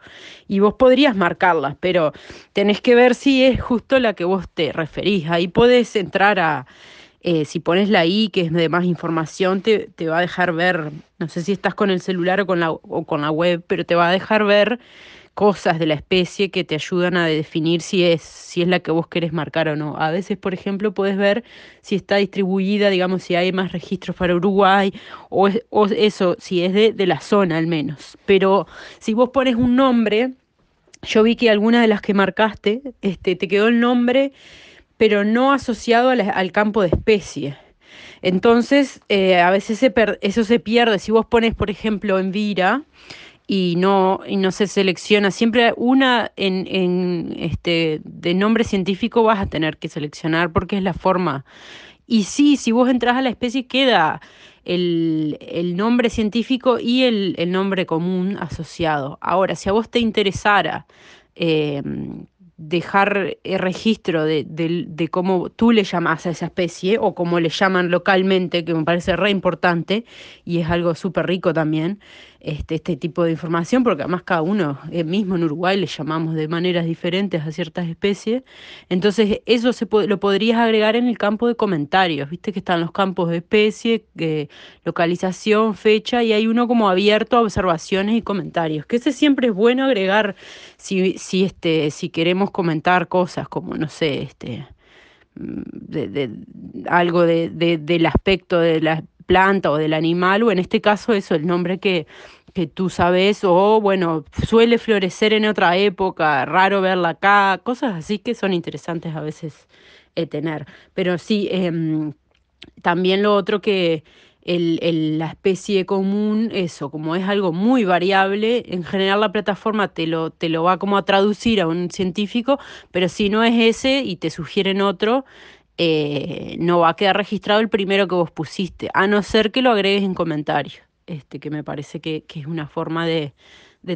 Y vos podrías marcarlas, pero tenés que ver si es justo la que vos te referís. Ahí podés entrar a eh, si pones la I, que es de más información, te, va a dejar ver, no sé si estás con el celular o con, la, con la web, pero te va a dejar ver cosas de la especie que te ayudan a definir si es, si es la que vos querés marcar o no. A veces, por ejemplo, puedes ver si está distribuida, digamos, si hay más registros para Uruguay o, eso, si es de, la zona al menos. Pero si vos pones un nombre, yo vi que alguna de las que marcaste, este, te quedó el nombre pero no asociado al, campo de especie. Entonces, eh, a veces eso se pierde. Si vos pones, por ejemplo, en Vira y no, no se selecciona, siempre una en, este, de nombre científico vas a tener que seleccionar porque es la forma. Y sí, si vos entras a la especie queda el, nombre científico y el, el, nombre común asociado. Ahora, si a vos te interesara eh, dejar el eh, registro de, cómo tú le llamas a esa especie o cómo le llaman localmente, que me parece re importante y es algo súper rico también, este, este tipo de información, porque además cada uno, eh, mismo en Uruguay, le llamamos de maneras diferentes a ciertas especies. Entonces, eso se lo podrías agregar en el campo de comentarios, viste que están los campos de especie, eh, localización, fecha, y hay uno como abierto a observaciones y comentarios, que ese siempre es bueno agregar si, este, si queremos comentar cosas como, no sé, este, mm, algo del aspecto de la planta o del animal, o en este caso eso, el nombre que, tú sabes, o bueno, suele florecer en otra época, raro verla acá, cosas así que son interesantes a veces eh, tener. Pero sí, em, también lo otro que, el, la especie común, eso, como es algo muy variable, en general la plataforma te lo, te lo va como a traducir a un científico, pero si no es ese y te sugieren otro, eh, no va a quedar registrado el primero que vos pusiste, a no ser que lo agregues en comentarios, este, que me parece que, es una forma de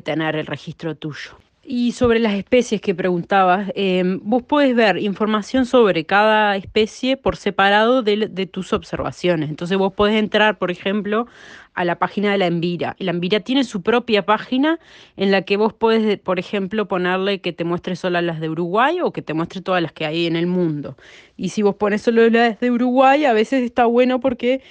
tener el registro tuyo. Y sobre las especies que preguntabas, em, vos podés ver información sobre cada especie por separado de, de, tus observaciones. Entonces vos podés entrar, por ejemplo, a la página de la Envira. La Envira tiene su propia página en la que vos podés, por ejemplo, ponerle que te muestre solo las de Uruguay o que te muestre todas las que hay en el mundo. Y si vos pones solo las de Uruguay, a veces está bueno porque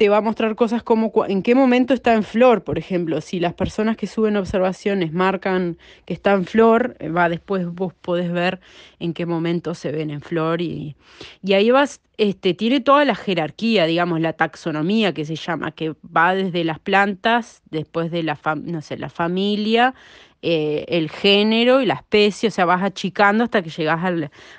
te va a mostrar cosas como en qué momento está en flor, por ejemplo. Si las personas que suben observaciones marcan que está en flor, eh, va después vos podés ver en qué momento se ven en flor y, ahí vas, este, tiene toda la jerarquía, digamos, la taxonomía que se llama, que va desde las plantas, después de la, no sé, la familia, eh, el género y la especie, o sea, vas achicando hasta que llegas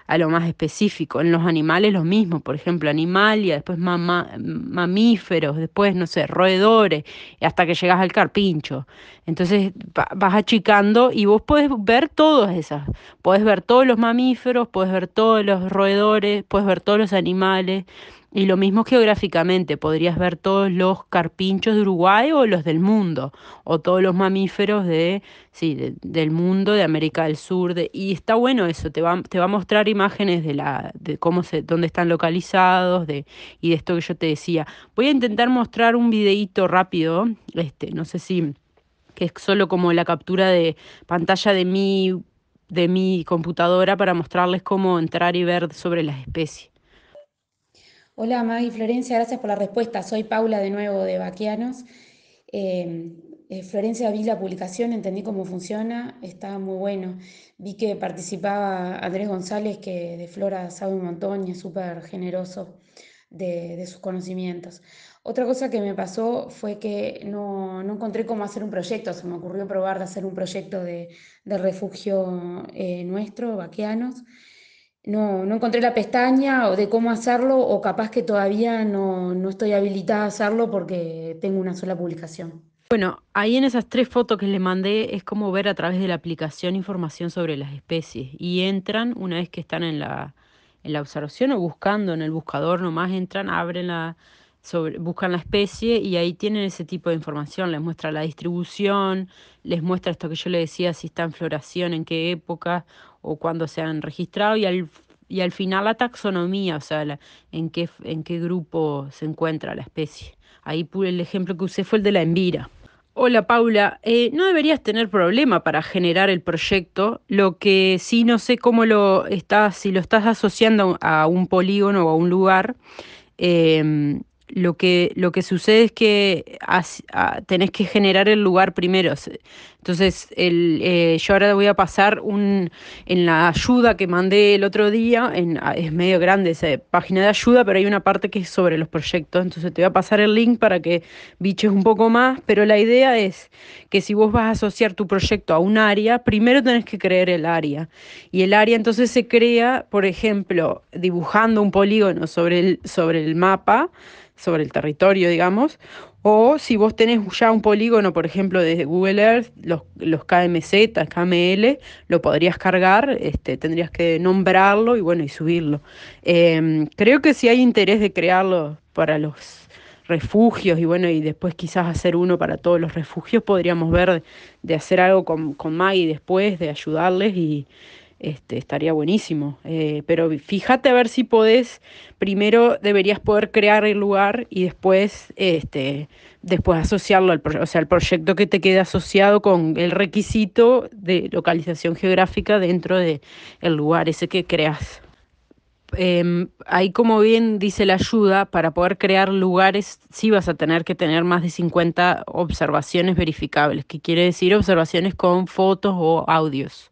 a lo más específico. En los animales lo mismo, por ejemplo, animalia, después mamíferos, después, no sé, roedores, hasta que llegas al carpincho. Entonces vas achicando y vos podés ver todas esas, podés ver todos los mamíferos, podés ver todos los roedores, podés ver todos los animales. Y lo mismo geográficamente, podrías ver todos los carpinchos de Uruguay o los del mundo, o todos los mamíferos de, sí, del mundo, de América del Sur. y está bueno eso, te va, te va a mostrar imágenes de, la, de cómo se, dónde están localizados de, y de esto que yo te decía. Voy a intentar mostrar un videíto rápido, este, no sé si que es solo como la captura de pantalla de mi, de mi computadora para mostrarles cómo entrar y ver sobre las especies.
Hola Maggie Florencia, gracias por la respuesta. Soy Paula de nuevo de Baquianos. Eh, eh, Florencia, vi la publicación, entendí cómo funciona, estaba muy bueno. Vi que participaba Andrés González, que de Flora sabe un montón y es súper generoso de, sus conocimientos. Otra cosa que me pasó fue que no, encontré cómo hacer un proyecto, se me ocurrió probar de hacer un proyecto de, refugio eh, nuestro, Baquianos no, no encontré la pestaña o de cómo hacerlo o capaz que todavía no, no estoy habilitada a hacerlo porque tengo una sola publicación.
Bueno, ahí en esas tres fotos que les mandé es como ver a través de la aplicación información sobre las especies y entran una vez que están en la, en la observación o buscando en el buscador nomás, entran, abren la, buscan la especie y ahí tienen ese tipo de información, les muestra la distribución, les muestra esto que yo le decía, si está en floración, en qué época o cuándo se han registrado y al, y al final la taxonomía, o sea, en, qué, en qué grupo se encuentra la especie. Ahí el ejemplo que usé fue el de la envira. Hola Paula, eh, no deberías tener problema para generar el proyecto, lo que sí no sé cómo lo estás, si lo estás asociando a un polígono o a un lugar, eh, lo que, lo que sucede es que tenés que generar el lugar primero. Entonces, el, eh, yo ahora voy a pasar un, en la ayuda que mandé el otro día, en, ah, es medio grande esa página de ayuda, pero hay una parte que es sobre los proyectos, entonces te voy a pasar el link para que biches un poco más, pero la idea es que si vos vas a asociar tu proyecto a un área, primero tenés que creer el área. Y el área entonces se crea, por ejemplo, dibujando un polígono sobre el, sobre el mapa, sobre el territorio, digamos, o si vos tenés ya un polígono, por ejemplo, desde Google Earth, los, los KMZ, KML, lo podrías cargar, este, tendrías que nombrarlo y bueno, y subirlo. Em, creo que si hay interés de crearlo para los refugios y bueno, y después quizás hacer uno para todos los refugios, podríamos ver de, hacer algo con, con Maggie después, de ayudarles y, este, estaría buenísimo. Eh, pero fíjate a ver si podés, primero deberías poder crear el lugar y después, este, después asociarlo al o sea, el proyecto que te quede asociado con el requisito de localización geográfica dentro del el lugar ese que creas. Em, ahí como bien dice la ayuda, para poder crear lugares sí vas a tener que tener más de 50 observaciones verificables, que quiere decir observaciones con fotos o audios.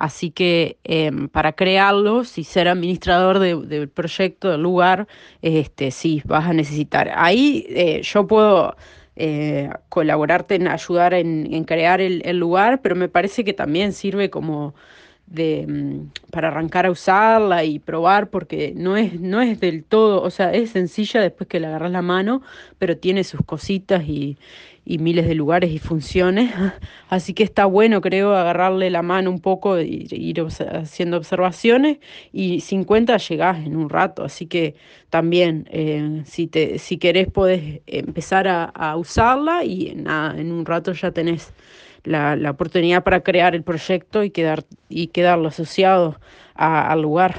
Así que em, para crearlos y ser administrador del proyecto, del lugar, este, sí, vas a necesitar. Ahí eh, yo puedo eh, colaborarte en ayudar en, crear el, el lugar, pero me parece que también sirve como de, mm, para arrancar a usarla y probar, porque no es, no es del todo, o sea, es sencilla después que le agarras la mano, pero tiene sus cositas y, miles de lugares y funciones. Así que está bueno, creo, agarrarle la mano un poco e ir haciendo observaciones. Y 50 llegás en un rato. Así que también, eh, si, te, si querés, podés empezar a, usarla y en un rato ya tenés la, oportunidad para crear el proyecto y, quedar, y quedarlo asociado al lugar.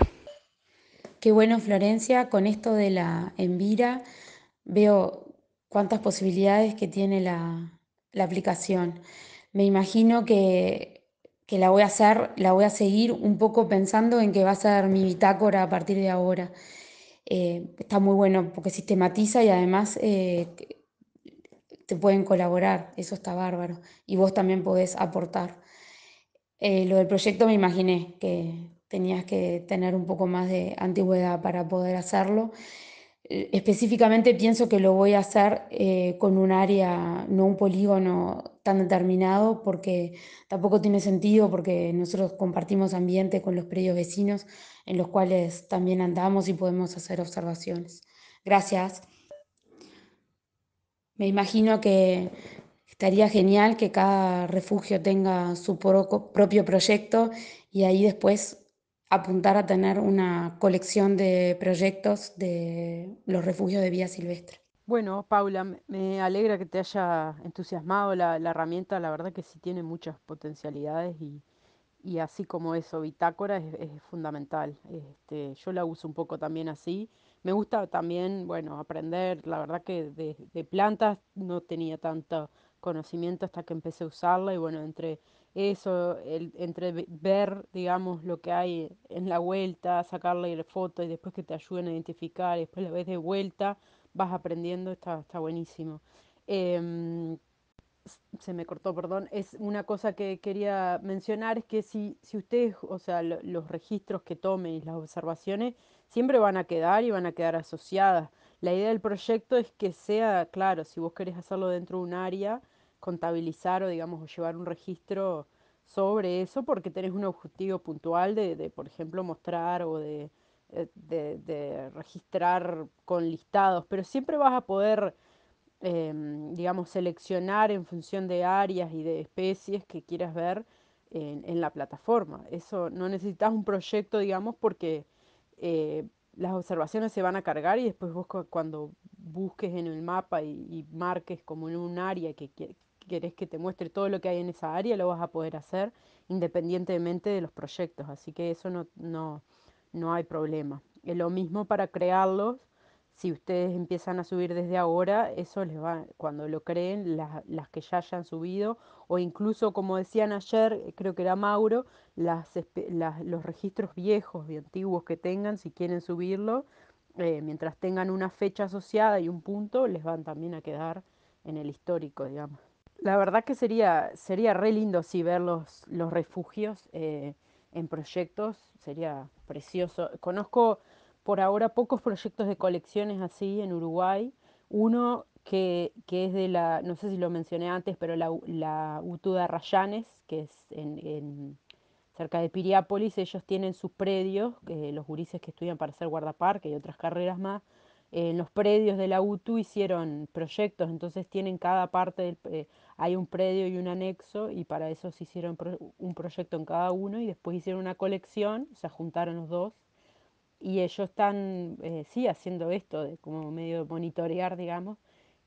Qué bueno, Florencia, con esto de la Envira veo cuántas posibilidades que tiene la, aplicación. Me imagino que, la voy a hacer, la voy a seguir un poco pensando en que va a ser mi bitácora a partir de ahora. Eh, está muy bueno porque sistematiza y además eh, pueden colaborar, eso está bárbaro, y vos también podés aportar. Eh, lo del proyecto me imaginé que tenías que tener un poco más de antigüedad para poder hacerlo. Eh, específicamente pienso que lo voy a hacer eh, con un área, no un polígono tan determinado, porque tampoco tiene sentido, porque nosotros compartimos ambiente con los predios vecinos, en los cuales también andamos y podemos hacer observaciones. Gracias. Me imagino que estaría genial que cada refugio tenga su propio proyecto y ahí después apuntar a tener una colección de proyectos de los refugios de vía silvestre.
Bueno, Paula, me alegra que te haya entusiasmado la, herramienta, la verdad que sí tiene muchas potencialidades y, y así como eso, bitácora es, fundamental. Este, yo la uso un poco también así me gusta también, bueno, aprender, la verdad que de, plantas no tenía tanto conocimiento hasta que empecé a usarla y bueno, entre eso, entre ver, digamos, lo que hay en la vuelta, sacarle la foto y después que te ayuden a identificar, después la ves de vuelta, vas aprendiendo, está, buenísimo. Em, se me cortó, perdón, es una cosa que quería mencionar, es que si, si ustedes, o sea, los registros que tomen y las observaciones, siempre van a quedar y van a quedar asociadas. La idea del proyecto es que sea, claro, si vos querés hacerlo dentro de un área, contabilizar o digamos llevar un registro sobre eso porque tenés un objetivo puntual de, por ejemplo, mostrar o eh, de, registrar con listados, pero siempre vas a poder, em, digamos, seleccionar en función de áreas y de especies que quieras ver en, en la plataforma. Eso no necesitas un proyecto, digamos, porque eh, las observaciones se van a cargar y después cuando busques en el mapa y, marques como en un área que, quieres que te muestre todo lo que hay en esa área, lo vas a poder hacer independientemente de los proyectos. Así que eso no, no, no hay problema. Es lo mismo para crearlos si ustedes empiezan a subir desde ahora, eso les va, cuando lo creen, las, que ya hayan subido, o incluso como decían ayer, eh, creo que era Mauro, las, los registros viejos y antiguos que tengan, si quieren subirlo, eh, mientras tengan una fecha asociada y un punto, les van también a quedar en el histórico, digamos. La verdad que sería, sería re lindo si ver los, los refugios eh, en proyectos, sería precioso. Conozco por ahora pocos proyectos de colecciones así en Uruguay. Uno que, que es de la, no sé si lo mencioné antes, pero la, UTU de Rayanes, que es en, cerca de Piriápolis, ellos tienen sus predios, que los gurises que estudian para ser guardaparque y otras carreras más, en los predios de la UTU hicieron proyectos, entonces tienen cada parte, eh, hay un predio y un anexo, y para eso se hicieron un proyecto en cada uno, y después hicieron una colección, se juntaron los dos, y ellos están, eh, sí, haciendo esto, como medio de monitorear, digamos,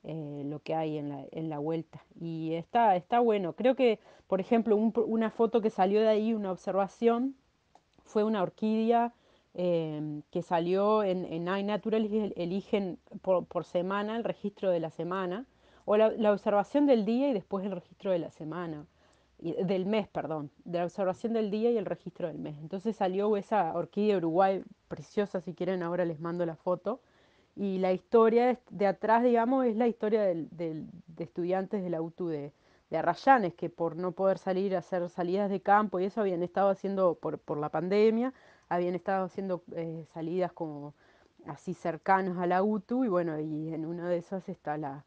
eh, lo que hay en la, en la, vuelta. Y está, está bueno. Creo que, por ejemplo, una foto que salió de ahí, una observación, fue una orquídea eh, que salió en, en iNatural, eligen por, por, semana el registro de la semana, o la, la observación del día y después el registro de la semana del mes, perdón, de la observación del día y el registro del mes. Entonces salió esa orquídea Uruguay preciosa, si quieren ahora les mando la foto. Y la historia de atrás, digamos, es la historia de estudiantes de la UTU de, Arrayanes, que por no poder salir a hacer salidas de campo y eso habían estado haciendo, por, por la pandemia, habían estado haciendo eh, salidas como así cercanas a la UTU y bueno, y en una de esas está la,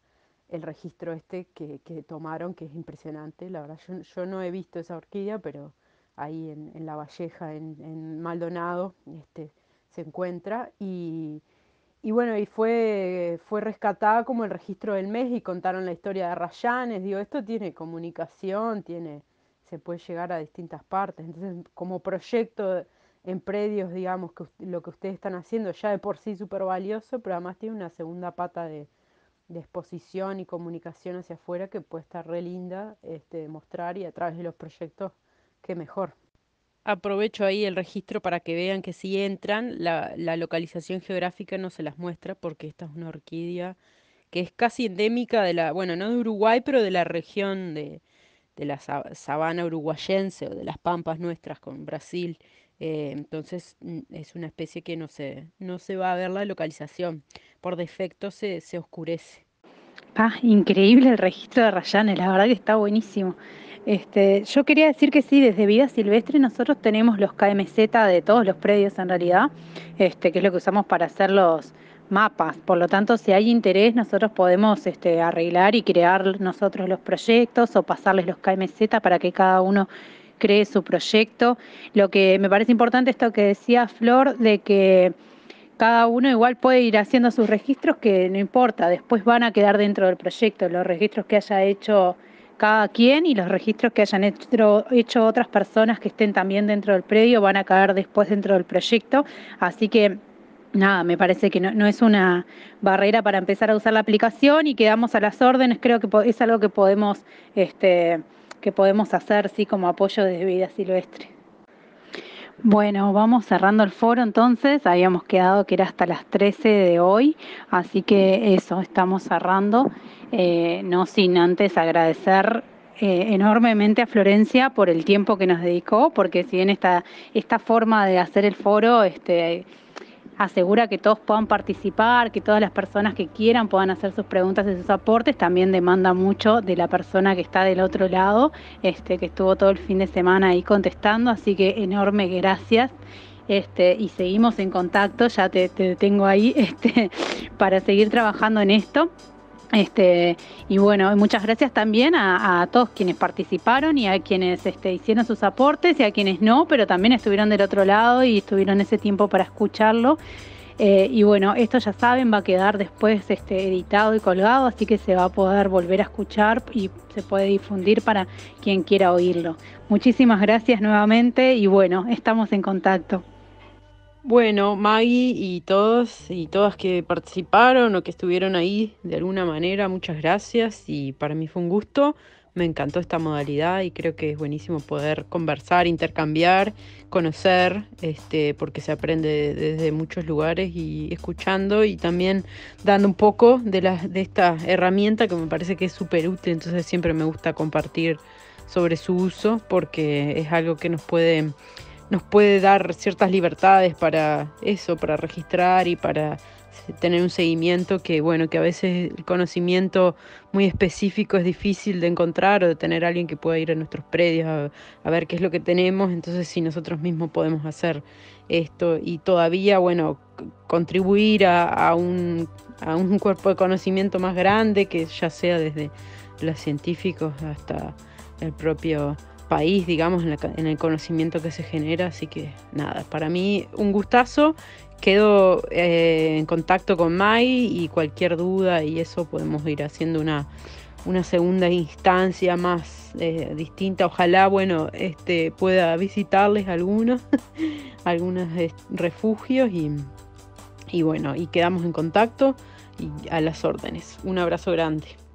el registro este que, tomaron, que es impresionante. La verdad, yo, no he visto esa orquídea, pero ahí en, en La Valleja, en, Maldonado, este, se encuentra. Y, bueno, y fue, fue rescatada como el registro del mes y contaron la historia de Rayanes. Digo, esto tiene comunicación, tiene, se puede llegar a distintas partes. Entonces, como proyecto en predios, digamos, que lo que ustedes están haciendo ya de por sí súper valioso, pero además tiene una segunda pata de de exposición y comunicación hacia afuera que puede estar re linda este, mostrar y a través de los proyectos, qué mejor. Aprovecho ahí el registro para que vean que si entran, la, localización geográfica no se las muestra porque esta es una orquídea que es casi endémica de la, bueno, no de Uruguay, pero de la región de, de la sabana uruguayense o de las pampas nuestras con Brasil eh, entonces mm, es una especie que no se, no se va a ver la localización, por defecto se, se oscurece.
Ah, increíble el registro de rayanes, la verdad que está buenísimo. Este, yo quería decir que sí, desde Vida Silvestre nosotros tenemos los KMZ de todos los predios en realidad, este, que es lo que usamos para hacer los mapas. Por lo tanto, si hay interés, nosotros podemos este, arreglar y crear nosotros los proyectos o pasarles los KMZ para que cada uno cree su proyecto. Lo que me parece importante esto que decía Flor, de que cada uno igual puede ir haciendo sus registros que no importa, después van a quedar dentro del proyecto, los registros que haya hecho cada quien y los registros que hayan hecho, otras personas que estén también dentro del predio van a caer después dentro del proyecto. Así que nada, me parece que no, es una barrera para empezar a usar la aplicación y quedamos a las órdenes, creo que es algo que podemos este, que podemos hacer, sí, como apoyo desde vida silvestre. Bueno, vamos cerrando el foro entonces, habíamos quedado que era hasta las 13 de hoy, así que eso, estamos cerrando, eh, no sin antes agradecer eh, enormemente a Florencia por el tiempo que nos dedicó, porque si bien esta, esta forma de hacer el foro, este asegura que todos puedan participar, que todas las personas que quieran puedan hacer sus preguntas y sus aportes, también demanda mucho de la persona que está del otro lado, este, que estuvo todo el fin de semana ahí contestando, así que enorme gracias. Este, y seguimos en contacto, ya te, te tengo ahí este, para seguir trabajando en esto. Este, y bueno, muchas gracias también a, todos quienes participaron y a quienes este, hicieron sus aportes y a quienes no, pero también estuvieron del otro lado y tuvieron ese tiempo para escucharlo. Eh, y bueno, esto ya saben, va a quedar después este, editado y colgado, así que se va a poder volver a escuchar y se puede difundir para quien quiera oírlo. Muchísimas gracias nuevamente y bueno, estamos en contacto.
Bueno, Maggie y todos y todas que participaron o que estuvieron ahí de alguna manera, muchas gracias y para mí fue un gusto. Me encantó esta modalidad y creo que es buenísimo poder conversar, intercambiar, conocer, este, porque se aprende desde muchos lugares y escuchando y también dando un poco de, de esta herramienta que me parece que es súper útil, entonces siempre me gusta compartir sobre su uso porque es algo que nos puede nos puede dar ciertas libertades para eso, para registrar y para tener un seguimiento que bueno, que a veces el conocimiento muy específico es difícil de encontrar o de tener alguien que pueda ir a nuestros predios a, ver qué es lo que tenemos, entonces si nosotros mismos podemos hacer esto y todavía bueno, contribuir a un cuerpo de conocimiento más grande que ya sea desde los científicos hasta el propio país, digamos, en, el conocimiento que se genera. Así que nada, para mí un gustazo. Quedo eh, en contacto con Mai y cualquier duda y eso podemos ir haciendo una, una segunda instancia más eh, distinta. Ojalá, bueno, este, pueda visitarles algunos, algunos refugios y, y bueno, y quedamos en contacto y a las órdenes. Un abrazo grande.